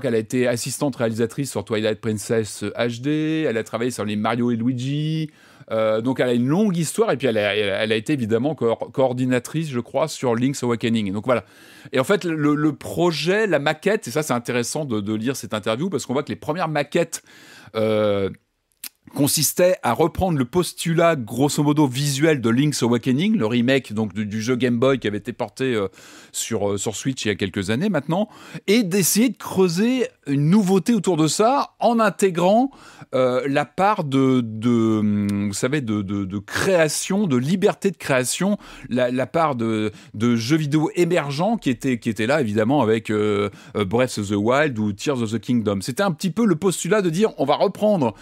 qu'elle a été assistante réalisatrice sur Twilight Princess HD. Elle a travaillé sur les Mario et Luigi. Euh, donc elle a une longue histoire et puis elle a, elle a été évidemment coordinatrice, je crois, sur Link's Awakening. Donc voilà. Et en fait, le, projet, la maquette, et ça c'est intéressant de, lire cette interview parce qu'on voit que les premières maquettes euh, consistait à reprendre le postulat grosso modo visuel de Link's Awakening, le remake donc du, jeu Game Boy qui avait été porté euh, sur, euh, sur Switch il y a quelques années maintenant, et d'essayer de creuser une nouveauté autour de ça en intégrant euh, la part de, hum, vous savez de, création, de liberté de création, la, part de, jeux vidéo émergents qui était, qui était là évidemment avec Breath of the Wild ou Tears of the Kingdom. C'était un petit peu le postulat de dire on va reprendre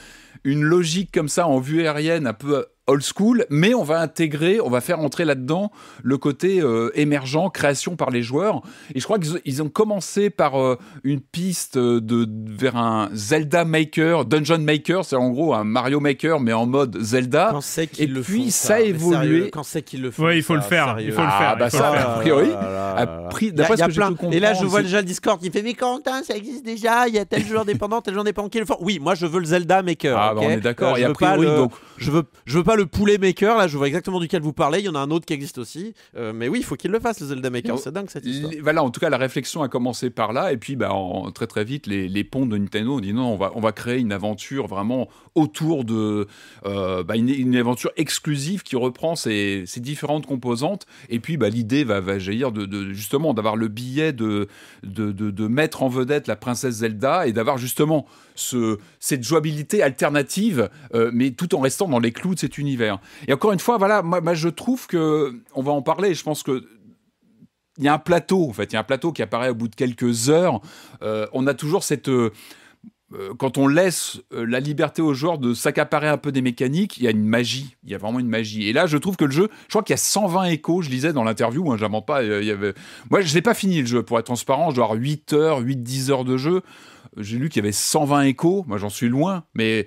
une logique comme ça en vue aérienne un peu old school, mais on va intégrer, on va faire entrer là-dedans le côté euh, émergent, création par les joueurs. Et je crois qu'ils ont commencé par euh, une piste euh, de, vers un Zelda Maker, Dungeon Maker, c'est en gros un Mario Maker, mais en mode Zelda. Quand c'est le font, puis ça a évolué. quand c'est qu'ils le font. Oui, il faut le faire. Il faut le faire. Ah, bah ça, a priori, d'après ce que plein. Et là, je vois déjà le Discord qui fait Mais Quentin, ça existe déjà, il y a tel joueur dépendant, tel joueur dépendant qui le Oui, moi, je veux le Zelda Maker. Ah, bah on est d'accord. Et a priori, donc. Je veux, je veux pas le poulet maker, là je vois exactement duquel vous parlez, il y en a un autre qui existe aussi. Euh, mais oui, il faut qu'il le fasse, le Zelda Maker, c'est dingue cette histoire. voilà, en tout cas la réflexion a commencé par là, et puis bah, en, très très vite les, ponts de Nintendo ont dit non, on va, on va créer une aventure vraiment autour de... Euh, bah, une, aventure exclusive qui reprend ces différentes composantes, et puis bah, l'idée va, va jaillir de, justement d'avoir le billet de de, de mettre en vedette la princesse Zelda et d'avoir justement cette jouabilité alternative, euh, mais tout en restant dans les clous de cet univers. Et encore une fois, voilà, je trouve que, on va en parler, je pense que il y a un plateau, en fait, il y a un plateau qui apparaît au bout de quelques heures. Euh, on a toujours cette euh, quand on laisse la liberté au joueurs de s'accaparer un peu des mécaniques, il y a une magie. Il y a vraiment une magie. Et là, je trouve que le jeu, je crois qu'il y a 120 échos. Je lisais dans l'interview, hein, je pas. Il y avait... Moi, je n'ai pas fini le jeu, pour être transparent. Je dois avoir 8 heures, 8-10 heures de jeu j'ai lu qu'il y avait 120 échos. Moi, j'en suis loin, mais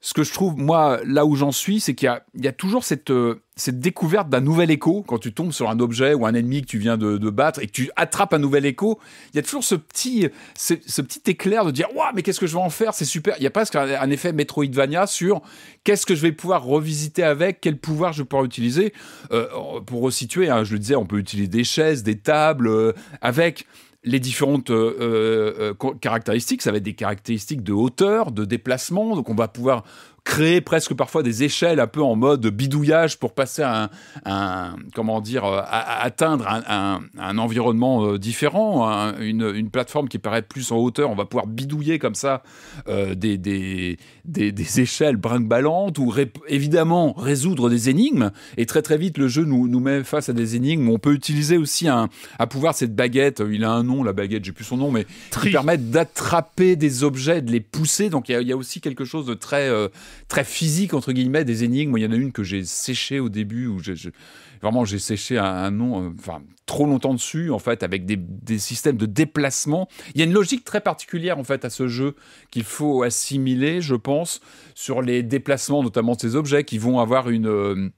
ce que je trouve, moi, là où j'en suis, c'est qu'il y, a toujours cette, euh, cette découverte d'un nouvel écho. Quand tu tombes sur un objet ou un ennemi que tu viens de, battre et que tu attrapes un nouvel écho, il y a toujours ce petit, ce, petit éclair de dire Waouh, mais qu'est-ce que je vais en faire C'est super. Il y a presque un, effet Metroidvania sur qu'est-ce que je vais pouvoir revisiter avec, quel pouvoir je vais pouvoir utiliser. Euh, pour resituer, hein, je le disais, on peut utiliser des chaises, des tables, euh, avec les différentes euh, euh, euh, caractéristiques, ça va être des caractéristiques de hauteur, de déplacement, donc on va pouvoir créer presque parfois des échelles un peu en mode bidouillage pour passer à un, comment dire, euh, à, atteindre un, environnement euh, différent, une, plateforme qui paraît plus en hauteur. On va pouvoir bidouiller comme ça euh, des, des, des, échelles brinque-ballantes ou évidemment résoudre des énigmes. Et très très vite, le jeu nous, nous met face à des énigmes. On peut utiliser aussi un, à pouvoir cette baguette, il a un nom, la baguette, j'ai plus son nom, mais Tri. qui permet d'attraper des objets, de les pousser. Donc il y, a aussi quelque chose de très très physique, entre guillemets, des énigmes. il y en a une que j'ai séchée au début, où j'ai, vraiment j'ai séché un, nom, euh, enfin, trop longtemps dessus, en fait, avec des, systèmes de déplacement. Il y a une logique très particulière, en fait, à ce jeu qu'il faut assimiler, je pense, sur les déplacements, notamment de ces objets qui vont avoir une. Euh,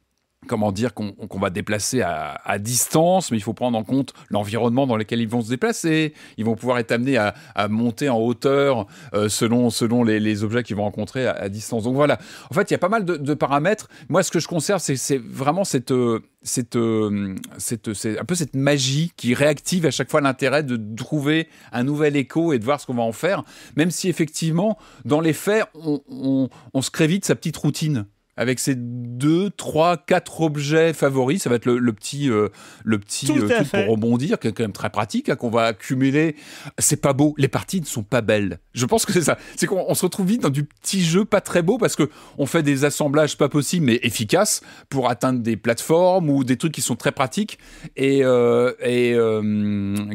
comment dire, qu'on va déplacer à, distance, mais il faut prendre en compte l'environnement dans lequel ils vont se déplacer. Ils vont pouvoir être amenés à, monter en hauteur euh, selon, selon les, objets qu'ils vont rencontrer à, distance. Donc voilà, en fait, il y a pas mal de, paramètres. Moi, ce que je conserve, c'est vraiment cette... Euh, cette, euh, un peu cette magie qui réactive à chaque fois l'intérêt de trouver un nouvel écho et de voir ce qu'on va en faire, même si effectivement, dans les faits, on se crée vite sa petite routine avec ses deux, trois, quatre objets favoris. Ça va être le, petit, le petit euh, euh, truc pour rebondir, qui est quand même très pratique, hein, qu'on va accumuler. C'est pas beau. Les parties ne sont pas belles. Je pense que c'est ça. C'est qu'on se retrouve vite dans du petit jeu pas très beau parce que on fait des assemblages pas possibles mais efficaces pour atteindre des plateformes ou des trucs qui sont très pratiques et, euh,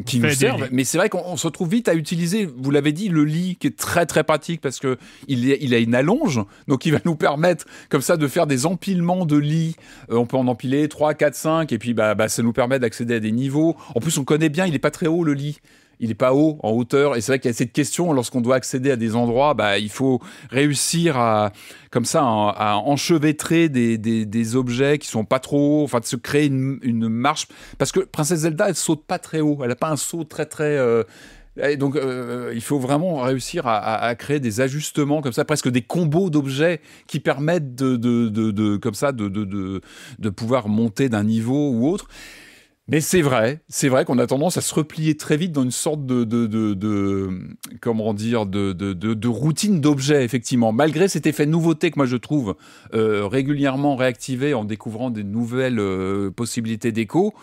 qui nous servent. Mais c'est vrai qu'on se retrouve vite à utiliser. Vous l'avez dit, le lit qui est très très pratique parce que il, il a une allonge, donc il va nous permettre comme ça de faire des empilements de lits. Euh, on peut en empiler 3, 4, 5, et puis bah, bah, ça nous permet d'accéder à des niveaux. En plus, on connaît bien, il n'est pas très haut le lit il n'est pas haut en hauteur. Et c'est vrai qu'il y a cette question, lorsqu'on doit accéder à des endroits, bah, il faut réussir à, comme ça, à, enchevêtrer des, des, des, objets qui sont pas trop enfin, de se créer une, marche. Parce que Princesse Zelda, elle saute pas très haut. Elle n'a pas un saut très, très. Euh, et donc, il faut vraiment réussir à, créer des ajustements comme ça, presque des combos d'objets qui permettent de, comme ça, de, pouvoir monter d'un niveau ou autre. Mais c'est vrai, c'est vrai qu'on a tendance à se replier très vite dans une sorte de, comment dire, de, routine d'objets, effectivement. Malgré cet effet nouveauté que moi je trouve régulièrement réactivé en découvrant des nouvelles possibilités d'écho,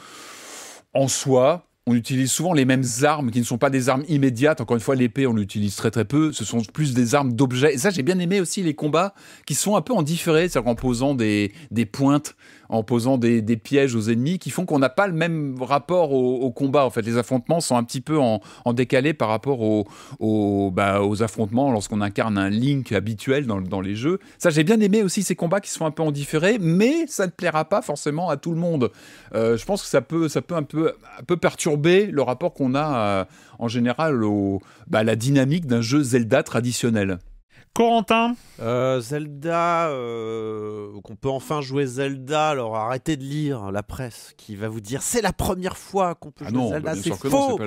en soi, on utilise souvent les mêmes armes qui ne sont pas des armes immédiates. Encore une fois, l'épée, on l'utilise très très peu. Ce sont plus des armes d'objets. ça, j'ai bien aimé aussi les combats qui sont un peu en différé, c'est-à-dire en posant des, des pointes en posant des, pièges aux ennemis qui font qu'on n'a pas le même rapport au, combat. En fait, les affrontements sont un petit peu en, décalé par rapport au, bah, aux affrontements lorsqu'on incarne un Link habituel dans, les jeux. Ça, j'ai bien aimé aussi ces combats qui sont un peu en différé, mais ça ne plaira pas forcément à tout le monde. Euh, je pense que ça peut, ça peut un peu, perturber le rapport qu'on a euh, en général au, à bah, la dynamique d'un jeu Zelda traditionnel. Corentin euh, Zelda, euh, qu'on peut enfin jouer Zelda, alors arrêtez de lire la presse qui va vous dire c'est la première fois qu'on peut ah jouer Zelda. Bah c'est faux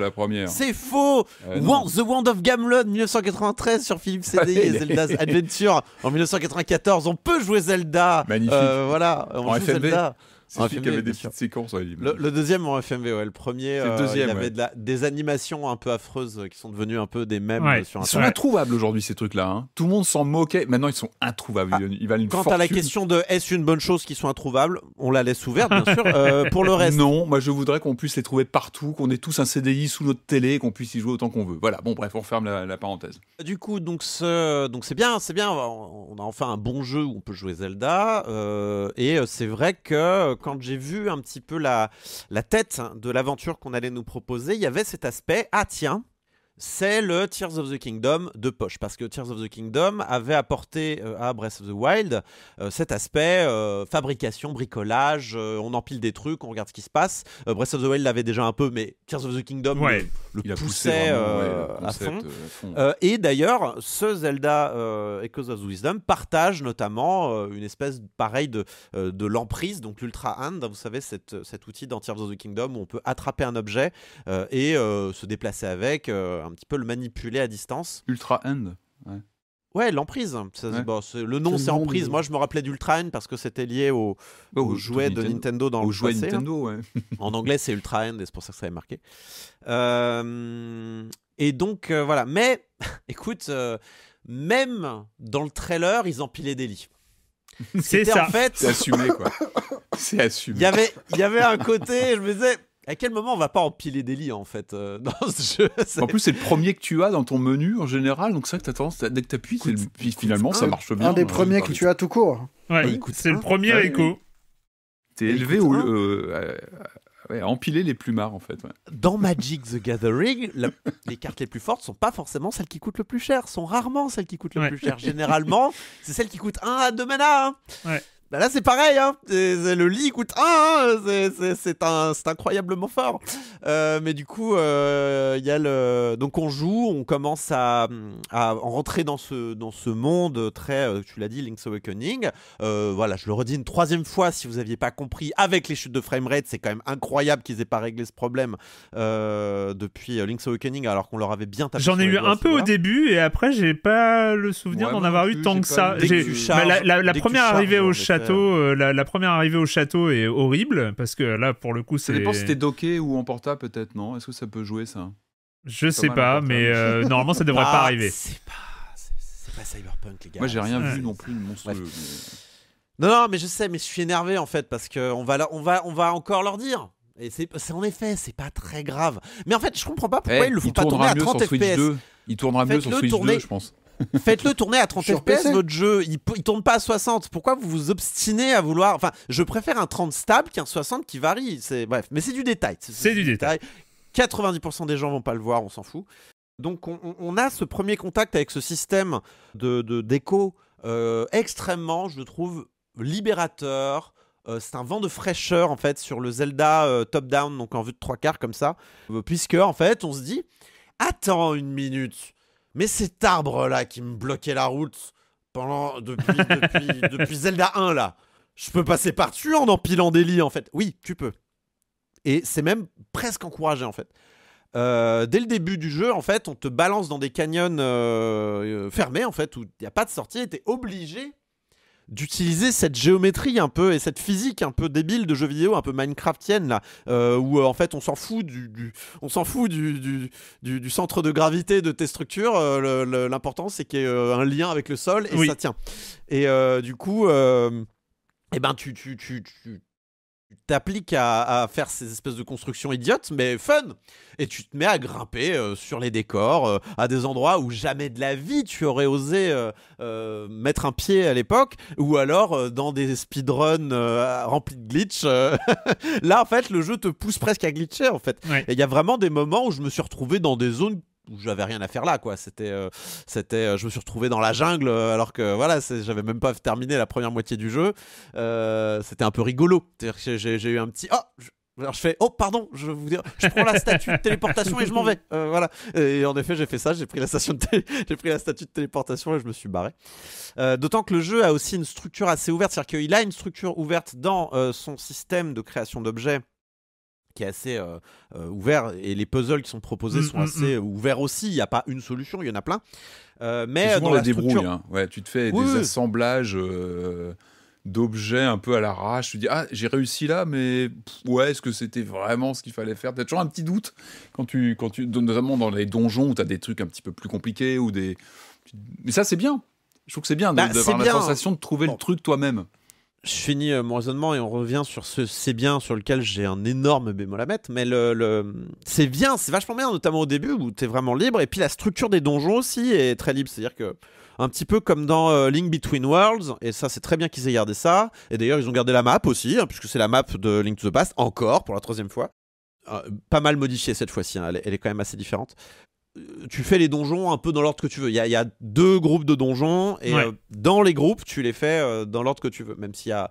C'est faux euh, The Wand of Gamelon 1993 sur Philippe CD et Zelda's Adventure en 1994, on peut jouer Zelda Magnifique Voilà, on joue Zelda c'est celui avait des petites séquences. le, deuxième en FMV, Le premier, euh, il y avait des animations un peu affreuses euh, qui sont devenues un peu des mêmes euh, sur Internet. Ils sont introuvables aujourd'hui, ces trucs-là. Hein. Tout le monde s'en moquait. Maintenant, ils sont introuvables. Ah, ils valent une quant à la question de est-ce une bonne chose qu'ils soient introuvables, on la laisse ouverte, bien sûr. pour le reste. Non, moi, je voudrais qu'on puisse les trouver partout, qu'on ait tous un CDI sous notre télé, qu'on puisse y jouer autant qu'on veut. Voilà, bon, bref, on referme la, parenthèse. Du coup, donc c'est donc bien, c'est bien. On a enfin un bon jeu où on peut jouer Zelda. et c'est vrai que quand j'ai vu un petit peu la, tête de l'aventure qu'on allait nous proposer, il y avait cet aspect, ah tiens, c'est le Tears of the Kingdom de poche, parce que Tears of the Kingdom avait apporté euh, à Breath of the Wild euh, cet aspect euh, fabrication, bricolage, on empile des trucs, on regarde ce qui se passe. Breath of the Wild l'avait déjà un peu, mais Tears of the Kingdom le, poussait, poussé à fond. et d'ailleurs, ce Zelda Echoes of the Wisdom partage notamment une espèce pareille de, de l'emprise, donc l'Ultra Hand, hein, vous savez, cet outil dans Tears of the Kingdom où on peut attraper un objet et se déplacer avec petit peu le manipuler à distance. Ultra End Ouais. l'emprise. le nom, c'est emprise. Moi, je me rappelais d'Ultra End parce que c'était lié au, jouet de Nintendo, dans le jouets hein. Nintendo, en anglais, c'est Ultra End et c'est pour ça que ça avait marqué. Euh, et donc, euh, voilà. Mais, écoute, euh, même dans le trailer, ils empilaient des lits. C'est ça. En fait... C'est assumé, quoi. C'est assumé. Il avait, il y avait un côté, je me disais, à quel moment on va pas empiler des lits en fait euh, dans ce jeu En plus, c'est le premier que tu as dans ton menu en général, donc c'est ça que as tendance, dès que tu appuies, finalement ça marche bien. Un des euh, premiers que tu as tout court. Ouais, bah, c'est le premier ouais, écho. T'es élevé ou euh, empiler les plumards en fait. Dans Magic the Gathering, les cartes les plus fortes sont pas forcément celles qui coûtent le plus cher, sont rarement celles qui coûtent le plus cher. Généralement, c'est celles qui coûtent 1 à 2 mana. Hein. Bah, là, c'est pareil, hein. le lit coûte 1, hein. c'est incroyablement fort. Euh, mais du coup, euh, il y a le. Donc on joue, on commence à, à rentrer dans ce, dans ce monde très, euh, tu l'as dit, Link's Awakening. voilà, je le redis une troisième fois si vous n'aviez pas compris, avec les chutes de framerate, c'est quand même incroyable qu'ils aient pas réglé ce problème depuis Link's Awakening, alors qu'on leur avait bien tapé. J'en ai eu un peu au début, et après, j'ai pas le souvenir d'en avoir eu tant que ça. la, la première arrivée au château euh, euh, la, première arrivée au château est horrible parce que là, pour le coup, c'est. Ça dépend si t'es docké ou en porta peut-être, non Est-ce que ça peut jouer ça Je sais pas, mais euh, normalement, ça devrait ah, pas arriver. C'est pas, Cyberpunk, les gars. Moi, j'ai rien vu non plus de Non, non, mais je sais, mais je suis énervé en fait parce que on va, on va, on va encore leur dire. Et c'est, en effet, c'est pas très grave. Mais en fait, je comprends pas pourquoi eh, ils le font il pas tourner à 30 FPS. Il tournera mieux sur Switch 2, je pense. Faites-le tourner à 30 FPS votre jeu. Il, il, tourne pas à 60. Pourquoi vous vous obstinez à vouloir. Enfin, je préfère un 30 stable qu'un 60 qui varie. C'est Bref, mais c'est du détail. C'est du détail. 90% des gens vont pas le voir, on s'en fout. Donc on, a ce premier contact avec ce système de déco euh, extrêmement, je le trouve, libérateur. Euh, c'est un vent de fraîcheur en fait sur le Zelda euh, top-down, donc en vue de trois quarts comme ça, puisque en fait on se dit attends une minute, mais cet arbre-là qui me bloquait la route pendant depuis, depuis, Zelda 1, là. Je peux passer par-dessus en empilant des lits, en fait. Oui, tu peux. Et c'est même presque encouragé, en fait. Euh, dès le début du jeu, en fait, on te balance dans des canyons euh, fermés, en fait, où il n'y a pas de sortie et tu es obligé d'utiliser cette géométrie un peu et cette physique un peu débile de jeux vidéo, un peu Minecraftienne là, euh, où euh, en fait on s'en fout du, on s'en fout du, centre de gravité de tes structures. Euh, l'important c'est qu'il y ait un lien avec le sol et ça tient. Et du coup, et eh ben tu, tu t'appliques à, faire ces espèces de constructions idiotes, mais fun Et tu te mets à grimper euh, sur les décors, euh, à des endroits où jamais de la vie tu aurais osé euh, mettre un pied à l'époque, ou alors dans des speedruns remplis de glitch. Là, en fait, le jeu te pousse presque à glitcher, en fait. Et il y a vraiment des moments où je me suis retrouvé dans des zones où j'avais rien à faire là quoi c'était euh, c'était euh, je me suis retrouvé dans la jungle euh, alors que voilà j'avais même pas terminé la première moitié du jeu c'était un peu rigolo C'est-à-dire que j'ai eu un petit oh je... Alors je fais oh pardon, je vous je prends la statue de téléportation et je m'en vais. voilà. Et en effet, j'ai fait ça, j'ai pris la station j'ai pris la statue de téléportation et je me suis barré. D'autant que le jeu a aussi une structure assez ouverte, c'est-à-dire qu'il a une structure ouverte dans son système de création d'objets qui est assez euh, euh, ouvert et les puzzles qui sont proposés mm, sont mm, assez mm. Euh, ouverts aussi. Il n'y a pas une solution, il y en a plein. Euh, mais dans la, structure... débrouille, hein. ouais, tu te fais des assemblages d'objets un peu à l'arrache. Tu dis ah j'ai réussi là, mais ouais est-ce que c'était vraiment ce qu'il fallait faire T'as toujours un petit doute quand tu quand tu notamment dans les donjons où t'as des trucs un petit peu plus compliqués ou des mais ça c'est bien. Je trouve que c'est bien bah, d'avoir la sensation de trouver le truc toi-même je finis euh, mon raisonnement et on revient sur ce c'est bien sur lequel j'ai un énorme bémol à mettre, mais le, c'est bien, c'est vachement bien, notamment au début où t'es vraiment libre, et puis la structure des donjons aussi est très libre, c'est-à-dire que un petit peu comme dans euh, Link Between Worlds, et ça c'est très bien qu'ils aient gardé ça, et d'ailleurs ils ont gardé la map aussi, hein, puisque c'est la map de Link to the Past, encore pour la troisième fois. Euh, pas mal modifiée cette fois-ci, hein, elle, est quand même assez différente. Euh, tu fais les donjons un peu dans l'ordre que tu veux. Il y, a deux groupes de donjons et euh, dans les groupes, tu les fais euh, dans l'ordre que tu veux. Même s'il y a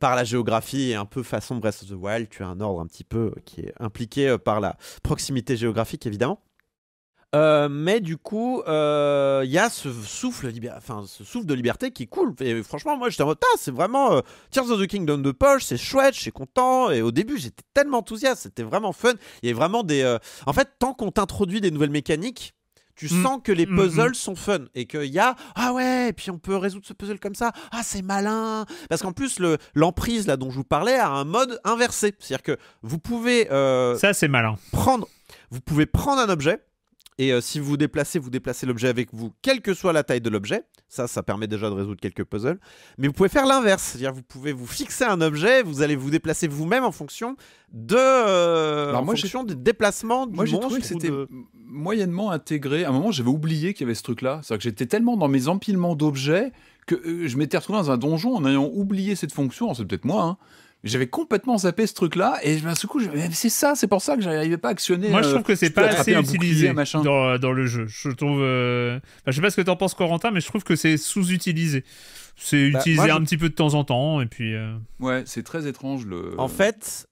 par la géographie et un peu façon Breath of the Wild, tu as un ordre un petit peu qui est impliqué par la proximité géographique évidemment. Euh, mais du coup, il euh, y a ce souffle, enfin, ce souffle de liberté qui coule. Et franchement, moi, j'étais en mode, ah, c'est vraiment euh, Tears of the Kingdom de poche, c'est chouette, je suis content. Et au début, j'étais tellement enthousiaste, c'était vraiment fun. Il y a vraiment des. En fait, tant qu'on t'introduit des nouvelles mécaniques, tu mm. sens que les mm, mm, puzzles sont fun et qu'il y a ah ouais et puis on peut résoudre ce puzzle comme ça ah c'est malin parce qu'en plus le l'emprise là dont je vous parlais a un mode inversé c'est à dire que vous pouvez ça c'est malin prendre vous pouvez prendre un objet et euh, si vous vous déplacez, vous déplacez l'objet avec vous, quelle que soit la taille de l'objet. Ça, ça permet déjà de résoudre quelques puzzles. Mais vous pouvez faire l'inverse. C'est-à-dire, vous pouvez vous fixer un objet, vous allez vous déplacer vous-même en fonction de. Euh, Alors moi, du moi, j'ai Trouvé que c'était moyennement intégré. À un moment, j'avais oublié qu'il y avait ce truc-là. C'est-à-dire que j'étais tellement dans mes empilements d'objets que euh, je m'étais retrouvé dans un donjon en ayant oublié cette fonction. C'est peut-être moi, hein. J'avais complètement zappé ce truc-là et d'un coup, je... c'est ça, c'est pour ça que j'arrivais pas à actionner. Moi, je euh, trouve que c'est pas assez utilisé dans, le jeu. Je trouve. Euh, je sais pas ce que t'en penses, Corentin, mais je trouve que c'est sous-utilisé. C'est bah, utilisé un petit peu de temps en temps et puis. Euh, ouais, c'est très étrange. Le... En fait,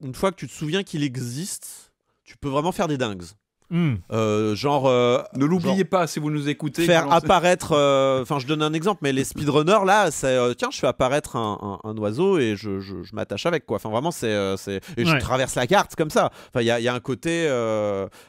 une fois que tu te souviens qu'il existe, tu peux vraiment faire des dingues. Hmm. Euh, genre, euh, ne l'oubliez pas si vous nous écoutez. Faire apparaître, euh, enfin, je donne un exemple, mais les speedrunners là, c'est tiens, je fais apparaître un, oiseau et je, m'attache avec quoi. Enfin, vraiment, c'est et je traverse la carte comme ça. Enfin, il y, a un côté.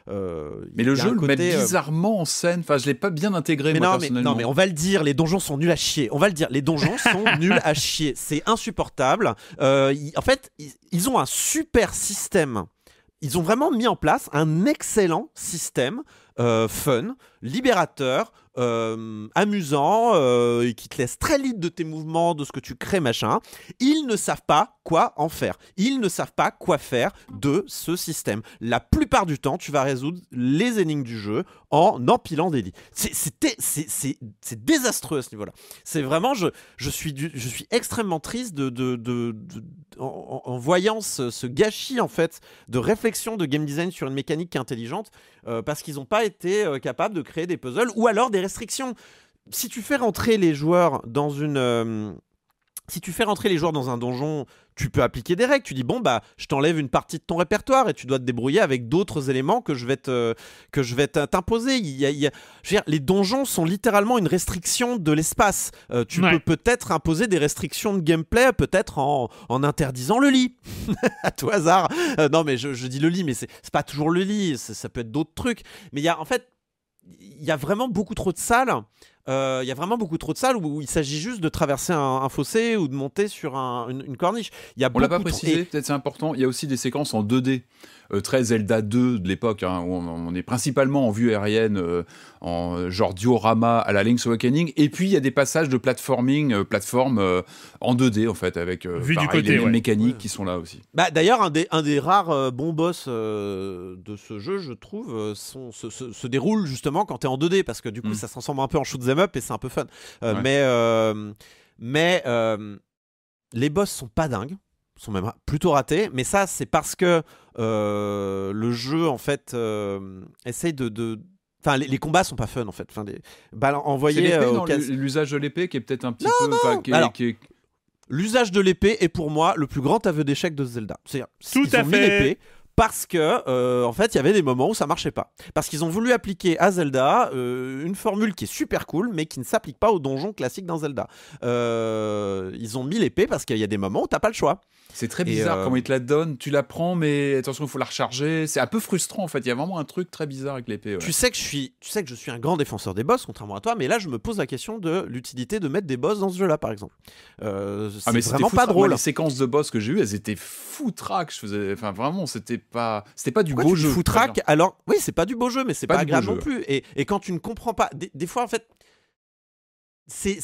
mais le jeu le met bizarrement en scène. Enfin, je l'ai pas bien intégré. Mais non, mais, non, mais on va le dire, les donjons sont nuls à chier. On va le dire, les donjons sont nuls à chier. C'est insupportable. en fait, ils ont un super système ils ont vraiment mis en place un excellent système euh, fun, libérateur, euh, amusant euh, et qui te laisse très libre de tes mouvements, de ce que tu crées, machin, ils ne savent pas quoi en faire. Ils ne savent pas quoi faire de ce système. La plupart du temps, tu vas résoudre les énigmes du jeu en empilant des lits. C'est désastreux à ce niveau-là. C'est vraiment, je, je, suis je suis extrêmement triste de, de, en, voyant ce, gâchis en fait de réflexion de game design sur une mécanique intelligente euh, parce qu'ils n'ont pas été capables de créer des puzzles ou alors des restrictions. Si tu fais rentrer les joueurs dans une. Euh, si tu fais rentrer les joueurs dans un donjon, tu peux appliquer des règles. Tu dis bon bah je t'enlève une partie de ton répertoire et tu dois te débrouiller avec d'autres éléments que je vais que je vais t'imposer. les donjons sont littéralement une restriction de l'espace. Euh, tu peux peut-être imposer des restrictions de gameplay, peut-être en, en, interdisant le lit à tout hasard. Euh, non mais je, je, dis le lit, mais c'est pas toujours le lit. Ça peut être d'autres trucs. Mais il y a en fait il y a vraiment beaucoup trop de salles il euh, y a vraiment beaucoup trop de salles où, il s'agit juste de traverser un, fossé ou de monter sur une, corniche corniche. Y a on l'a pas précisé, peut-être c'est important. Il y a aussi des séquences en 2D, euh, très Zelda 2 de l'époque, hein, où on, est principalement en vue aérienne, euh, en genre diorama à la Link's Awakening. Et puis il y a des passages de platforming, plateforme en 2D en fait, avec des mécaniques qui sont là aussi. Bah, D'ailleurs, un des, un des rares bons boss de ce jeu, je trouve, sont, se, déroule justement quand tu es en 2D, parce que du coup mm. ça se un peu en shoot up et c'est un peu fun. Euh, mais, euh, mais euh, les boss sont pas dingues, sont même plutôt ratés. Mais ça, c'est parce que le jeu, en fait, essaye de, de Enfin, les, combats sont pas fun en fait. Enfin, envoyer l'usage de l'épée qui est peut-être un petit peu. L'usage de l'épée est pour moi le plus grand aveu d'échec de Zelda. C'est tout à fait parce que euh, en fait il y avait des moments où ça marchait pas parce qu'ils ont voulu appliquer à Zelda euh, une formule qui est super cool mais qui ne s'applique pas au donjon classique dans Zelda euh, ils ont mis l'épée parce qu'il y a des moments où t'as pas le choix c'est très bizarre euh, comment ils te la donnent. Tu la prends, mais attention, il faut la recharger. C'est un peu frustrant en fait. Il y a vraiment un truc très bizarre avec l'épée. Ouais. Tu sais que je suis, tu sais que je suis un grand défenseur des boss, contrairement à toi. Mais là, je me pose la question de l'utilité de mettre des boss dans ce jeu-là, par exemple. Euh, ah, mais c'est vraiment pas drôle. les séquences de boss que j'ai eues, elles étaient foutraques. Je faisais, enfin vraiment, c'était pas, c'était pas du beau jeu. Foutraque. Alors, oui, c'est pas du beau jeu, mais c'est pas, grave non plus. Et, quand tu ne comprends pas, des fois en fait, c'est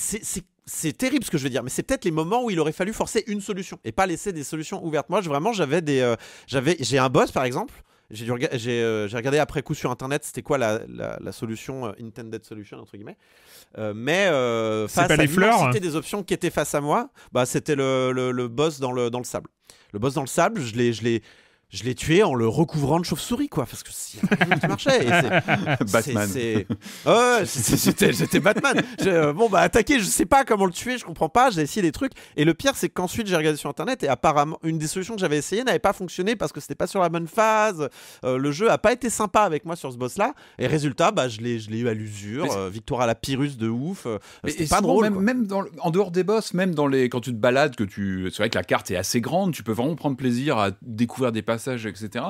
c'est terrible ce que je veux dire, mais c'est peut-être les moments où il aurait fallu forcer une solution et pas laisser des solutions ouvertes. Moi, je, vraiment, j'avais des, euh, j'avais, j'ai un boss par exemple. J'ai, euh, j'ai regardé après coup sur internet c'était quoi la, la, solution, euh, intended solution, entre guillemets. mais face à les fleurs. Hein. des options qui étaient face à moi, bah, c'était le, le, le, boss dans le, dans le sable. Le boss dans le sable, je l'ai, je l'ai, je l'ai tué en le recouvrant de chauve-souris, quoi, parce que si qui marchait. Batman. j'étais Batman. bon, bah, attaquer, je sais pas comment le tuer, je comprends pas, j'ai essayé des trucs. Et le pire, c'est qu'ensuite, j'ai regardé sur internet et apparemment, une des solutions que j'avais essayé n'avait pas fonctionné parce que c'était pas sur la bonne phase. Euh, le jeu a pas été sympa avec moi sur ce boss-là. Et résultat, bah, je l'ai eu à l'usure, euh, victoire à la Pyrrhus de ouf. Euh, c'est pas drôle. Même, en dehors des boss, même dans les, quand tu te balades, que tu. C'est vrai que la carte est assez grande, tu peux vraiment prendre plaisir à découvrir des passages etc.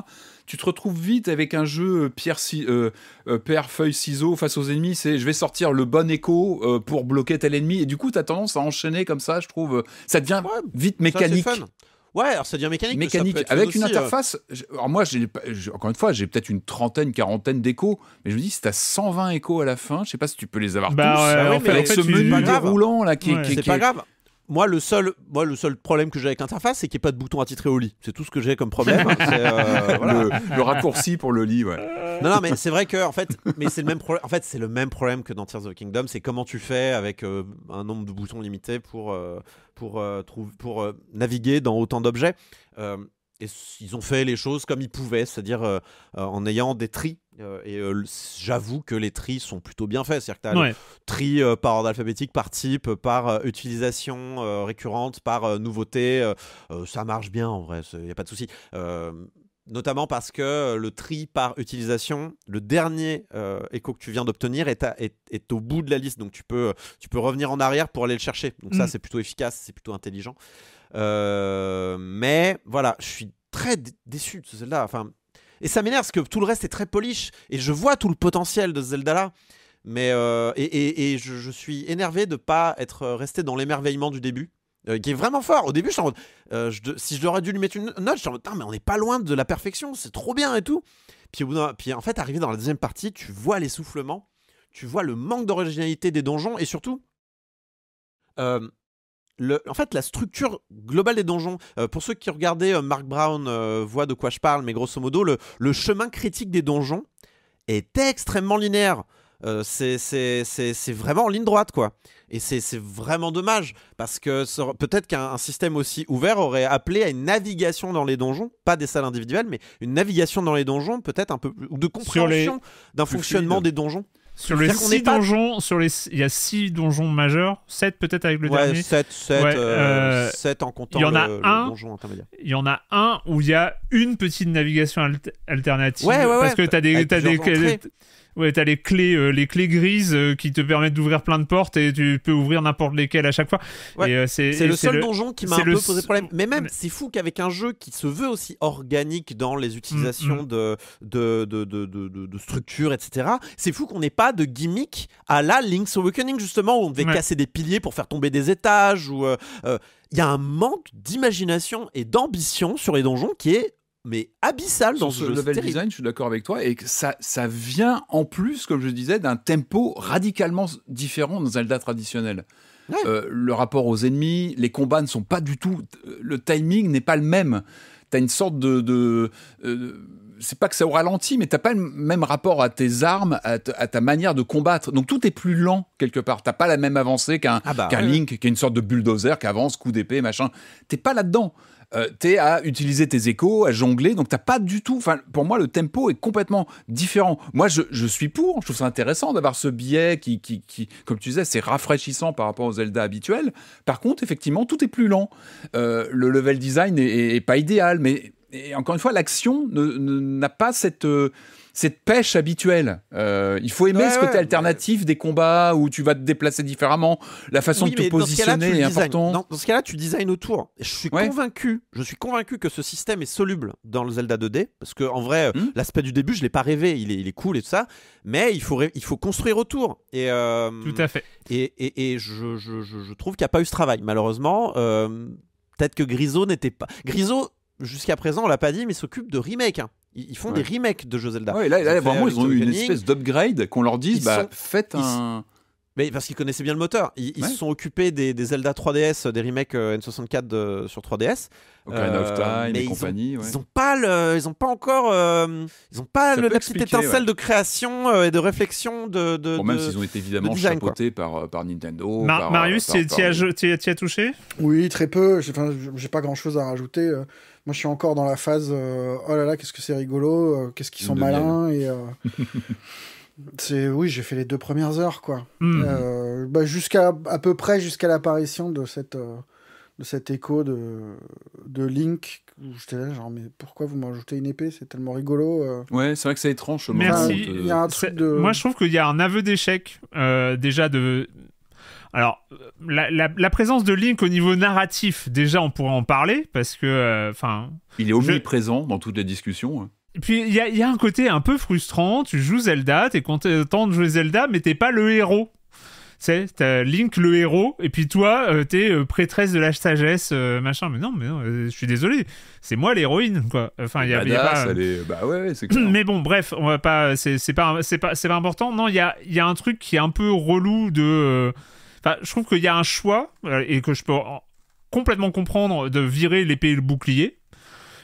Tu te retrouves vite avec un jeu euh, pierre, euh, euh père feuille ciseaux face aux ennemis. C'est je vais sortir le bon écho euh, pour bloquer tel ennemi. Et du coup, tu as tendance à enchaîner comme ça. Je trouve ça devient vite mécanique. Ouais, alors ça devient mécanique. Mécanique, avec une interface. Alors moi, j'ai, encore une fois, j'ai peut-être une trentaine, quarantaine d'échos, mais je me dis, si t'as 120 échos à la fin, je sais pas si tu peux les avoir bah tous. avec ce menu déroulant là qui, est, pas grave moi, le seul, moi, le seul problème que j'ai avec l'interface, c'est qu'il n'y a pas de bouton attitré au lit. C'est tout ce que j'ai comme problème. Hein. Euh, le, raccourci pour le lit, ouais. Non, non, mais c'est vrai que, en fait, mais c'est le même problème. En fait, c'est le même problème que dans Tears of the Kingdom. C'est comment tu fais avec euh, un nombre de boutons limité pour euh, pour pour naviguer dans autant d'objets et ils ont fait les choses comme ils pouvaient, c'est-à-dire euh, euh, en ayant des tris. Euh, et j'avoue que les tris sont plutôt bien faits. C'est-à-dire que tu as le tri par ordre alphabétique, par type, par utilisation récurrente, par nouveauté. ça marche bien en vrai, il n'y a pas de souci. Notamment parce que le tri par utilisation, le dernier écho que tu viens d'obtenir est, au bout de la liste. Donc tu peux, tu peux revenir en arrière pour aller le chercher. Donc ça, mmh. c'est plutôt efficace, c'est plutôt intelligent. Euh, mais voilà, je suis très déçu de ce Zelda. Enfin, et ça m'énerve parce que tout le reste est très polish. Et je vois tout le potentiel de Zelda-là. Mais euh, et, je, suis énervé de pas être resté dans l'émerveillement du début, euh, qui est vraiment fort. Au début, je en je, si j'aurais dû lui mettre une note, je en mode, mais on n'est pas loin de la perfection, c'est trop bien et tout. Puis, puis en fait, arrivé dans la deuxième partie, tu vois l'essoufflement, tu vois le manque d'originalité des donjons et surtout, en fait, la structure globale des donjons, euh, pour ceux qui regardaient euh, Mark Brown euh, voit de quoi je parle, mais grosso modo, le, chemin critique des donjons est extrêmement linéaire. c'est vraiment en ligne droite, quoi. Et c'est vraiment dommage, parce que peut-être qu'un système aussi ouvert aurait appelé à une navigation dans les donjons, pas des salles individuelles, mais une navigation dans les donjons, peut-être un peu, ou de compréhension d'un fonctionnement des donjons. Sur les, six pas... donjons, sur les il y a 6 donjons majeurs, 7 peut-être avec le ouais, dernier. 7, 7, ouais, euh, 7 euh, en comptant y en a le, un, le donjon intermédiaire. Il y en a un où il y a une petite navigation al alternative. Ouais, parce que tu as des Ouais, t'as les clés, euh, les clés grises euh, qui te permettent d'ouvrir plein de portes et tu peux ouvrir n'importe lesquelles à chaque fois. Euh, c'est le seul donjon qui m'a un peu posé problème. Mais même, c'est fou qu'avec un jeu qui se veut aussi organique dans les utilisations mm, mm. de, de, de, de structures, etc., c'est fou qu'on n'ait pas de gimmick à la Link's Awakening, justement, où on devait casser des piliers pour faire tomber des étages. Il y a un manque d'imagination et d'ambition sur les donjons qui est mais abyssal dans ce, ce level design. Je suis d'accord avec toi et ça ça vient en plus, comme je disais, d'un tempo radicalement différent dans Zelda traditionnel. Euh, le rapport aux ennemis, les combats ne sont pas du tout. Le timing n'est pas le même. T'as une sorte de, euh, c'est pas que ça au ralenti, mais t'as pas le même rapport à tes armes, à, ta manière de combattre. Donc tout est plus lent quelque part. T'as pas la même avancée qu'un ah bah, Link, qui est une sorte de bulldozer qui avance, coup d'épée, machin. T'es pas là-dedans. Euh, t'es à utiliser tes échos, à jongler, donc t'as pas du tout. Enfin, pour moi, le tempo est complètement différent. Moi, je, suis pour. Je trouve ça intéressant d'avoir ce biais qui, qui, qui, comme tu disais, c'est rafraîchissant par rapport aux Zelda habituels. Par contre, effectivement, tout est plus lent. Euh, le level design est, pas idéal, mais encore une fois, l'action n'a pas cette, euh, cette pêche habituelle. Euh, il faut aimer ce côté alternatif des combats où tu vas te déplacer différemment, la façon de te positionner est important. Dans, ce cas-là, tu designs autour. Je suis convaincu, je suis convaincu que ce système est soluble dans le Zelda 2D parce que en vrai, hmm. l'aspect du début, je l'ai pas rêvé, il est, cool et tout ça, mais il faut construire autour. Et euh, tout à fait. Et, je, trouve qu'il n'y a pas eu ce travail malheureusement. Euh, peut-être que grisot n'était pas. grisot jusqu'à présent, on l'a pas dit, mais s'occupe de remake. Hein. Ils font des remakes de jeux Zelda. Ouais, là, ils vraiment, ils ont eu une espèce d'upgrade qu'on leur dise, bah, faites un. Mais parce qu'ils connaissaient bien le moteur. Ils, se sont occupés des, Zelda 3DS, euh, des remakes euh, N64 sur 3DS. Ocarina euh, of Time euh, et compagnie. Ils n'ont pas, ils pas encore. ils n'ont pas la petite étincelle de création et de réflexion de. même s'ils ont été évidemment chapeautés par, par Nintendo. Marius, tu y, as touché Oui, très peu. J'ai n'ai pas grand chose à rajouter. Moi, je suis encore dans la phase euh, oh là là, qu'est-ce que c'est rigolo, euh, qu'est-ce qu'ils sont malins. Et, euh, c'est oui, j'ai fait les deux premières heures, quoi. Hmm. Bah, jusqu'à à peu près jusqu'à l'apparition de cette de cet écho de, de Link. J'étais là, genre, mais pourquoi vous m'ajoutez une épée C'est tellement rigolo. Ouais, c'est vrai que c'est étrange. Merci. Moi, je trouve qu'il y a un aveu d'échec, déjà, de alors, la, présence de Link au niveau narratif, déjà, on pourrait en parler, parce que. Euh, enfin... il est omniprésent dans toutes les discussions. Hein. Et puis il y, a, un côté un peu frustrant, tu joues Zelda, es content de jouer Zelda, mais t'es pas le héros. C'est Link le héros, et puis toi, tu euh, t'es euh, prêtresse de la sagesse, machin. Mais non, mais non, je suis désolé, c'est moi l'héroïne, quoi. Enfin, il y a, Bah ouais, c'est Mais bon, bref, on va pas. C'est pas, pas, pas, important. Non, il y a, y a, un truc qui est un peu relou de je trouve qu'il y a un choix, euh, et que je peux complètement comprendre, de virer l'épée et le bouclier.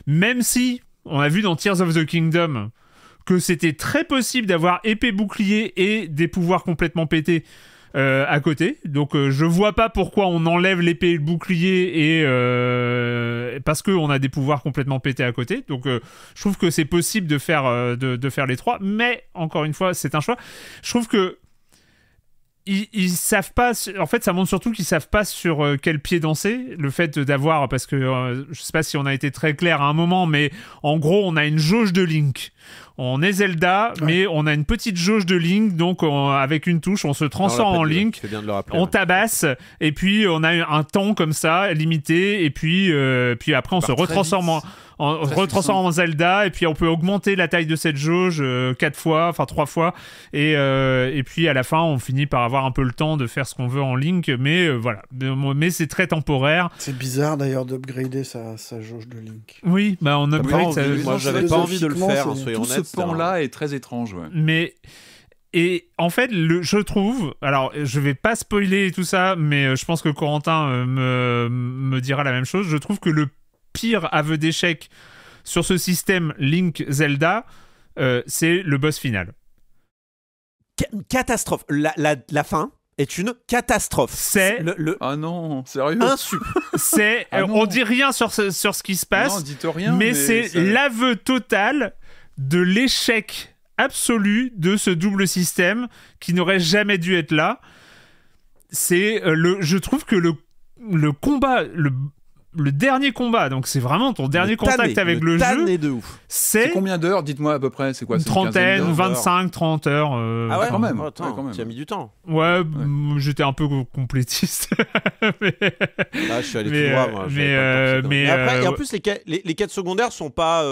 Même si, on a vu dans Tears of the Kingdom, que c'était très possible d'avoir épée, bouclier et des pouvoirs complètement pétés. Euh, à côté. Donc euh, je vois pas pourquoi on enlève l'épée et le bouclier et parce que on a des pouvoirs complètement pétés à côté. Donc je trouve que c'est possible de faire de, faire les trois, mais encore une fois c'est un choix. Je trouve que ils, savent pas. En fait, ça montre surtout qu'ils savent pas sur euh, quel pied danser. Le fait d'avoir, parce que euh, je sais pas si on a été très clair à un moment, mais en gros, on a une jauge de Link. On est Zelda, mais on a une petite jauge de Link, donc avec une touche, on se transforme en Link, on tabasse, et puis on a un temps comme ça, limité, et puis, euh, puis après on, se retransforme en on en Zelda, et puis on peut augmenter la taille de cette jauge euh, quatre fois, enfin trois fois, euh, et, puis à la fin, on finit par avoir un peu le temps de faire ce qu'on veut en Link, mais euh, voilà, mais c'est très temporaire. C'est bizarre d'ailleurs d'upgrader sa, jauge de Link. Oui, bah on upgrade. Moi, j'avais pas envie de le faire, soyons Ce temps là est très étrange. Mais et en fait, je trouve, alors je vais pas spoiler tout ça, mais je pense que Corentin me dira la même chose. Je trouve que le pire aveu d'échec sur ce système Link Zelda, euh, c'est le boss final. Catastrophe. La, fin est une catastrophe. C'est le, Ah non, sérieux C'est ah euh, on dit rien sur ce, sur ce qui se passe. rien, mais, c'est l'aveu total de l'échec absolu de ce double système qui n'aurait jamais dû être là. C'est euh, le je trouve que le le combat le le dernier combat, donc c'est vraiment ton dernier contact avec le, jeu. de ouf. C'est combien d'heures Dites-moi à peu près, c'est quoi Une trentaine, une 25, 30 heures. Euh, ah, ah oh, ouais, quand même. Attends, Tu as mis du temps. Ouais, j'étais un peu complétiste. Là, je suis allé tout droit, moi. Euh, mais, après, et en euh, plus, les, quêtes secondaires sont pas,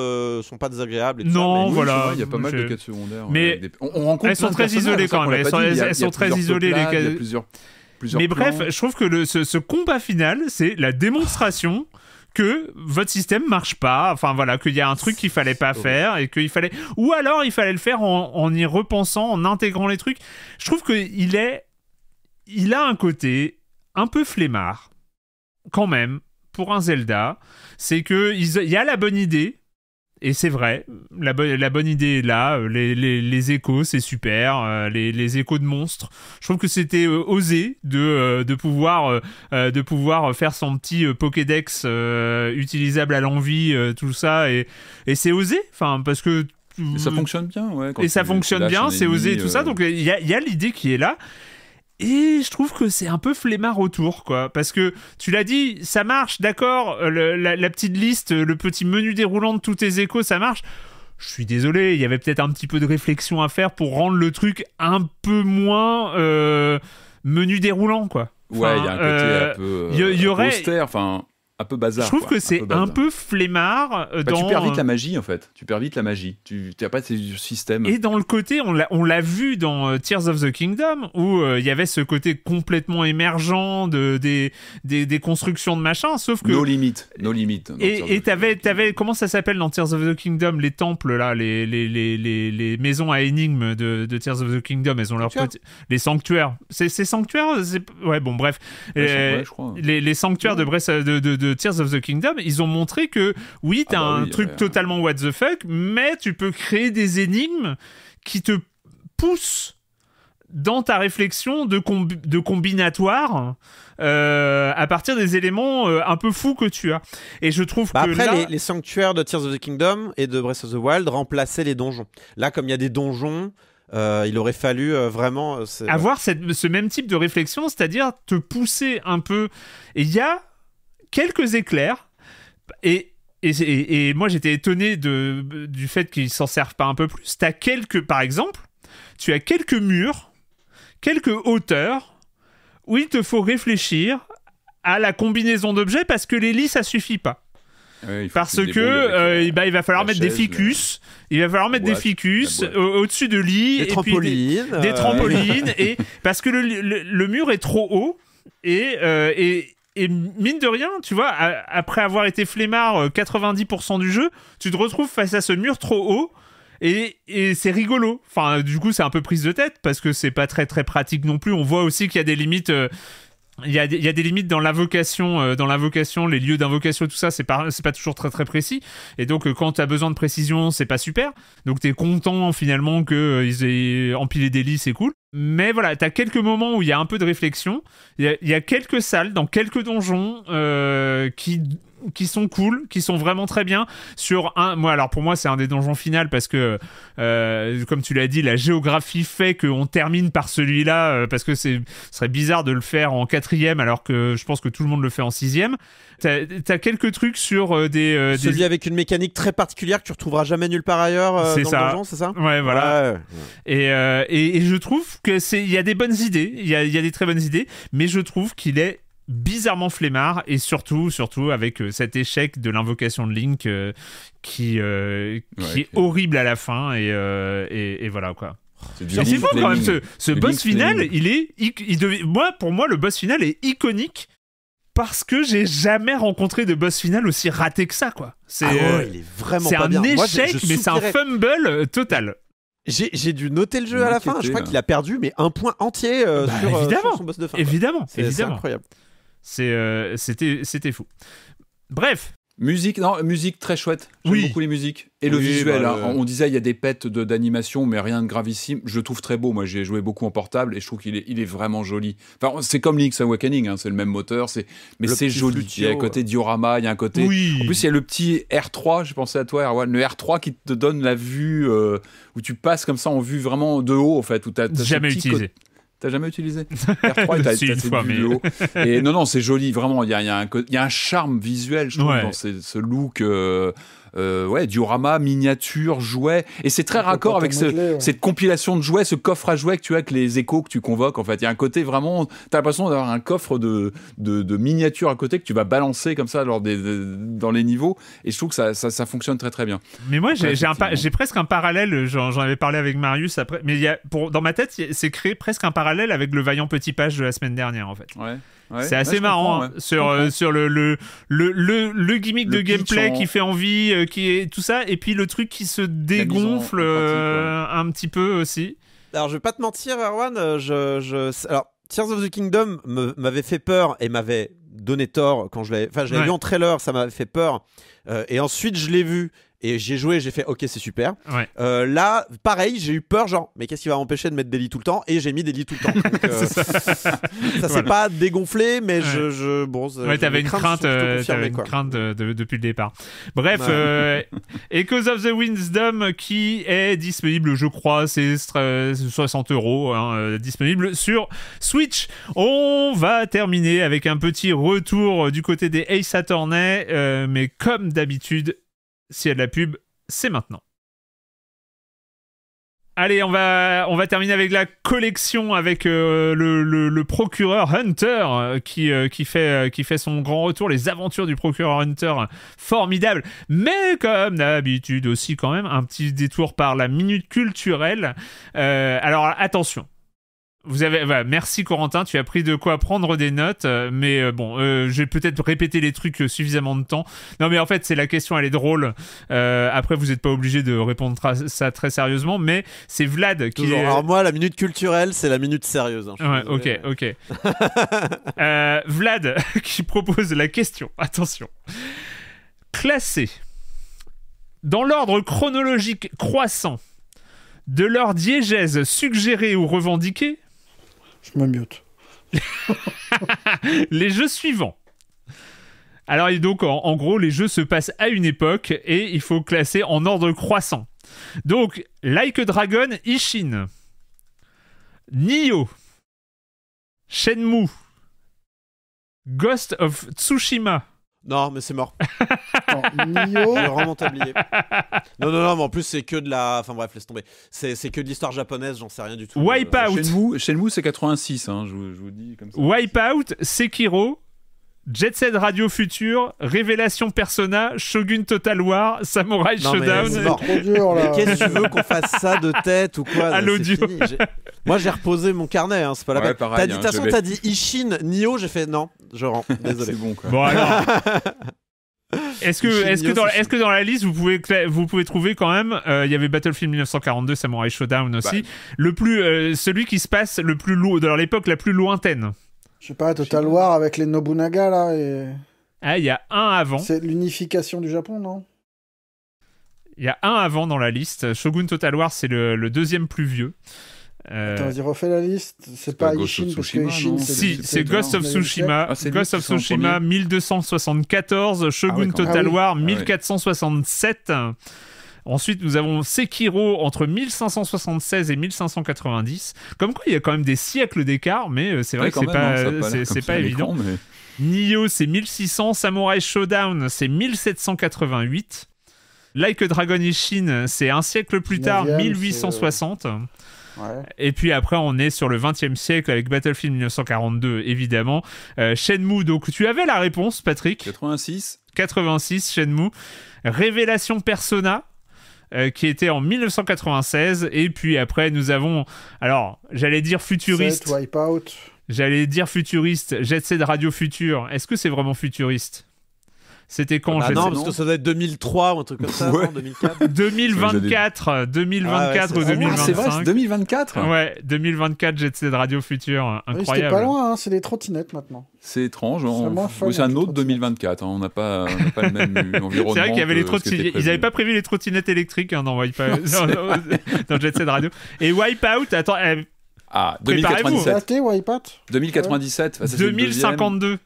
sont pas désagréables. non, voilà. Il y a pas mal de quêtes secondaires. Mais on, rencontre elles sont très isolées quand même. Elles sont très isolées, les quêtes. Mais bref, je trouve que ce, combat final, c'est la démonstration. que votre système marche pas, enfin voilà, qu'il y a un truc qu'il fallait pas faire et qu'il fallait, ou alors il fallait le faire en, y repensant, en intégrant les trucs. Je trouve que il est, il a un côté un peu flemmard, quand même, pour un Zelda, c'est que il y a la bonne idée, et c'est vrai, la, la, bonne idée est là, euh, les, échos, c'est super, euh, les, échos de monstres. Je trouve que c'était euh, osé de, pouvoir, de pouvoir faire son petit Pokédex utilisable à l'envie, tout ça, et, c'est osé, enfin, parce que et ça fonctionne bien, et ça fonctionne bien, c'est osé tout ça. Donc il y a l'idée qui est là et je trouve que c'est un peu flemmard autour, quoi. Parce que tu l'as dit, ça marche, d'accord, euh, la, petite liste, le petit menu déroulant de tous tes échos, ça marche. Je suis désolé, il y avait peut-être un petit peu de réflexion à faire pour rendre le truc un peu moins euh, menu déroulant, quoi. ouais, il y a un côté un euh, peu aurait... enfin un peu bazar. Je trouve que c'est un, peu flemmard. Euh, bah, dans... Tu perds vite la euh, magie en fait. Tu perds vite la magie. Tu n'as pas du système. Et dans le côté, on l'a vu dans euh, Tears of the Kingdom où il y avait ce côté complètement émergent de, des, des, constructions de machin, sauf que. Nos limites. Nos limites. Et tu avais, comment ça s'appelle dans Tears of the Kingdom les temples là, les les, les, maisons à énigmes de, Tears of the Kingdom, elles ont leur les sanctuaires. C'est sanctuaires. Ouais bon bref. les, sanctuaires de de, de Tears of the Kingdom, ils ont montré que oui, t'as ah bah un truc totalement what the fuck, mais tu peux créer des énigmes qui te poussent dans ta réflexion de, de combinatoire euh, à partir des éléments euh, un peu fous que tu as. Et je trouve bah que. Après, les, sanctuaires de Tears of the Kingdom et de Breath of the Wild remplaçaient les donjons. Là, comme il y a des donjons. Euh, il aurait fallu vraiment avoir ce même type de réflexion, c'est-à-dire te pousser un peu. Et il y a quelques éclairs et et, moi j'étais étonné de, du fait qu'ils s'en servent pas un peu plus. as quelques, par exemple, tu as quelques murs, quelques hauteurs où il te faut réfléchir à la combinaison d'objets parce que les lits ça suffit pas. parce que, euh, euh, bah, il va falloir mettre des ficus, il va falloir mettre des euh, ficus au-dessus de lits, des et trampolines, des, trampolines et parce que le, mur est trop haut et et mine de rien, tu vois, après avoir été flemmard 90% euh, du jeu, tu te retrouves face à ce mur trop haut. Et, c'est rigolo. Enfin, du coup, c'est un peu prise de tête parce que c'est pas très très pratique non plus. On voit aussi qu'il y a des limites. Euh, il y, a des, limites dans l'invocation, euh, dans l'invocation, les lieux d'invocation, tout ça, c'est pas, pas toujours très très précis. Et donc, euh, quand tu as besoin de précision, c'est pas super. Donc, tu es content finalement qu'ils euh, aient empilé des lits, c'est cool. Mais voilà, tu as quelques moments où il y a un peu de réflexion. Il y a, quelques salles dans quelques donjons qui qui sont cool, qui sont vraiment très bien. Sur un, moi, alors pour moi, c'est un des donjons final parce que, euh, comme tu l'as dit, la géographie fait qu'on termine par celui-là euh, parce que c'est serait bizarre de le faire en quatrième alors que je pense que tout le monde le fait en sixième. T'as as quelques trucs sur euh, des, celui avec une mécanique très particulière que tu retrouveras jamais nulle part ailleurs. c'est ça. c'est ça. Ouais, voilà. Et, et, je trouve que c'est, il y a des bonnes idées, il y a, y a des très bonnes idées, mais je trouve qu'il est bizarrement flemmard et surtout surtout avec euh, cet échec de l'invocation de Link euh, qui, euh, qui est horrible à la fin et, voilà quoi. C'est fou quand même ce, boss final, il est il, moi pour moi le boss final est iconique parce que j'ai jamais rencontré de boss final aussi raté que ça quoi. C'est ah il est vraiment pas un échec mais c'est un fumble total. J'ai dû noter le jeu à la fin. Je crois hein. qu'il a perdu, mais un point entier bah, sur, sur, son boss de fin. Évidemment, c'est incroyable. Euh, c'était fou. Bref, Musique, non, musique très chouette. J'aime oui. beaucoup les musiques. Et le visuel, bah, hein. on disait il y a des pets d'animation, mais rien de gravissime. Je trouve très beau. Moi, j'ai joué beaucoup en portable et je trouve qu'il est, il est vraiment joli. Enfin, c'est comme Link's Awakening, hein. c'est le même moteur, c'est, mais c'est joli. il y a un côté diorama, il y a un côté. En plus, il y a le petit R3, je pensais à toi, Erwan, le R3 qui te donne la vue euh, où tu passes comme ça en vue vraiment de haut, en fait. Où jamais utilisé. T'as jamais utilisé R3 t'as, une fois, Et non, non, c'est joli, vraiment. Il y a, y, a y a, un charme visuel, je trouve, ouais. dans ce look euh, euh, ouais, diorama, miniature, jouets. Et c'est très raccord avec cette compilation de jouets, ce coffre à jouets que tu as avec les échos que tu convoques. En fait, il y a un côté vraiment. Tu as l'impression d'avoir un coffre de, de, miniatures à côté que tu vas balancer comme ça lors des, dans les niveaux. Et je trouve que ça, ça, fonctionne très très bien. Mais moi, j'ai presque un parallèle. J'en avais parlé avec Marius après. Mais y a, pour, dans ma tête, c'est créé presque un parallèle avec le vaillant petit page de la semaine dernière en fait. Ouais c'est assez marrant hein, sur, euh, sur le, le, le, le, gimmick de gameplay qui fait envie, euh, qui est tout ça, et puis le truc qui se dégonfle euh, un petit peu aussi. Alors je vais pas te mentir, Erwan, je, je... alors Tears of the Kingdom m'avait fait peur et m'avait donné tort quand je l'avais. Enfin, l'ai vu en trailer, ça m'avait fait peur. et ensuite, je l'ai vu. Et j'ai joué, j'ai fait ok, c'est super. Euh, là, pareil, j'ai eu peur, genre, mais qu'est-ce qui va m'empêcher de mettre des lits tout le temps Et j'ai mis des lits tout le temps. Euh, ça s'est pas dégonflé, mais je, Bon, ouais, t'avais une crainte, euh, une crainte depuis le départ. Bref, Echoes of the Wisdom qui est disponible, je crois, c'est 60 euros, hein, disponible sur Switch. On va terminer avec un petit retour du côté des Ace Attorney, mais comme d'habitude, s'il y a de la pub, c'est maintenant. Allez, on va, on va terminer avec la collection avec euh, le, le, procureur Hunter euh, qui, euh, qui, fait, qui fait son grand retour, les aventures du procureur Hunter, formidable. Mais comme d'habitude aussi quand même, un petit détour par la minute culturelle. alors attention, vous avez, merci Corentin, tu as pris de quoi prendre des notes, euh, mais euh, bon, euh, je j'ai peut-être répété les trucs suffisamment de temps. Non, mais en fait, c'est la question, elle est drôle. après, vous n'êtes pas obligé de répondre à ça très sérieusement, mais c'est Vlad qui. Alors moi, la minute culturelle, c'est la minute sérieuse. Hein, ouais, ok, ok. Vlad qui propose la question. Attention, classé dans l'ordre chronologique croissant de leur diégèse suggérée ou revendiquée, je me les jeux suivants. Alors, et donc, en, gros, les jeux se passent à une époque et il faut classer en ordre croissant. Donc, Like a Dragon, Ishin, Nioh, Shenmue, Ghost of Tsushima, non, mais c'est mort. Nio. Je rends Non, non, non, mais en plus, c'est que de la. Enfin bref, laisse tomber. C'est, c'est que de l'histoire japonaise, j'en sais rien du tout. Wipeout. Shenmue, Shenmue c'est 86, hein, je, vous, je vous dis comme ça. Wipeout, Sekiro, Jet Set Radio Future, Révélation Persona, Shogun Total War, Samurai Showdown. Qu'est-ce que tu veux qu'on fasse ça de tête ou quoi À l'audio. Moi j'ai reposé mon carnet, hein, c'est pas la t'as dit, hein, façon, t'as dit Ishin, Nio, j'ai fait non, je rends. Désolé. c'est bon quoi. Bon alors. Est-ce que, que dans, la liste, vous pouvez, vous pouvez trouver quand même, euh, il y avait Battlefield 1942, Samurai Showdown aussi, bah. le plus, euh, celui qui se passe le plus loin, dans l'époque la plus lointaine je sais pas, Total War avec les Nobunaga là. Et... Ah, il y a un avant. C'est l'unification du Japon, non Il y a un avant dans la liste. Shogun Total War, c'est le, deuxième plus vieux. Euh, Attends, vas-y, refais la liste. C'est pas, pas Ishin, parce Si, ah, c'est Ghost of Tsushima. Ghost of Tsushima, 1274. Shogun ah Total ah War, 1467. Ensuite, nous avons Sekiro entre 1576 et 1590. Comme quoi, il y a quand même des siècles d'écart, mais euh, c'est vrai que c'est pas, hein, pas, évident. Nioh, c'est 1600. Samurai Showdown, c'est 1788. Like a Dragon Ishin, c'est un siècle plus tard, 1860. Euh, et puis après, on est sur le 20e siècle avec Battlefield 1942, évidemment. Euh, Shenmue, donc tu avais la réponse, Patrick 86. 86, Shenmue. Révélation Persona, euh, qui était en 1996. Et puis après, nous avons, alors, j'allais dire futuriste. J'allais dire futuriste, Jet Set Radio Futur. Est-ce que c'est vraiment futuriste c'était quand Non, parce que ça doit être 2003 ou un truc comme ça, ouais. 2004. 2024, 2024 ou 2025. C'est vrai, c'est 2024 Ouais, 2024 Jet de Radio Futur incroyable. Oui, pas loin, hein, c'est des trottinettes maintenant. C'est étrange, on... c'est un autre 2024, on n'a pas, pas le même environnement. C'est vrai qu'il y avait les trottinettes, ils n'avaient pas prévu les trottinettes électriques dans, Wipeout, non, dans Radio. Et Wipeout, attends... Euh... Ah, 2097. 2097. 2097. 2052.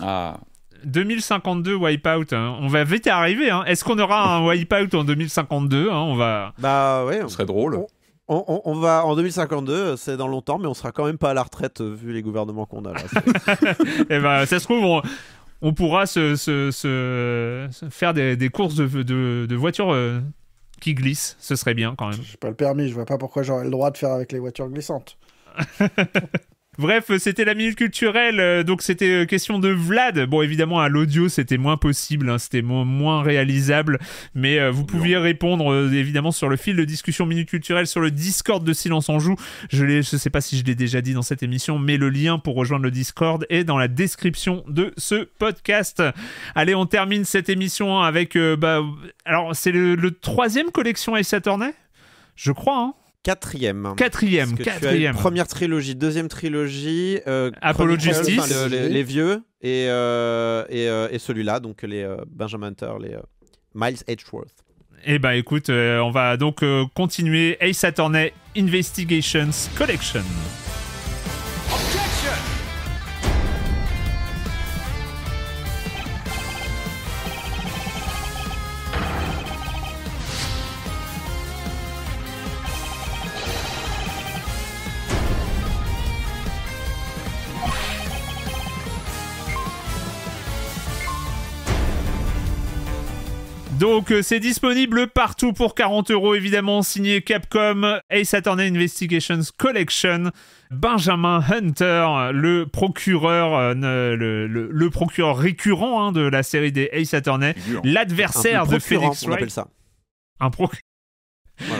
Ah. 2052 Wipeout, hein. on va vite arriver. Hein. Est-ce qu'on aura un Wipeout en 2052 hein? On va. Bah ouais. Ce serait drôle. On... va en 2052, c'est dans longtemps, mais on sera quand même pas à la retraite euh, vu les gouvernements qu'on a là. et eh ben, ça se trouve, on, pourra se, se, se, faire des, des, courses de, de, de voitures euh, qui glissent. Ce serait bien quand même. J'ai pas le permis, je vois pas pourquoi j'aurais le droit de faire avec les voitures glissantes. Bref, c'était la minute culturelle. Euh, donc c'était euh, question de Vlad. Bon, évidemment, à l'audio, c'était moins possible, hein, c'était moins réalisable. Mais euh, vous pouviez répondre évidemment sur le fil de discussion minute culturelle sur le Discord de Silence en Joue. Je ne sais pas si je l'ai déjà dit dans cette émission, mais le lien pour rejoindre le Discord est dans la description de ce podcast. Allez, on termine cette émission hein, avec. Bah, alors, c'est le, troisième collection Ace Attorney Je crois, hein Quatrième. Quatrième, quatrième. première trilogie, deuxième trilogie. Euh, Apollo Justice. les, vieux et, euh, euh, et, celui-là, donc les Benjamin Hunter, les Miles Edgeworth. Eh ben, écoute, on va donc continuer Ace Attorney Investigations Collection. Donc euh, c'est disponible partout pour 40 euros évidemment, signé Capcom Ace Attorney Investigations Collection. Benjamin Hunter, le procureur, euh, le, procureur récurrent hein, de la série des Ace Attorney, l'adversaire de Phoenix Wright. On appelle ça. Un procureur.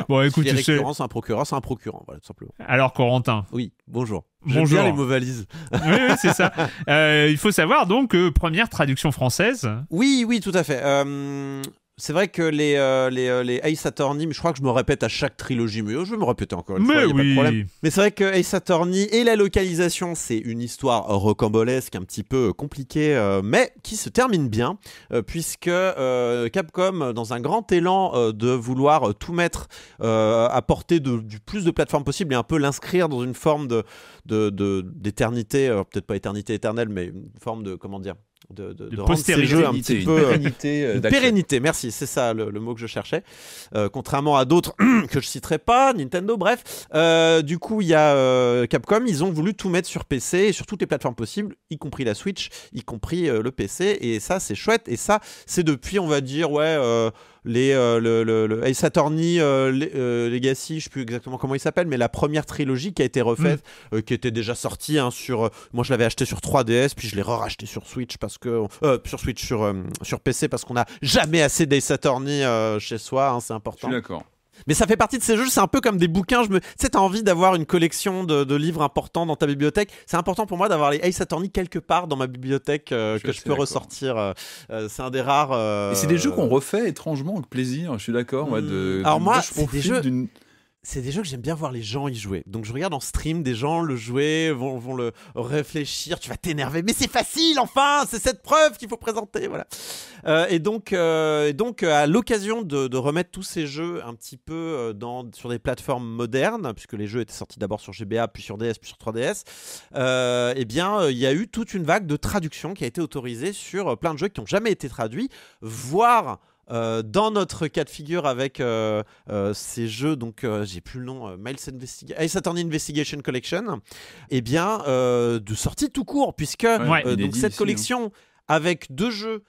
Bon, écoute, c'est un procureur, c'est un procureur, voilà, tout simplement. Alors, Corentin. Oui, bonjour. Bonjour. Bien les mots oui, c'est ça. Euh, il faut savoir donc première traduction française. Oui, oui, tout à fait. Euh, c'est vrai que les, euh, euh, les, Ace Attorney, je crois que je me répète à chaque trilogie, mais euh, je vais me répéter encore une mais fois, il a pas de problème. Mais c'est vrai que Ace Attorney et la localisation, c'est une histoire rocambolesque, un petit peu compliquée, mais qui se termine bien, puisque Capcom, dans un grand élan de vouloir tout mettre à portée du plus de plateformes possible et un peu l'inscrire dans une forme de d'éternité, peut-être pas éternité éternelle, mais une forme de, comment dire, de, de, de, rendre ces jeux un petit peu euh, pérennité, euh, pérennité merci c'est ça le, mot que je cherchais euh, contrairement à d'autres que je citerai pas Nintendo bref du coup il y a Capcom ils ont voulu tout mettre sur PC et sur toutes les plateformes possibles y compris la Switch y compris le PC et ça c'est chouette et ça c'est depuis on va dire ouais les, euh, le, Ace Attorney les, Legacy, je sais plus exactement comment il s'appelle, mais la première trilogie qui a été refaite, mm. euh, qui était déjà sortie hein, sur. Euh, moi, je l'avais acheté sur 3DS, puis je l'ai racheté sur Switch parce que sur Switch sur sur PC parce qu'on n'a jamais assez d'Ace Attorney chez soi, hein, c'est important. Je suis d'accord. Mais ça fait partie de ces jeux, c'est un peu comme des bouquins. Je me... Tu sais, t'as envie d'avoir une collection de, livres importants dans ta bibliothèque. C'est important pour moi d'avoir les Ace Attorney quelque part dans ma bibliothèque euh, que je peux ressortir. Euh, euh, c'est un des rares. c'est des jeux qu'on refait étrangement avec plaisir, je suis d'accord. de... Hmm. Alors, moi, je profite d'une c'est des jeux que j'aime bien voir les gens y jouer. Donc je regarde en stream des gens le jouer, vont, vont le réfléchir, tu vas t'énerver, mais c'est facile enfin, c'est cette preuve qu'il faut présenter, voilà. Euh, et donc, euh, donc euh, à l'occasion de, remettre tous ces jeux un petit peu dans, sur des plateformes modernes, puisque les jeux étaient sortis d'abord sur GBA, puis sur DS, puis sur 3DS, eh bien il y a eu toute une vague de traduction qui a été autorisée sur plein de jeux qui n'ont jamais été traduits, voire euh, dans notre cas de figure avec euh, euh, ces jeux, donc j'ai plus le nom, Miles Attorney Investigation Collection, et eh bien, de sortie tout court, puisque donc cette hein. collection avec deux jeux,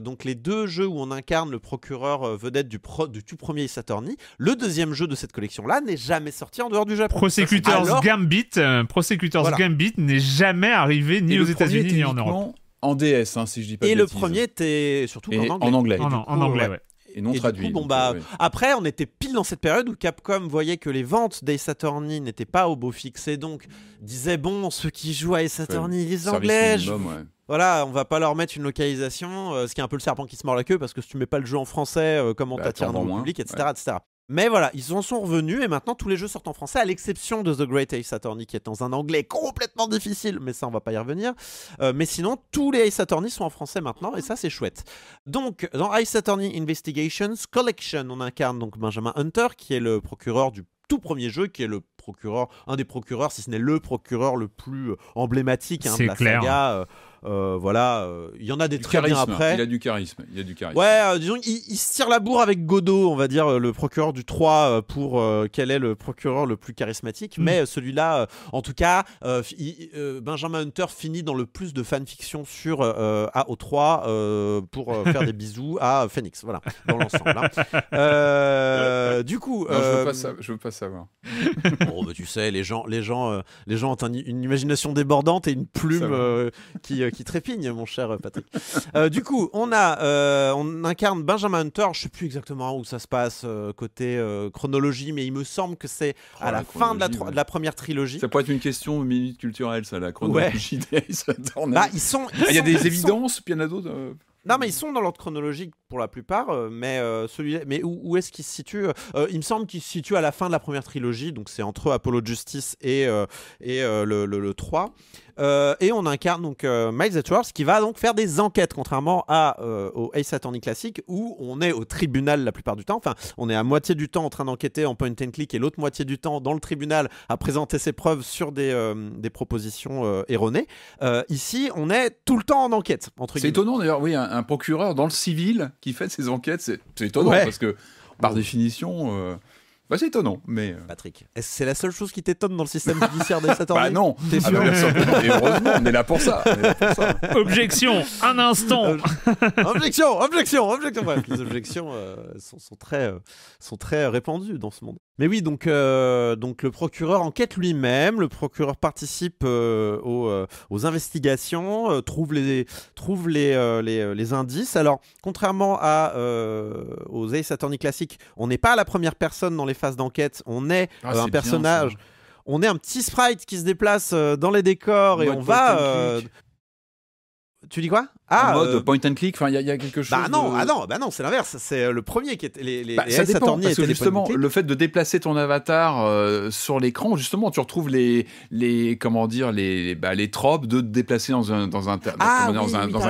donc les deux jeux où on incarne le procureur vedette du, tout premier Saturni, le deuxième jeu de cette collection-là n'est jamais sorti en dehors du Japon. Prosecutors Gambit, Prosecutors Gambit n'est jamais arrivé ni aux États-Unis ni en Europe. En DS, hein, si je dis pas Et le premier était surtout en anglais. En anglais, Et Et non traduit. bah, euh, Après, on était pile dans cette période où Capcom voyait que les ventes des Attorney n'étaient pas au beau fixe et donc disait bon, ceux qui jouent à Ace Attorney, les Anglais, voilà, on va pas leur mettre une localisation, euh, ce qui est un peu le serpent qui se mord la queue, parce que si tu mets pas le jeu en français, euh, comment tu bah, t'attires dans le public, etc., etc. Mais voilà, ils en sont revenus et maintenant tous les jeux sortent en français, à l'exception de The Great Ace Attorney qui est dans un anglais complètement difficile, mais ça on va pas y revenir. Euh, mais sinon, tous les Ace Attorney sont en français maintenant et ça c'est chouette. Donc, dans Ace Attorney Investigations Collection, on incarne donc Benjamin Hunter qui est le procureur du tout premier jeu, qui est le procureur, un des procureurs, si ce n'est le procureur le plus euh, emblématique hein, de la saga. Euh, euh, voilà, euh, il y en a des très bien après. Il a du charisme. Il a du charisme. Ouais, euh, disons, il, se tire la bourre avec Godot, on va dire, le procureur du 3, pour quel est le procureur le plus charismatique. Mm. Mais celui-là, en tout cas, Benjamin Hunter finit dans le plus de fanfiction sur AO3 pour faire des bisous à Phoenix. Voilà, dans l'ensemble. Hein. du coup. je, veux pas savoir, veux bon, bah, tu sais, les gens, les gens, les gens ont une imagination débordante et une plume qui, qui trépigne, mon cher Patrick. Euh, du coup, on a, euh, on incarne Benjamin Hunter. Je sais plus exactement où ça se passe euh, côté chronologie, mais il me semble que c'est oh, à la, fin de la, première trilogie. Ça pourrait être une question minute culturelle, ça, la chronologie. Bah, ils sont. Ah, il y a des évidences, bien Non, mais ils sont dans l'ordre chronologique pour la plupart, mais, celui mais où, est-ce qu'ils se situent Il me semble qu'ils se situent à la fin de la première trilogie, donc c'est entre Apollo Justice et, et le, le, le, 3. Euh, et on incarne donc euh, Miles Edwards, qui va donc faire des enquêtes, contrairement à, euh, au Ace Attorney classique où on est au tribunal la plupart du temps. Enfin, on est à moitié du temps en train d'enquêter en point and click et l'autre moitié du temps dans le tribunal à présenter ses preuves sur des, propositions erronées. ici, on est tout le temps en enquête. C'est étonnant d'ailleurs, oui, un, procureur dans le civil qui fait ses enquêtes, c'est étonnant parce que par définition. Bah, c'est étonnant, mais. Euh. Patrick, est c'est la seule chose qui t'étonne dans le système judiciaire des unis Bah non ah bah, heureusement, on est là pour ça, Objection Un instant euh, Objection Objection Objection les objections euh, sont très répandues dans ce monde. Mais oui, euh, donc, le procureur enquête lui-même, le procureur participe euh, euh, aux, investigations, trouve, les, les, indices. Alors, contrairement à, aux Ace Attorney classiques, on n'est pas la première personne dans les phases d'enquête, on est ah, un personnage, on est un petit sprite qui se déplace dans les décors et on va... Tu dis quoi Ah, en mode euh, point and click. il y, a quelque bah chose. non, ah non, bah non, c'est l'inverse. C'est euh, le premier qui était les, les bah, ça dépend, parce que justement, le fait de déplacer ton avatar euh, sur l'écran, justement, tu retrouves les les comment dire les bah, les tropes de te déplacer dans un dans un ah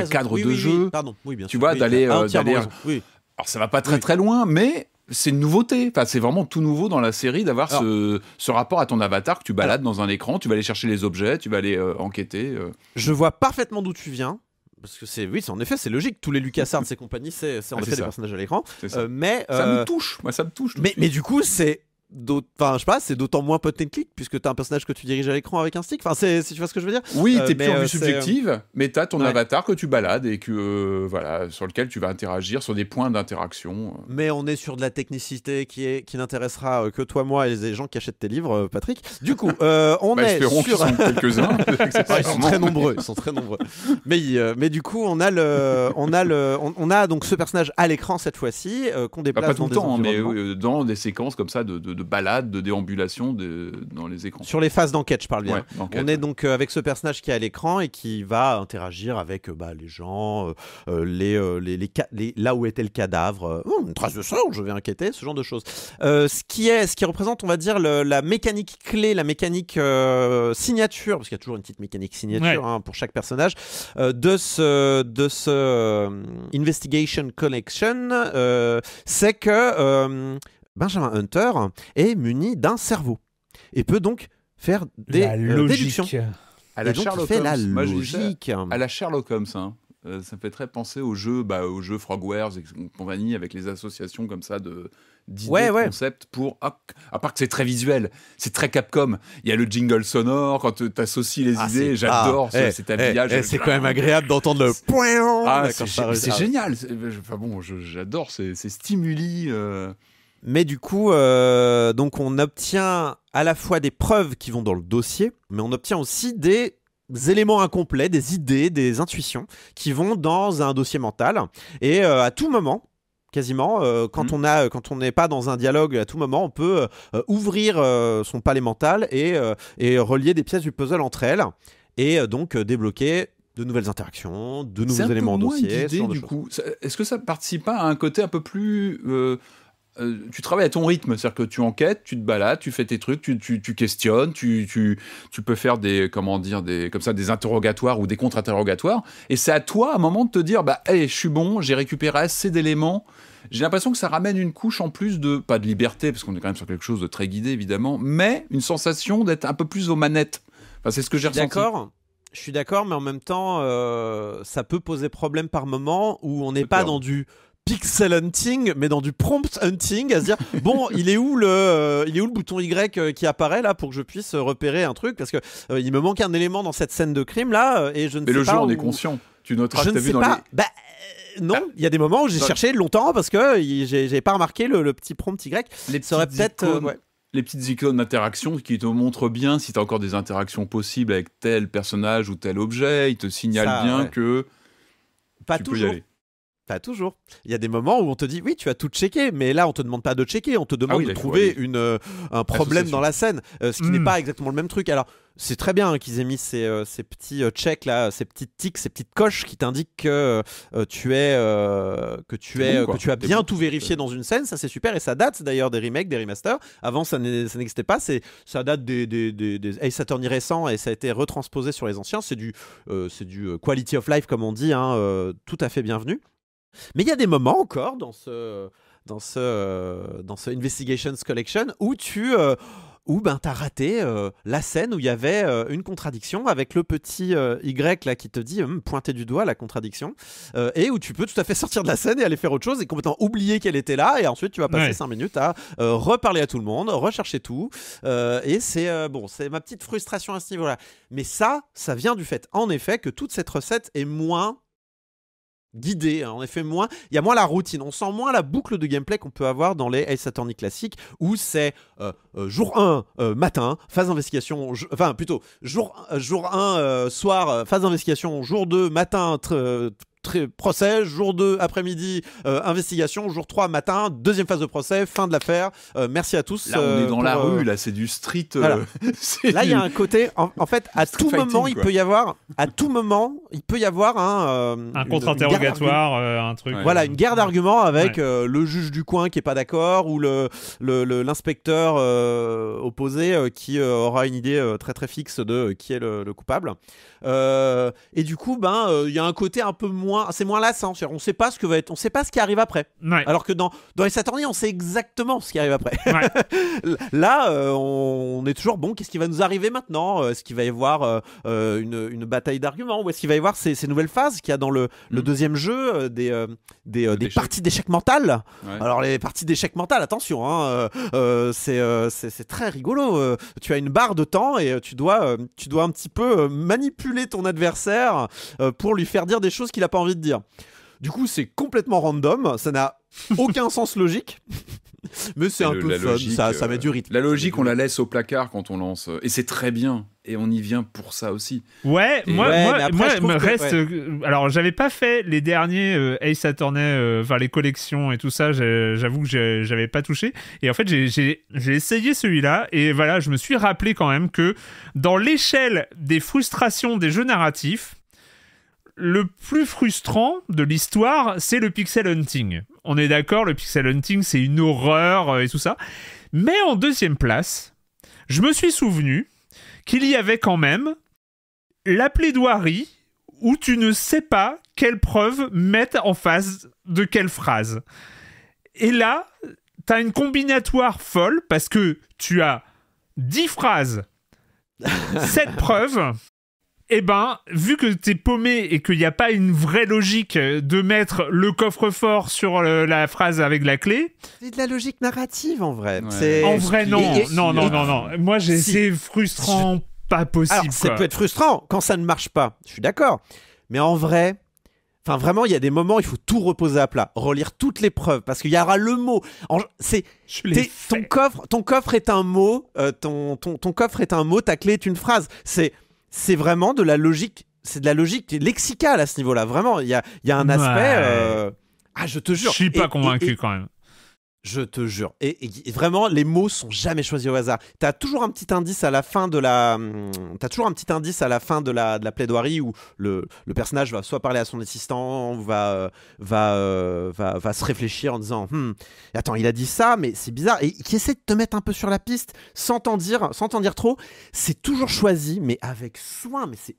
cadre de jeu. Pardon, oui, bien Tu vois, d'aller Alors ça va pas très très loin, mais c'est une nouveauté. Enfin, c'est vraiment tout nouveau dans la série d'avoir ce, ce, rapport à ton avatar que tu balades dans un écran, tu vas aller chercher les objets, tu vas aller enquêter. Je vois parfaitement d'où tu viens parce que c'est oui, en effet, c'est logique. Tous les LucasArts et compagnies c'est en ah, effet des personnages à l'écran. Euh, mais ça me euh, touche, moi ça me touche. Mais, mais, du coup, c'est Enfin, je sais pas, c'est d'autant moins potentiel puisque puisque t'as un personnage que tu diriges à l'écran avec un stick. Enfin, si tu vois ce que je veux dire. Oui, euh, t'es plus en vue euh, subjective, euh, mais t'as ton avatar que tu balades et que, voilà, sur lequel tu vas interagir, sur des points d'interaction. Mais on est sur de la technicité qui, qui n'intéressera que toi, moi et les gens qui achètent tes livres, Patrick. Du coup, on est sur. quelques-uns. ils très nombreux, sont très nombreux. Mais, mais du coup, on a, le, on, a le, on, a donc ce personnage à l'écran cette fois-ci, qu'on bah, déplace pas tout le temps, hein, mais dans des séquences comme ça de balade, de déambulation de, dans les écrans. Sur les phases d'enquête, je parle bien. on est donc euh, avec ce personnage qui est à l'écran et qui va interagir avec euh, bah, les gens, euh, les, les, les, là où était le cadavre, oh, une trace de sang, je vais inquiéter, ce genre de choses. Euh, ce, qui est, ce qui représente, on va dire, le, la mécanique clé, la mécanique signature, parce qu'il y a toujours une petite mécanique signature hein, pour chaque personnage, de ce, de ce Investigation Collection, c'est que Benjamin Hunter est muni d'un cerveau et peut donc faire des euh, logiques. déductions. À la et donc, il fait la logique. à la Sherlock Holmes, hein. euh, ça me fait très penser au jeu bah, Frogwares et compagnie avec les associations comme ça de d'idées, ouais, concepts pour. Ah, à part que c'est très visuel, c'est très Capcom. Il y a le jingle sonore quand tu associes les ah, idées. J'adore c'est eh, cet c'est ah, eh, eh, quand même agréable d'entendre le c'est génial. Enfin bon, j'adore c'est stimuli. Euh, mais du coup, euh, donc on obtient à la fois des preuves qui vont dans le dossier, mais on obtient aussi des éléments incomplets, des idées, des intuitions qui vont dans un dossier mental. Et euh, à tout moment, quasiment. Euh, quand, mmh. on a, quand on n'est pas dans un dialogue, à tout moment, on peut ouvrir son palais mental et, et, relier des pièces du puzzle entre elles et donc débloquer de nouvelles interactions, de nouveaux éléments en dossier, du coup. Est-ce que ça participe pas à un côté un peu plus euh, tu travailles à ton rythme, c'est-à-dire que tu enquêtes, tu te balades, tu fais tes trucs, tu, questionnes, tu, peux faire des comment dire des comme ça des interrogatoires ou des contre-interrogatoires, et c'est à toi à un moment de te dire bah hey, je suis bon, j'ai récupéré assez d'éléments. J'ai l'impression que ça ramène une couche en plus de pas de liberté parce qu'on est quand même sur quelque chose de très guidé évidemment, mais une sensation d'être un peu plus aux manettes. Enfin, c'est ce que j'ai ressenti. D'accord. Je suis d'accord, mais en même temps, euh, ça peut poser problème par moment où on n'est pas dans du pixel hunting, mais dans du prompt hunting, à se dire bon, il est où le, euh, il est où le bouton Y euh, qui apparaît là pour que je puisse euh, repérer un truc parce que il me manque un élément dans cette scène de crime là et je ne sais pas. Mais le jeu, est conscient. Tu noteras je que vu dans pas. Bah, non, ah. il y a des moments où j'ai cherché longtemps parce que j'ai pas remarqué le, petit prompt Y. Les peut-être. Les petites icônes d'interaction qui te montrent bien si tu as encore des interactions possibles avec tel personnage ou tel objet. Ils te signalent bien que. Pas tu toujours. Peux toujours. Il y a des moments où on te dit oui, tu as tout checké, mais là on te demande pas de checker, on te demande ah de trouver une, euh, un problème dans la scène, euh, ce qui n'est hmm. pas exactement le même truc. Alors c'est très bien hein, qu'ils aient mis ces, euh, ces petits checks là, ces petites tics, ces petites coches qui t'indiquent que, tu es, que tu es, que tu as bien tout vérifié dans une scène. Ça c'est super et ça date d'ailleurs des remakes, des remasters. Avant ça n'existait pas. ça date des, des, des, des Ace Attorney récents et ça a été retransposé sur les anciens. C'est du c'est du quality of life comme on dit, hein, tout à fait bienvenu. Mais il y a des moments encore dans ce, dans ce, euh, dans ce Investigations Collection où tu euh, où ben t'as raté euh, la scène où il y avait une contradiction avec le petit Y là qui te dit hum, pointer du doigt la contradiction et où tu peux tout à fait sortir de la scène et aller faire autre chose et complètement oublier qu'elle était là et ensuite tu vas passer 5 minutes à reparler à tout le monde, rechercher tout et c'est bon, c'est ma petite frustration à ce niveau-là. Mais ça, ça vient du fait en effet que toute cette recette est moins guidé. Hein. En effet, moins, il y a moins la routine. On sent moins la boucle de gameplay qu'on peut avoir dans les Ace Attorney classiques où c'est euh, euh, jour 1 euh, matin, phase d'investigation, enfin plutôt jour, jour 1 soir, phase d'investigation, jour 2 matin, procès, jour 2 après-midi euh, investigation, jour 3 matin, deuxième phase de procès, fin de l'affaire. Euh, merci à tous. Là, on est dans euh, la rue, là, c'est du street. là, il y a un côté. En, fait, à tout moment, il peut y avoir. À tout moment, il peut y avoir un. un contre-interrogatoire, un truc. Voilà, une guerre d'arguments avec le juge du coin qui est pas d'accord ou le l'inspecteur opposé qui aura une idée très très fixe de qui est le, le coupable. Euh, et du coup, ben, euh, il y a un côté un peu moins, c'est moins lassant. On sait pas ce que va être, on sait pas ce qui arrive après. Alors que dans dans les Saturnies, on sait exactement ce qui arrive après. Là, euh, on, est toujours bon. Qu'est-ce qui va nous arriver maintenant Est-ce qu'il va y avoir une, une, bataille d'arguments ou est-ce qu'il va y avoir ces, nouvelles phases qu'il y a dans le, le mm. deuxième jeu des des, parties d'échec mental Alors les parties d'échec mental attention, hein, c'est c'est très rigolo. tu as une barre de temps et tu dois tu dois un petit peu manipuler ton adversaire euh, pour lui faire dire des choses qu'il n'a pas envie de dire. Du coup, c'est complètement random, ça n'a aucun sens logique. Mais c'est un peu fun, ça, ça met du euh, rythme. La logique, on la laisse au placard quand on lance. Et c'est très bien et on y vient pour ça aussi. Ouais, moi, je me reste. Euh, alors, j'avais pas fait les derniers euh, Ace Attorney, euh, enfin les collections et tout ça, j'avoue que j'avais pas touché. Et en fait, j'ai essayé celui-là, et voilà, je me suis rappelé quand même que dans l'échelle des frustrations des jeux narratifs, le plus frustrant de l'histoire, c'est le pixel hunting. On est d'accord, le pixel hunting, c'est une horreur et tout ça. Mais en deuxième place, je me suis souvenu qu'il y avait quand même la plaidoirie où tu ne sais pas quelle preuve mettre en face de quelle phrase. Et là, tu as une combinatoire folle parce que tu as 10 phrases, 7 preuves eh ben, vu que t'es paumé et qu'il n'y a pas une vraie logique de mettre le coffre-fort sur la phrase avec la clé. C'est de la logique narrative en vrai. En vrai, non. non, non, non, non, Moi, c'est frustrant, pas possible. ça peut être frustrant quand ça ne marche pas. Je suis d'accord. Mais en vrai, Enfin, vraiment, il y a des moments, où il faut tout reposer à plat, relire toutes les preuves, parce qu'il y aura le mot. C'est ton coffre, ton coffre est un mot, euh, ton, ton coffre est un mot, ta clé est une phrase. C'est c'est vraiment de la logique, c'est de la logique lexicale à ce niveau-là. Vraiment, il y a, un aspect. Euh, ah, je te jure. Je suis pas convaincu quand même. Je te jure. Et, vraiment, les mots sont jamais choisis au hasard. T'as toujours un petit indice à la fin de la, hum, t'as toujours un petit indice à la fin de la, plaidoirie où le, personnage va soit parler à son assistant, va, euh, va, euh, va, va, se réfléchir en disant, hmm, attends, il a dit ça, mais c'est bizarre, et qui essaie de te mettre un peu sur la piste sans t'en dire, sans t'en dire trop. C'est toujours choisi, mais avec soin, mais c'est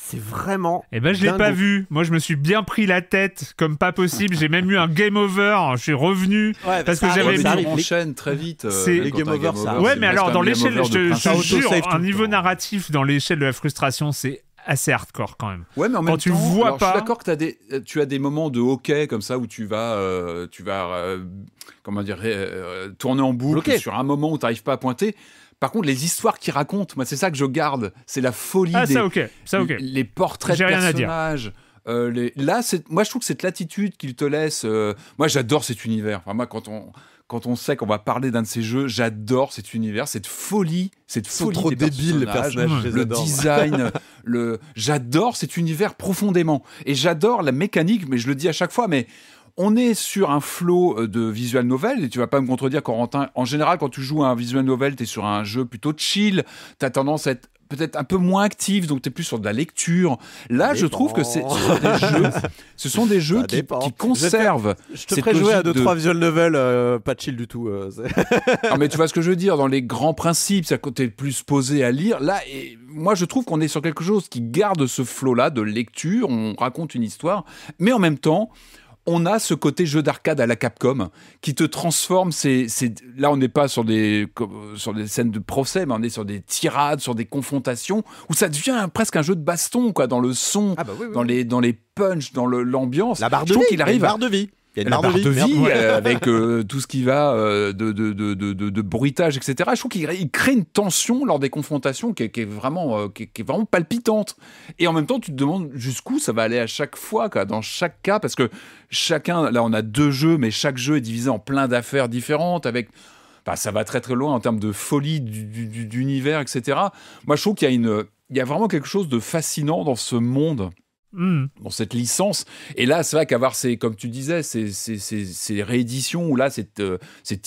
c'est vraiment. Eh ben, je l'ai pas vu. Moi, je me suis bien pris la tête comme pas possible. J'ai même eu un game over. Je suis revenu parce que j'avais. Ça enchaîne très vite. Euh, c'est les game over. Ça. Ouais, mais alors dans l'échelle, je, te jure, un niveau narratif dans l'échelle de la frustration, c'est assez hardcore quand même. Ouais, mais en même quand temps, tu vois pas. Je suis d'accord que as des, euh, tu as des moments de hockey comme ça où tu vas, euh, tu vas, comment dire, tourner en boucle sur un moment où tu n'arrives pas à pointer. Par contre, les histoires qu'il racontent, moi, c'est ça que je garde. C'est la folie ah, des les portraits de personnages. Euh, là, moi, je trouve que cette latitude qu'il te laisse. Euh, moi, j'adore cet univers. Enfin, moi, quand on quand on sait qu'on va parler d'un de ces jeux, j'adore cet univers, cette folie, cette folie trop débile, le design, le j'adore cet univers profondément et j'adore la mécanique, mais je le dis à chaque fois, mais on est sur un flot euh, de visual novel, et tu vas pas me contredire, Corentin, en général, quand tu joues à un visual novel, tu es sur un jeu plutôt chill, tu as tendance à être peut-être un peu moins actif, donc tu es plus sur de la lecture. Là, je trouve que ce sont des jeux, qui, conservent. Je te, jouer à 2-3 visual novels, euh, pas chill du tout. Euh, mais tu vois ce que je veux dire, dans les grands principes, c'est à côté plus posé à lire. Là, moi, je trouve qu'on est sur quelque chose qui garde ce flot-là de lecture, on raconte une histoire, mais en même temps, on a ce côté jeu d'arcade à la Capcom qui te transforme. là, on n'est pas sur des, sur des scènes de procès, mais on est sur des tirades, sur des confrontations où ça devient presque un jeu de baston, quoi, dans le son, ah bah dans, Les, dans les punchs, dans l'ambiance. La barre de arrive. La barre de vie. Il y a une barre de vie, euh, avec euh, tout ce qui va euh, de, de, de, de, bruitage, etc. Je trouve qu'il crée une tension lors des confrontations qui est, vraiment, qui est, vraiment palpitante. Et en même temps, tu te demandes jusqu'où ça va aller à chaque fois, dans chaque cas, parce que chacun, là on a deux jeux, mais chaque jeu est divisé en plein d'affaires différentes, avec... Bah, ça va très très loin en termes de folie d'univers, du, etc. Moi, je trouve qu'il y a une... Il y a vraiment quelque chose de fascinant dans ce monde Hmm. dans cette licence. Et là, c'est vrai qu'avoir, ces, comme tu disais, ces, rééditions, ou là, c'est euh,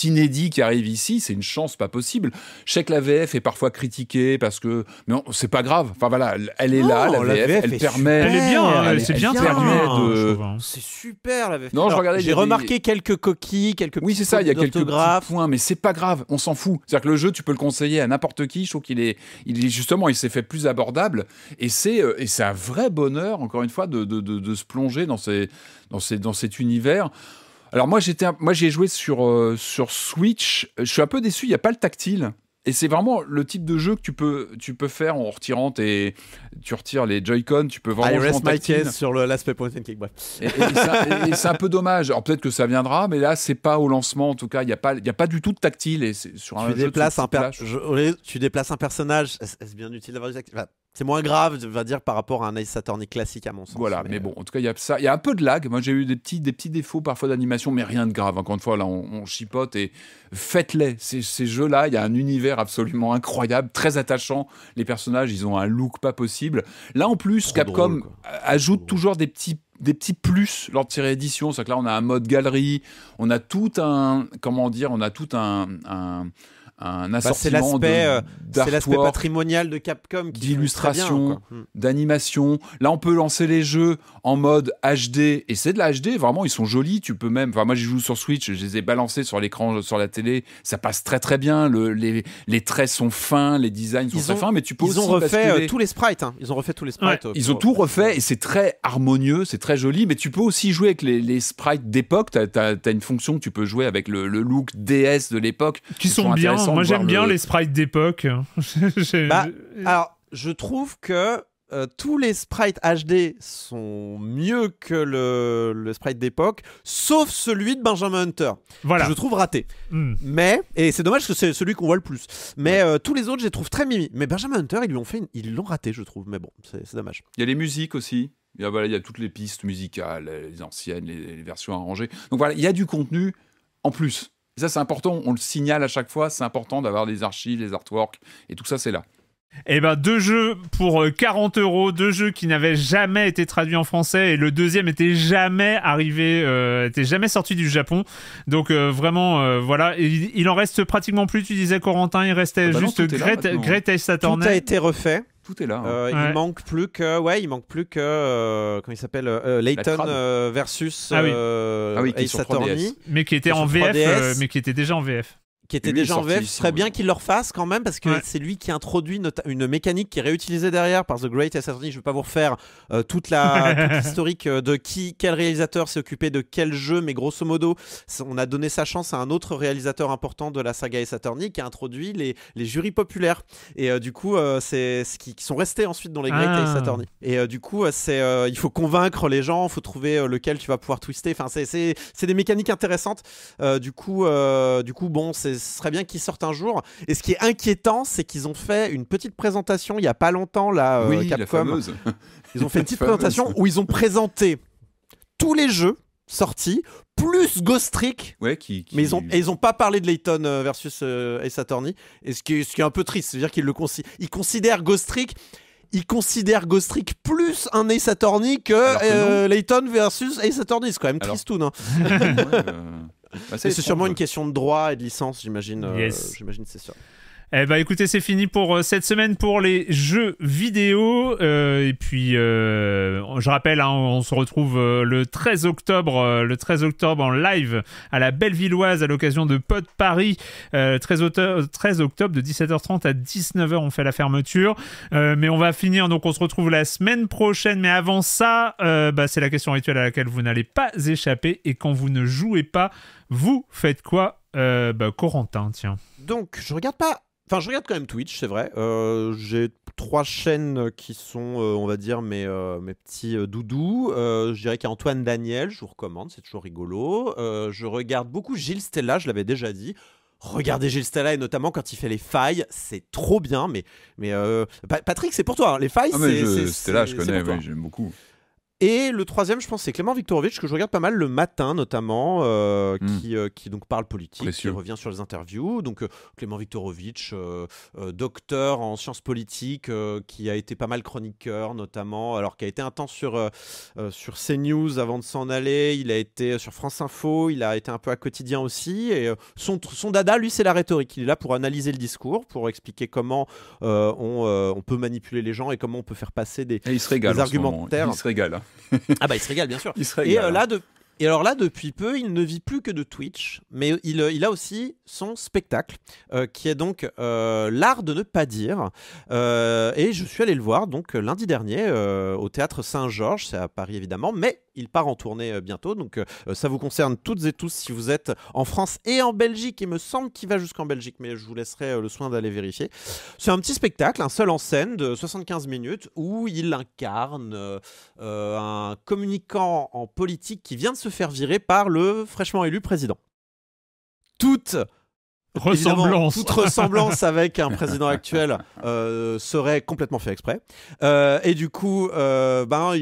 inédit qui arrive ici, c'est une chance pas possible. Je sais que la VF est parfois critiquée parce que. Mais non, c'est pas grave. Enfin voilà, elle est là, la, VF, elle permet. Elle est bien, hein, elle, c'est bien. De... Hein. C'est super, la VF. Non, je J'ai remarqué quelques coquilles, quelques Oui, c'est ça, il y a quelques points, mais c'est pas grave, on s'en fout. C'est-à-dire que le jeu, tu peux le conseiller à n'importe qui. Je trouve qu'il est, il est justement, il s'est fait plus abordable. Et c'est euh, un vrai bonheur, encore une fois, de, se plonger dans, ces, dans, ces, dans cet univers. Alors moi, j'étais, moi j'ai joué sur, euh, sur Switch. Je suis un peu déçu, il n'y a pas le tactile. Et c'est vraiment le type de jeu que tu peux, tu peux faire en retirant tes, tu retires les Joy-Con, tu peux vraiment. I rest my sur l'aspect point and Et, c'est un peu dommage. Alors peut-être que ça viendra, mais là c'est pas au lancement en tout cas. Il n'y a pas, a pas du tout de tactile et sur tu déplaces un tu déplaces un personnage. Est-ce bien utile d'avoir du tactile c'est moins grave, je vais dire, par rapport à un Ace Attorney classique, à mon sens. Voilà, mais, euh, bon, en tout cas, il y a ça. Il y a un peu de lag. Moi, j'ai eu des petits, des petits défauts parfois d'animation, mais rien de grave. Encore une fois, là, on, chipote et faites-les. Ces, jeux-là, il y a un univers absolument incroyable, très attachant. Les personnages, ils ont un look pas possible. Là, en plus, Capcom ajoute toujours des petits des petits plus lors de ces rééditions. C'est-à-dire que là, on a un mode galerie, on a tout un, comment dire, on a tout un un bah, assortiment euh, c'est l'aspect patrimonial de Capcom d'illustration, hmm. d'animation. Là, on peut lancer les jeux en mode HD et c'est de la HD. Vraiment, ils sont jolis. Tu peux même. Enfin, moi, j'y joue sur Switch. Je les ai balancés sur l'écran, sur la télé. Ça passe très très bien. Le, les, traits sont fins, les designs sont très fins. Mais tu peux ils ont refait euh, tous les sprites. Hein. Ils ont refait tous les sprites. Euh, ils ont tout refait et c'est très harmonieux, c'est très joli. Mais tu peux aussi jouer avec les, sprites d'époque. tu as, une fonction tu peux jouer avec le, look DS de l'époque. Qui sont bien moi, j'aime bien les sprites d'époque. Bah, alors, je trouve que euh, tous les sprites HD sont mieux que le, sprite d'époque, sauf celui de Benjamin Hunter. Voilà. je trouve raté. Hmm. Mais, et c'est dommage que c'est celui qu'on voit le plus. Mais euh, tous les autres, je les trouve très mimi. Mais Benjamin Hunter, ils l'ont fait, ils l'ont raté, je trouve. Mais bon, c'est dommage. Il y a les musiques aussi. Il y, a, toutes les pistes musicales, les anciennes, les, les versions arrangées. Donc voilà, il y a du contenu en plus ça, c'est important. On le signale à chaque fois. C'est important d'avoir les archives, les artworks. Et tout ça, c'est là. et eh ben, deux jeux pour 40 euh, euros, deux jeux qui n'avaient jamais été traduits en français et le deuxième était jamais arrivé, euh, était jamais sorti du Japon. Donc euh, vraiment, voilà, il, en reste pratiquement plus. Tu disais Corentin, il restait ah bah juste Greta hein. Saturn. Tout a été refait tout est là. Hein. Euh, il manque plus que, ouais, il manque plus que, euh, comment il s'appelle, euh, Layton versus ah oui. ah mais qui était en VF, mais qui était déjà en VF qui était déjà en VF, ce serait bien qu'il le refasse quand même, parce que c'est lui qui introduit une mécanique qui est réutilisée derrière par The Great Attorney. Je ne vais pas vous refaire euh, toute la historique euh, de qui, quel réalisateur s'est occupé de quel jeu, mais grosso modo, on a donné sa chance à un autre réalisateur important de la saga et qui a introduit les, les jurys populaires. Et euh, du coup, c'est ce qui, sont restés ensuite dans les Great ah. Et du coup, c'est il faut convaincre les gens, il faut trouver lequel tu vas pouvoir twister. Enfin, c'est des mécaniques intéressantes. du coup, du coup, bon, c'est ce serait bien qu'ils sortent un jour. Et ce qui est inquiétant, c'est qu'ils ont fait une petite présentation il y a pas longtemps là, euh, Capcom. ils ont fait une petite présentation où ils ont présenté tous les jeux sortis plus Ghost Trick. Mais ils ont, ils ont pas parlé de Layton euh, versus euh, Ace Attorney. Et ce qui, ce qui est un peu triste, c'est-à-dire qu'ils le considèrent Ghost Trick. Ils considèrent Ghost Trick plus un Ace Attorney que, Layton versus Ace Attorney. C'est quand même triste tout, non Bah, c'est sûrement une question de droit et de licence, j'imagine. Euh, c'est sûr. Eh ben écoutez, c'est fini pour euh, cette semaine pour les jeux vidéo. Euh, et puis, euh, je rappelle, hein, on se retrouve le 13 octobre, le 13 octobre en live à la Bellevilloise à l'occasion de Pod Paris. 13, octobre, de 17h30 à 19h, on fait la fermeture. mais on va finir, donc on se retrouve la semaine prochaine. Mais avant ça, bah, c'est la question rituelle à laquelle vous n'allez pas échapper. Et quand vous ne jouez pas, vous faites quoi bah, Corentin, tiens. Donc, je regarde pas Enfin, je regarde quand même Twitch, c'est vrai. Euh, j'ai trois chaînes qui sont, euh, on va dire, mes, euh, mes petits doudous. je dirais qu'il y a Antoine Daniel, je vous recommande, c'est toujours rigolo. je regarde beaucoup Gilles Stella, je l'avais déjà dit. Regardez Gilles Stella et notamment quand il fait les failles, c'est trop bien. Mais, mais Patrick, c'est pour toi. Hein. Les failles, ah c'est. Stella, je connais, j'aime beaucoup. Et le troisième, je pense, c'est Clément Viktorovitch, que je regarde pas mal le matin notamment, euh, hmm. qui, euh, qui, donc parle politique, qui revient sur les interviews. Donc Clément euh, Viktorovitch, docteur en sciences politiques, qui a été pas mal chroniqueur notamment, alors qui a été un temps sur, sur CNews avant de s'en aller, il a été sur France Info, il a été un peu à quotidien aussi. Et son, dada, lui, c'est la rhétorique. Il est là pour analyser le discours, pour expliquer comment on, peut manipuler les gens et comment on peut faire passer des, et il se régale argumentaires. il se régale ah bah il se régale bien sûr. Il se Et euh, là de et alors là, depuis peu, il ne vit plus que de Twitch, mais il, euh, a aussi son spectacle, euh, qui est donc euh, L'art de ne pas dire. et je suis allé le voir donc lundi dernier au théâtre Saint-Georges, c'est à Paris évidemment, mais il part en tournée bientôt, donc ça vous concerne toutes et tous si vous êtes en France et en Belgique. Il me semble qu'il va jusqu'en Belgique, mais je vous laisserai le soin d'aller vérifier. C'est un petit spectacle, un seul en scène de 75 minutes, où il incarne un communicant en politique qui vient de se faire virer par le fraîchement élu président. Toutes ressemblance. Toute ressemblance avec un président actuel euh, serait complètement fait exprès. Euh, et du coup, euh, ben,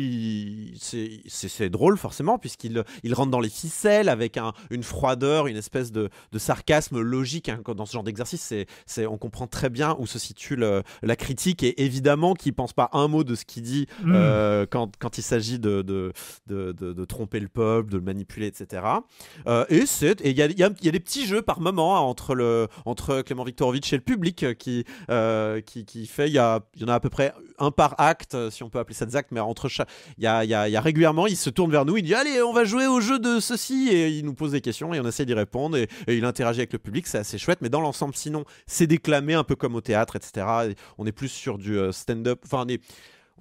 c'est drôle forcément puisqu'il il rentre dans les ficelles avec une froideur, une espèce de, sarcasme logique. Hein, dans ce genre d'exercice, c'est on comprend très bien où se situe la critique et évidemment qu'il pense pas un mot de ce qu'il dit mmh. quand, il s'agit de de, tromper le peuple, de le manipuler, etc. et il y a, y a des petits jeux par moment hein, entre entre Clément Viktorovitch et le public qui, euh, qui, fait, il y, il y, en a à peu près un par acte, si on peut appeler ça des actes, mais entre chaque, il y a, il y a, régulièrement, il se tourne vers nous, il dit allez, on va jouer au jeu de ceci, et il nous pose des questions et on essaie d'y répondre, et, il interagit avec le public, c'est assez chouette, mais dans l'ensemble, sinon, c'est déclamé un peu comme au théâtre, etc. On est plus sur du euh, stand-up, enfin, on est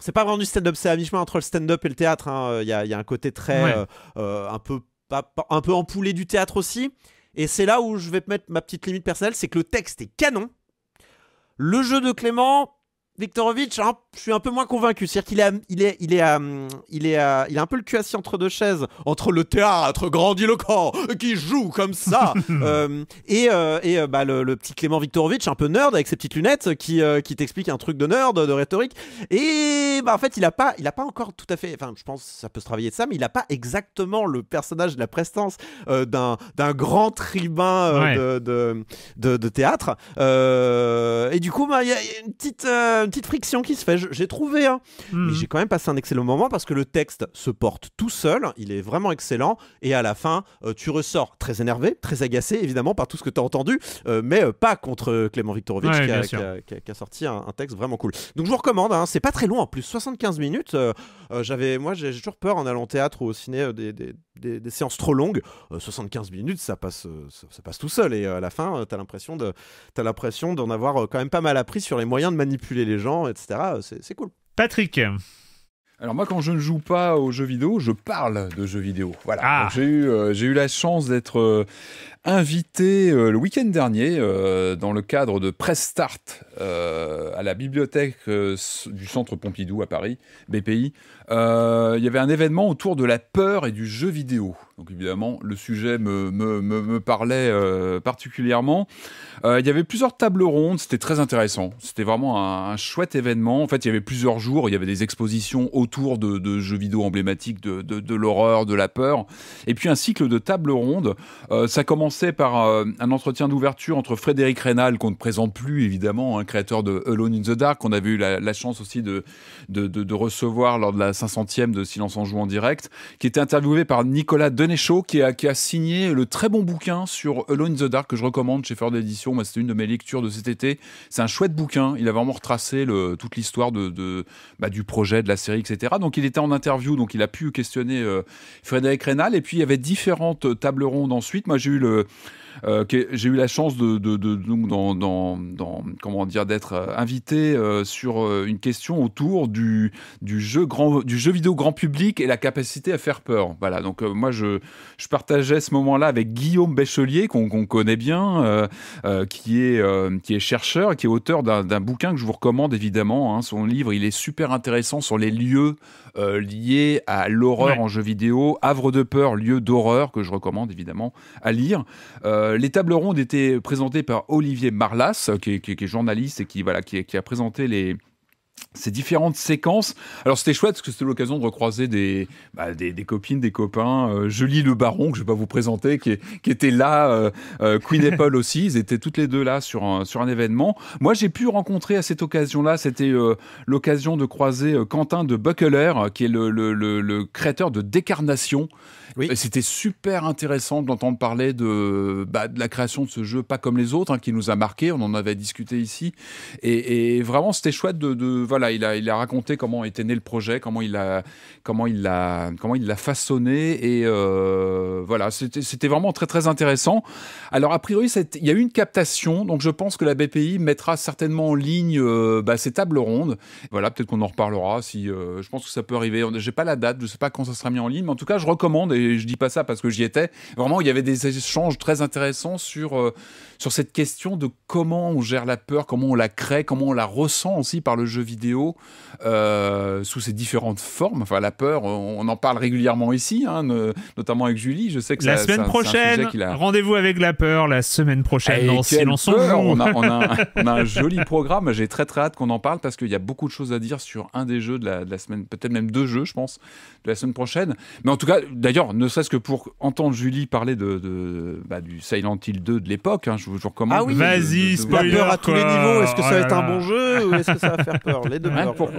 c'est pas vraiment du stand-up, c'est à mi-chemin entre le stand-up et le théâtre. Hein, il y, a, y, a un côté très euh, un peu un peu ampoulé du théâtre aussi, et c'est là où je vais mettre ma petite limite personnelle, c'est que le texte est canon. Le jeu de Clément Viktorovitch, un hein, je suis un peu moins convaincu. C'est-à-dire qu'il est, il est, il est, euh, il est, euh, il a un peu le cul assis entre deux chaises, entre le théâtre grandiloquent qui joue comme ça euh, et, et bah, le, petit Clément Viktorovitch, un peu nerd avec ses petites lunettes, qui, qui t'explique un truc de nerd, de rhétorique. Et bah, en fait, il a pas, il a pas encore tout à fait. Enfin, je pense que ça peut se travailler de ça, mais il a pas exactement le personnage, de la prestance d'un, d'un grand tribun de, de, théâtre. et du coup, bah, il y a une petite, une petite friction qui se fait. Je, j'ai trouvé, hein. hmm. Mais j'ai quand même passé un excellent moment parce que le texte se porte tout seul, il est vraiment excellent, et à la fin, euh, tu ressors très énervé, très agacé, évidemment, par tout ce que tu as entendu, euh, mais euh, pas contre Clément Viktorovitch qui, a, sorti un, texte vraiment cool. Donc je vous recommande, hein. c'est pas très long en plus, 75 minutes. j'avais, moi, j'ai toujours peur en allant au théâtre ou au ciné des, des, séances trop longues. 75 minutes, ça passe, ça, passe tout seul, et à la fin, tu l'impression de, as l'impression d'en avoir quand même pas mal appris sur les moyens de manipuler les gens, etc c'est cool. Patrick alors moi, quand je ne joue pas aux jeux vidéo, je parle de jeux vidéo. Voilà. Ah. J'ai eu, euh, j'ai eu la chance d'être euh, invité euh, le week-end dernier euh, dans le cadre de Press Start euh, à la bibliothèque du Centre Pompidou à Paris, BPI. il y avait un événement autour de la peur et du jeu vidéo. Donc évidemment, le sujet me, me, me, parlait particulièrement. il y avait plusieurs tables rondes, c'était très intéressant. C'était vraiment un, chouette événement. En fait, il y avait plusieurs jours, il y avait des expositions autour de, jeux vidéo emblématiques, de, de, de l'horreur, de la peur. Et puis un cycle de tables rondes. ça commence par euh, un entretien d'ouverture entre Frédéric Reynal, qu'on ne présente plus évidemment, un hein, créateur de Alone in the Dark, qu'on avait eu la, chance aussi de de, recevoir lors de la 500e de Silence en Joue en direct, qui était interviewé par Nicolas Denéchaud, qui a, qui a signé le très bon bouquin sur Alone in the Dark que je recommande chez Ford Dédition Moi, c'était une de mes lectures de cet été. C'est un chouette bouquin. Il a vraiment retracé toute l'histoire de, bah, du projet, de la série, etc. Donc, il était en interview, donc il a pu questionner euh, Frédéric Reynal. Et puis, il y avait différentes tables rondes ensuite. Moi, j'ai eu le Merci. Euh, j'ai eu la chance de, dans, comment dire d'être euh, invité euh, sur une question autour du, du, jeu grand, du jeu vidéo grand public et la capacité à faire peur. Voilà, donc moi je, je partageais ce moment-là avec Guillaume Béchelier qu'on connaît bien, qui est qui est chercheur, qui est auteur d'un bouquin que je vous recommande évidemment. Hein. Son livre, il est super intéressant sur les lieux liés à l'horreur en jeu vidéo, Havre de peur, lieu d'horreur que je recommande évidemment à lire. Euh, les tables rondes étaient présentées par Olivier Marlas, qui, est journaliste et qui, voilà, qui, a présenté ces différentes séquences. Alors c'était chouette parce que c'était l'occasion de recroiser des, bah, des, copines, des copains. Euh, Julie Le Baron, que je ne vais pas vous présenter, qui, était là, euh, Queen Apple aussi, ils étaient toutes les deux là sur un, événement. Moi j'ai pu rencontrer à cette occasion-là, c'était l'occasion de croiser Quentin de Buckler, qui est le créateur de Décarnation, c'était super intéressant d'entendre parler bah, de, la création de ce jeu, pas comme les autres, hein, qui nous a marqué. On en avait discuté ici. Et, vraiment, c'était chouette de, voilà, il a, il a raconté comment était né le projet, comment il a, comment il l'a, comment il l'a façonné. Et euh, voilà, c'était vraiment très très intéressant. Alors a priori, il y a eu une captation, donc je pense que la BPI mettra certainement en ligne euh, bah, ces tables rondes. Voilà, peut-être qu'on en reparlera. Si euh, je pense que ça peut arriver. J'ai pas la date, je sais pas quand ça sera mis en ligne, mais en tout cas, je recommande je dis pas ça parce que j'y étais. Vraiment, il y avait des échanges très intéressants sur euh, sur cette question de comment on gère la peur, comment on la crée, comment on la ressent aussi par le jeu vidéo euh, sous ses différentes formes. Enfin, la peur, on, en parle régulièrement ici, hein, notamment avec Julie. Je sais que la semaine prochaine, rendez-vous avec la peur la semaine prochaine. Ah, dans silence on, a, on, a, un joli programme. J'ai très très hâte qu'on en parle parce qu'il y a beaucoup de choses à dire sur un des jeux de la, semaine, peut-être même deux jeux, je pense, de la semaine prochaine. Mais en tout cas, d'ailleurs, ne serait-ce que pour entendre Julie parler de, bah, du Silent Hill 2 de l'époque. Hein, je je vous recommande. Ah oui, Vas-y, spoiler. peur à tous les niveaux. Est-ce que ça va être un bon jeu ou est-ce que ça va faire peur Les deux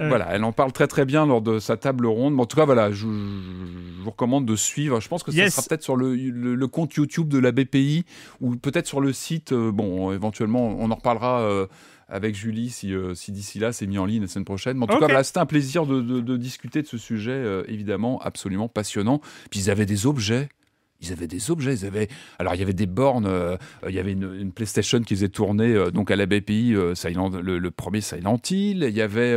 Voilà, elle en parle très très bien lors de sa table ronde. en tout cas, voilà, je, vous recommande de suivre. Je pense que ça sera peut-être sur le, compte YouTube de la BPI ou peut-être sur le site. Euh, bon, éventuellement, on en reparlera. Euh, avec Julie si, euh, si d'ici là c'est mis en ligne la semaine prochaine. Mais en tout cas, c'était un plaisir de, discuter de ce sujet, évidemment, absolument passionnant. Puis ils avaient des objets ils avaient des objets. Ils avaient... Alors, il y avait des bornes, euh, il y avait une, PlayStation qui faisait tourner euh, donc à la BPI euh, Silent, le, premier Silent Hill. Il y avait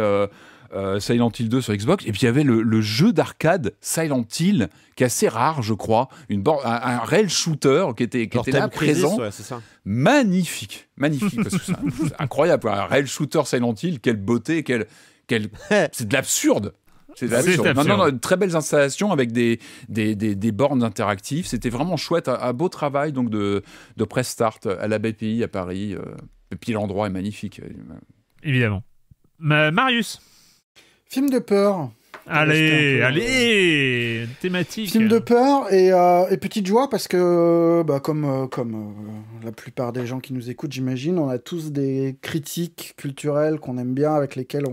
Silent Hill 2 sur Xbox. Et puis, il y avait le, jeu d'arcade Silent Hill, qui est assez rare, je crois. Une borne, un, rail réel shooter qui était, qui était là, présent. Magnifique, magnifique. incroyable. Un réel shooter Silent Hill, quelle beauté, C'est de l'absurde c'est très belles installations avec des, des, des, bornes interactives. C'était vraiment chouette. Un, beau travail donc de, de Press Start à la BPI à Paris. Euh, et puis l'endroit est magnifique. Évidemment. Marius. Film de peur. Allez, allez Thématique. Film de peur et, euh, petite joie parce que, bah, comme, euh, comme euh, la plupart des gens qui nous écoutent, j'imagine, on a tous des critiques culturelles qu'on aime bien, avec lesquelles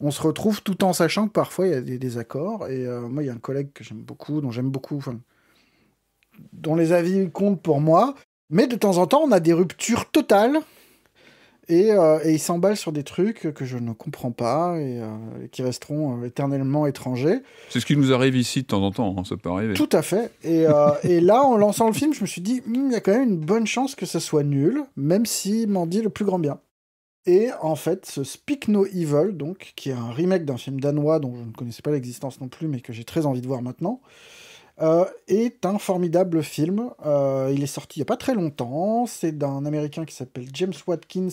on, se retrouve, tout en sachant que parfois il y a des désaccords. Et moi, il y a un collègue que j'aime beaucoup, dont j'aime beaucoup, dont les avis comptent pour moi. Mais de temps en temps, on a des ruptures totales et, euh, il s'emballe sur des trucs que je ne comprends pas et, euh, qui resteront euh, éternellement étrangers. C'est ce qui nous arrive ici de temps en temps, hein, ça peut arriver. Tout à fait. Et, là, en lançant le film, je me suis dit, hmm, il y a quand même une bonne chance que ça soit nul, même si m'en dit le plus grand bien. Et en fait, ce Speak No Evil, donc, qui est un remake d'un film danois dont je ne connaissais pas l'existence non plus, mais que j'ai très envie de voir maintenant, euh, est un formidable film. Euh, il est sorti il n'y a pas très longtemps. C'est d'un Américain qui s'appelle James Watkins,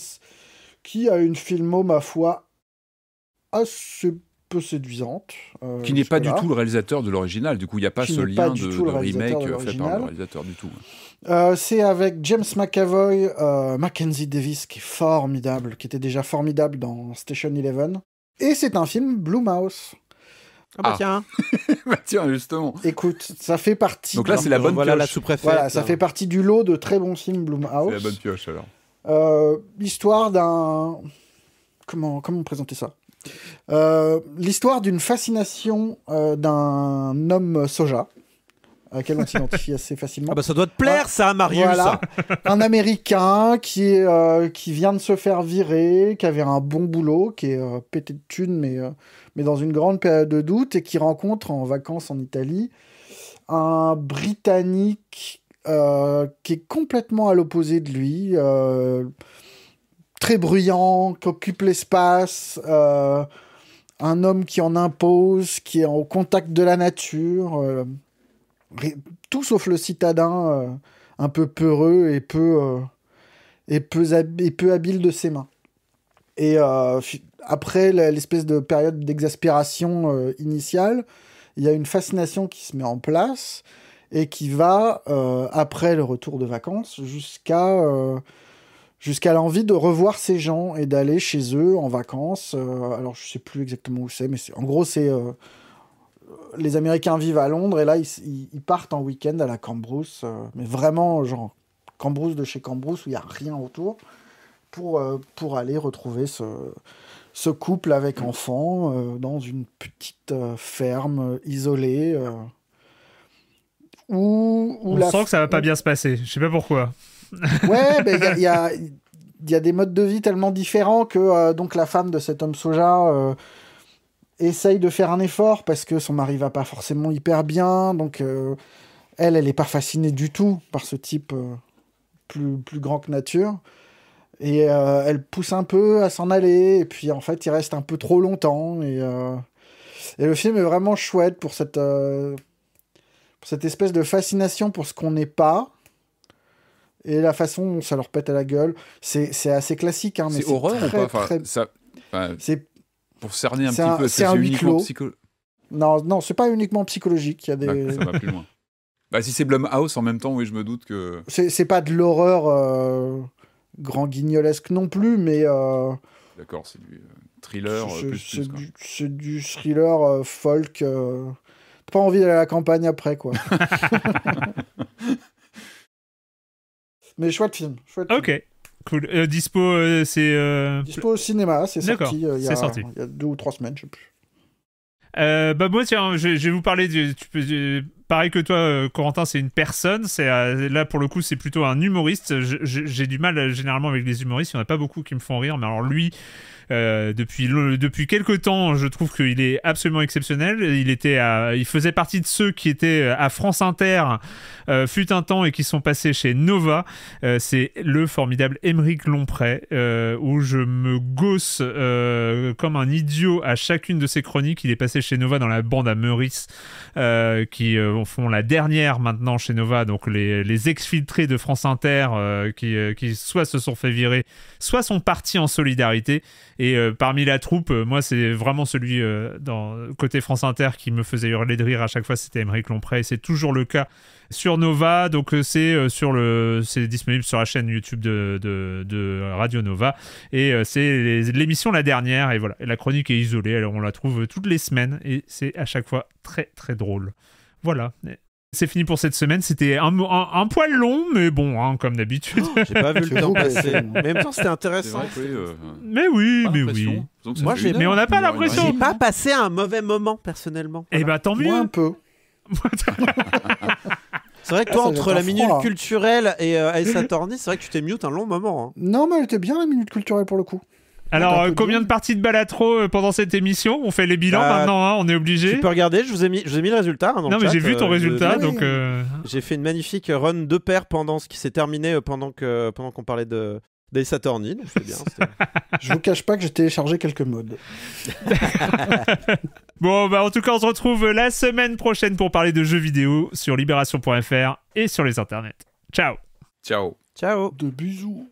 qui a une filmo, ma foi, assez peu séduisante. Euh, qui n'est pas du tout le réalisateur de l'original. Du coup, il n'y a pas ce lien de, remake fait par le réalisateur du tout. c'est avec James McAvoy, Mackenzie Davis, qui est formidable, qui était déjà formidable dans Station Eleven. Et c'est un film Blue Mouse ah bah ah. tiens. bah tiens, justement. Écoute, ça fait partie. Donc là, c'est la bonne voilà pioche. la sous Voilà, ça fait partie du lot de très bons films Blumhouse. la bonne pioche alors. Euh, l'histoire d'un. Comment, comment présenter ça euh, L'histoire d'une fascination euh, d'un homme soja à laquelle on s'identifie assez facilement. Ah bah ça doit te plaire ça, Marius. Voilà, un Américain qui qui vient de se faire virer, qui avait un bon boulot, qui est pété de thunes mais mais dans une grande période de doute, et qui rencontre en vacances en Italie un Britannique euh, qui est complètement à l'opposé de lui, euh, très bruyant, qui occupe l'espace, euh, un homme qui en impose, qui est au contact de la nature, tout sauf le citadin un peu peureux et peu, et peu, habile de ses mains. Et après l'espèce de période d'exaspération euh, initiale, il y a une fascination qui se met en place et qui va, euh, après le retour de vacances, jusqu'à euh, jusqu'à l'envie de revoir ces gens et d'aller chez eux en vacances. alors, je sais plus exactement où c'est, mais en gros, c'est... les Américains vivent à Londres et là, ils, partent en week-end à la Cambrousse, mais vraiment, genre, Cambrousse de chez Cambrousse, où il n'y a rien autour, pour, pour aller retrouver ce se couple avec enfant euh, dans une petite euh, ferme euh, isolée. où, On sent que ça va pas bien se passer. Je sais pas pourquoi. Ouais, il y, a, y, a, des modes de vie tellement différents que donc la femme de cet homme soja essaye de faire un effort parce que son mari va pas forcément hyper bien. Donc elle, elle est pas fascinée du tout par ce type plus, plus grand que nature. Et euh, elle pousse un peu à s'en aller, et puis en fait, il reste un peu trop longtemps. Et, euh, et le film est vraiment chouette pour cette, euh, pour cette espèce de fascination pour ce qu'on n'est pas. Et la façon dont ça leur pète à la gueule, c'est assez classique. Hein, c'est horreur ou pas ça... Pour cerner un petit peu, c'est un huis clos. Non, non, c'est pas uniquement psychologique. Il y a des... ça va plus loin. Bah, si c'est Blumhouse en même temps, oui, je me doute que. C'est pas de l'horreur grand guignolesque non plus, mais. Euh, D'accord, c'est du euh, thriller. Euh, c'est du, thriller folk. pas envie d'aller à la campagne après, quoi. mais chouette film. ok. Cool. dispo, c'est. Dispo au cinéma, c'est sorti, il y a, Il y a deux ou trois semaines, je sais plus. bah, moi, tiens, je, vais vous parler. Du, tu peux, pareil que toi, euh, Corentin, c'est une personne. C'est euh, là pour le coup, c'est plutôt un humoriste. J'ai du mal euh, généralement avec les humoristes. Il n'y en a pas beaucoup qui me font rire, mais alors lui, euh, depuis, depuis quelques temps, je trouve qu'il est absolument exceptionnel. Il, était il faisait partie de ceux qui étaient euh, à France Inter, euh, fut un temps, et qui sont passés chez Nova. c'est le formidable Émeric Lompré, où je me gosse comme un idiot à chacune de ses chroniques. Il est passé chez Nova dans la bande à Meurice, qui font la dernière maintenant chez Nova, donc les, exfiltrés de France Inter qui, qui soit se sont fait virer, soit sont partis en solidarité. Et euh, parmi la troupe, euh, moi, c'est vraiment celui euh, côté France Inter qui me faisait hurler de rire à chaque fois, c'était Émeric Lomprey. C'est toujours le cas sur Nova. Donc, c'est sur disponible sur la chaîne YouTube de, Radio Nova. Et c'est l'émission la dernière. Et voilà, la chronique est isolée. Alors, on la trouve toutes les semaines. Et c'est à chaque fois très, très drôle. Voilà. C'est fini pour cette semaine. C'était un, un, poil long, mais bon, hein, comme d'habitude. Oh, j'ai pas vu le temps passer. Mais en même temps, c'était intéressant. Euh, mais oui, mais oui. Moi, mais on n'a pas l'impression. J'ai pas passé un mauvais moment personnellement. et Eh ben, tant mieux. Moi un peu. c'est vrai que toi, entre la minute culturelle et euh, Ace c'est vrai que tu t'es mute un long moment. Hein. Non, mais elle était bien la minute culturelle pour le coup. Alors, euh, combien de parties de Balatro euh, pendant cette émission On fait les bilans bah, maintenant, hein, on est obligé. Tu peux regarder, je vous ai mis, je vous ai mis le résultat. Hein, non, mais j'ai vu ton euh, résultat. donc. J'ai fait une magnifique run de paires pendant ce qui s'est terminé pendant qu'on pendant qu'on parlait de, des Saturnines, bien. je vous cache pas que j'ai téléchargé quelques modes. bon, bah en tout cas, on se retrouve la semaine prochaine pour parler de jeux vidéo sur libération.fr et sur les internets. Ciao. Ciao. Ciao. De bisous.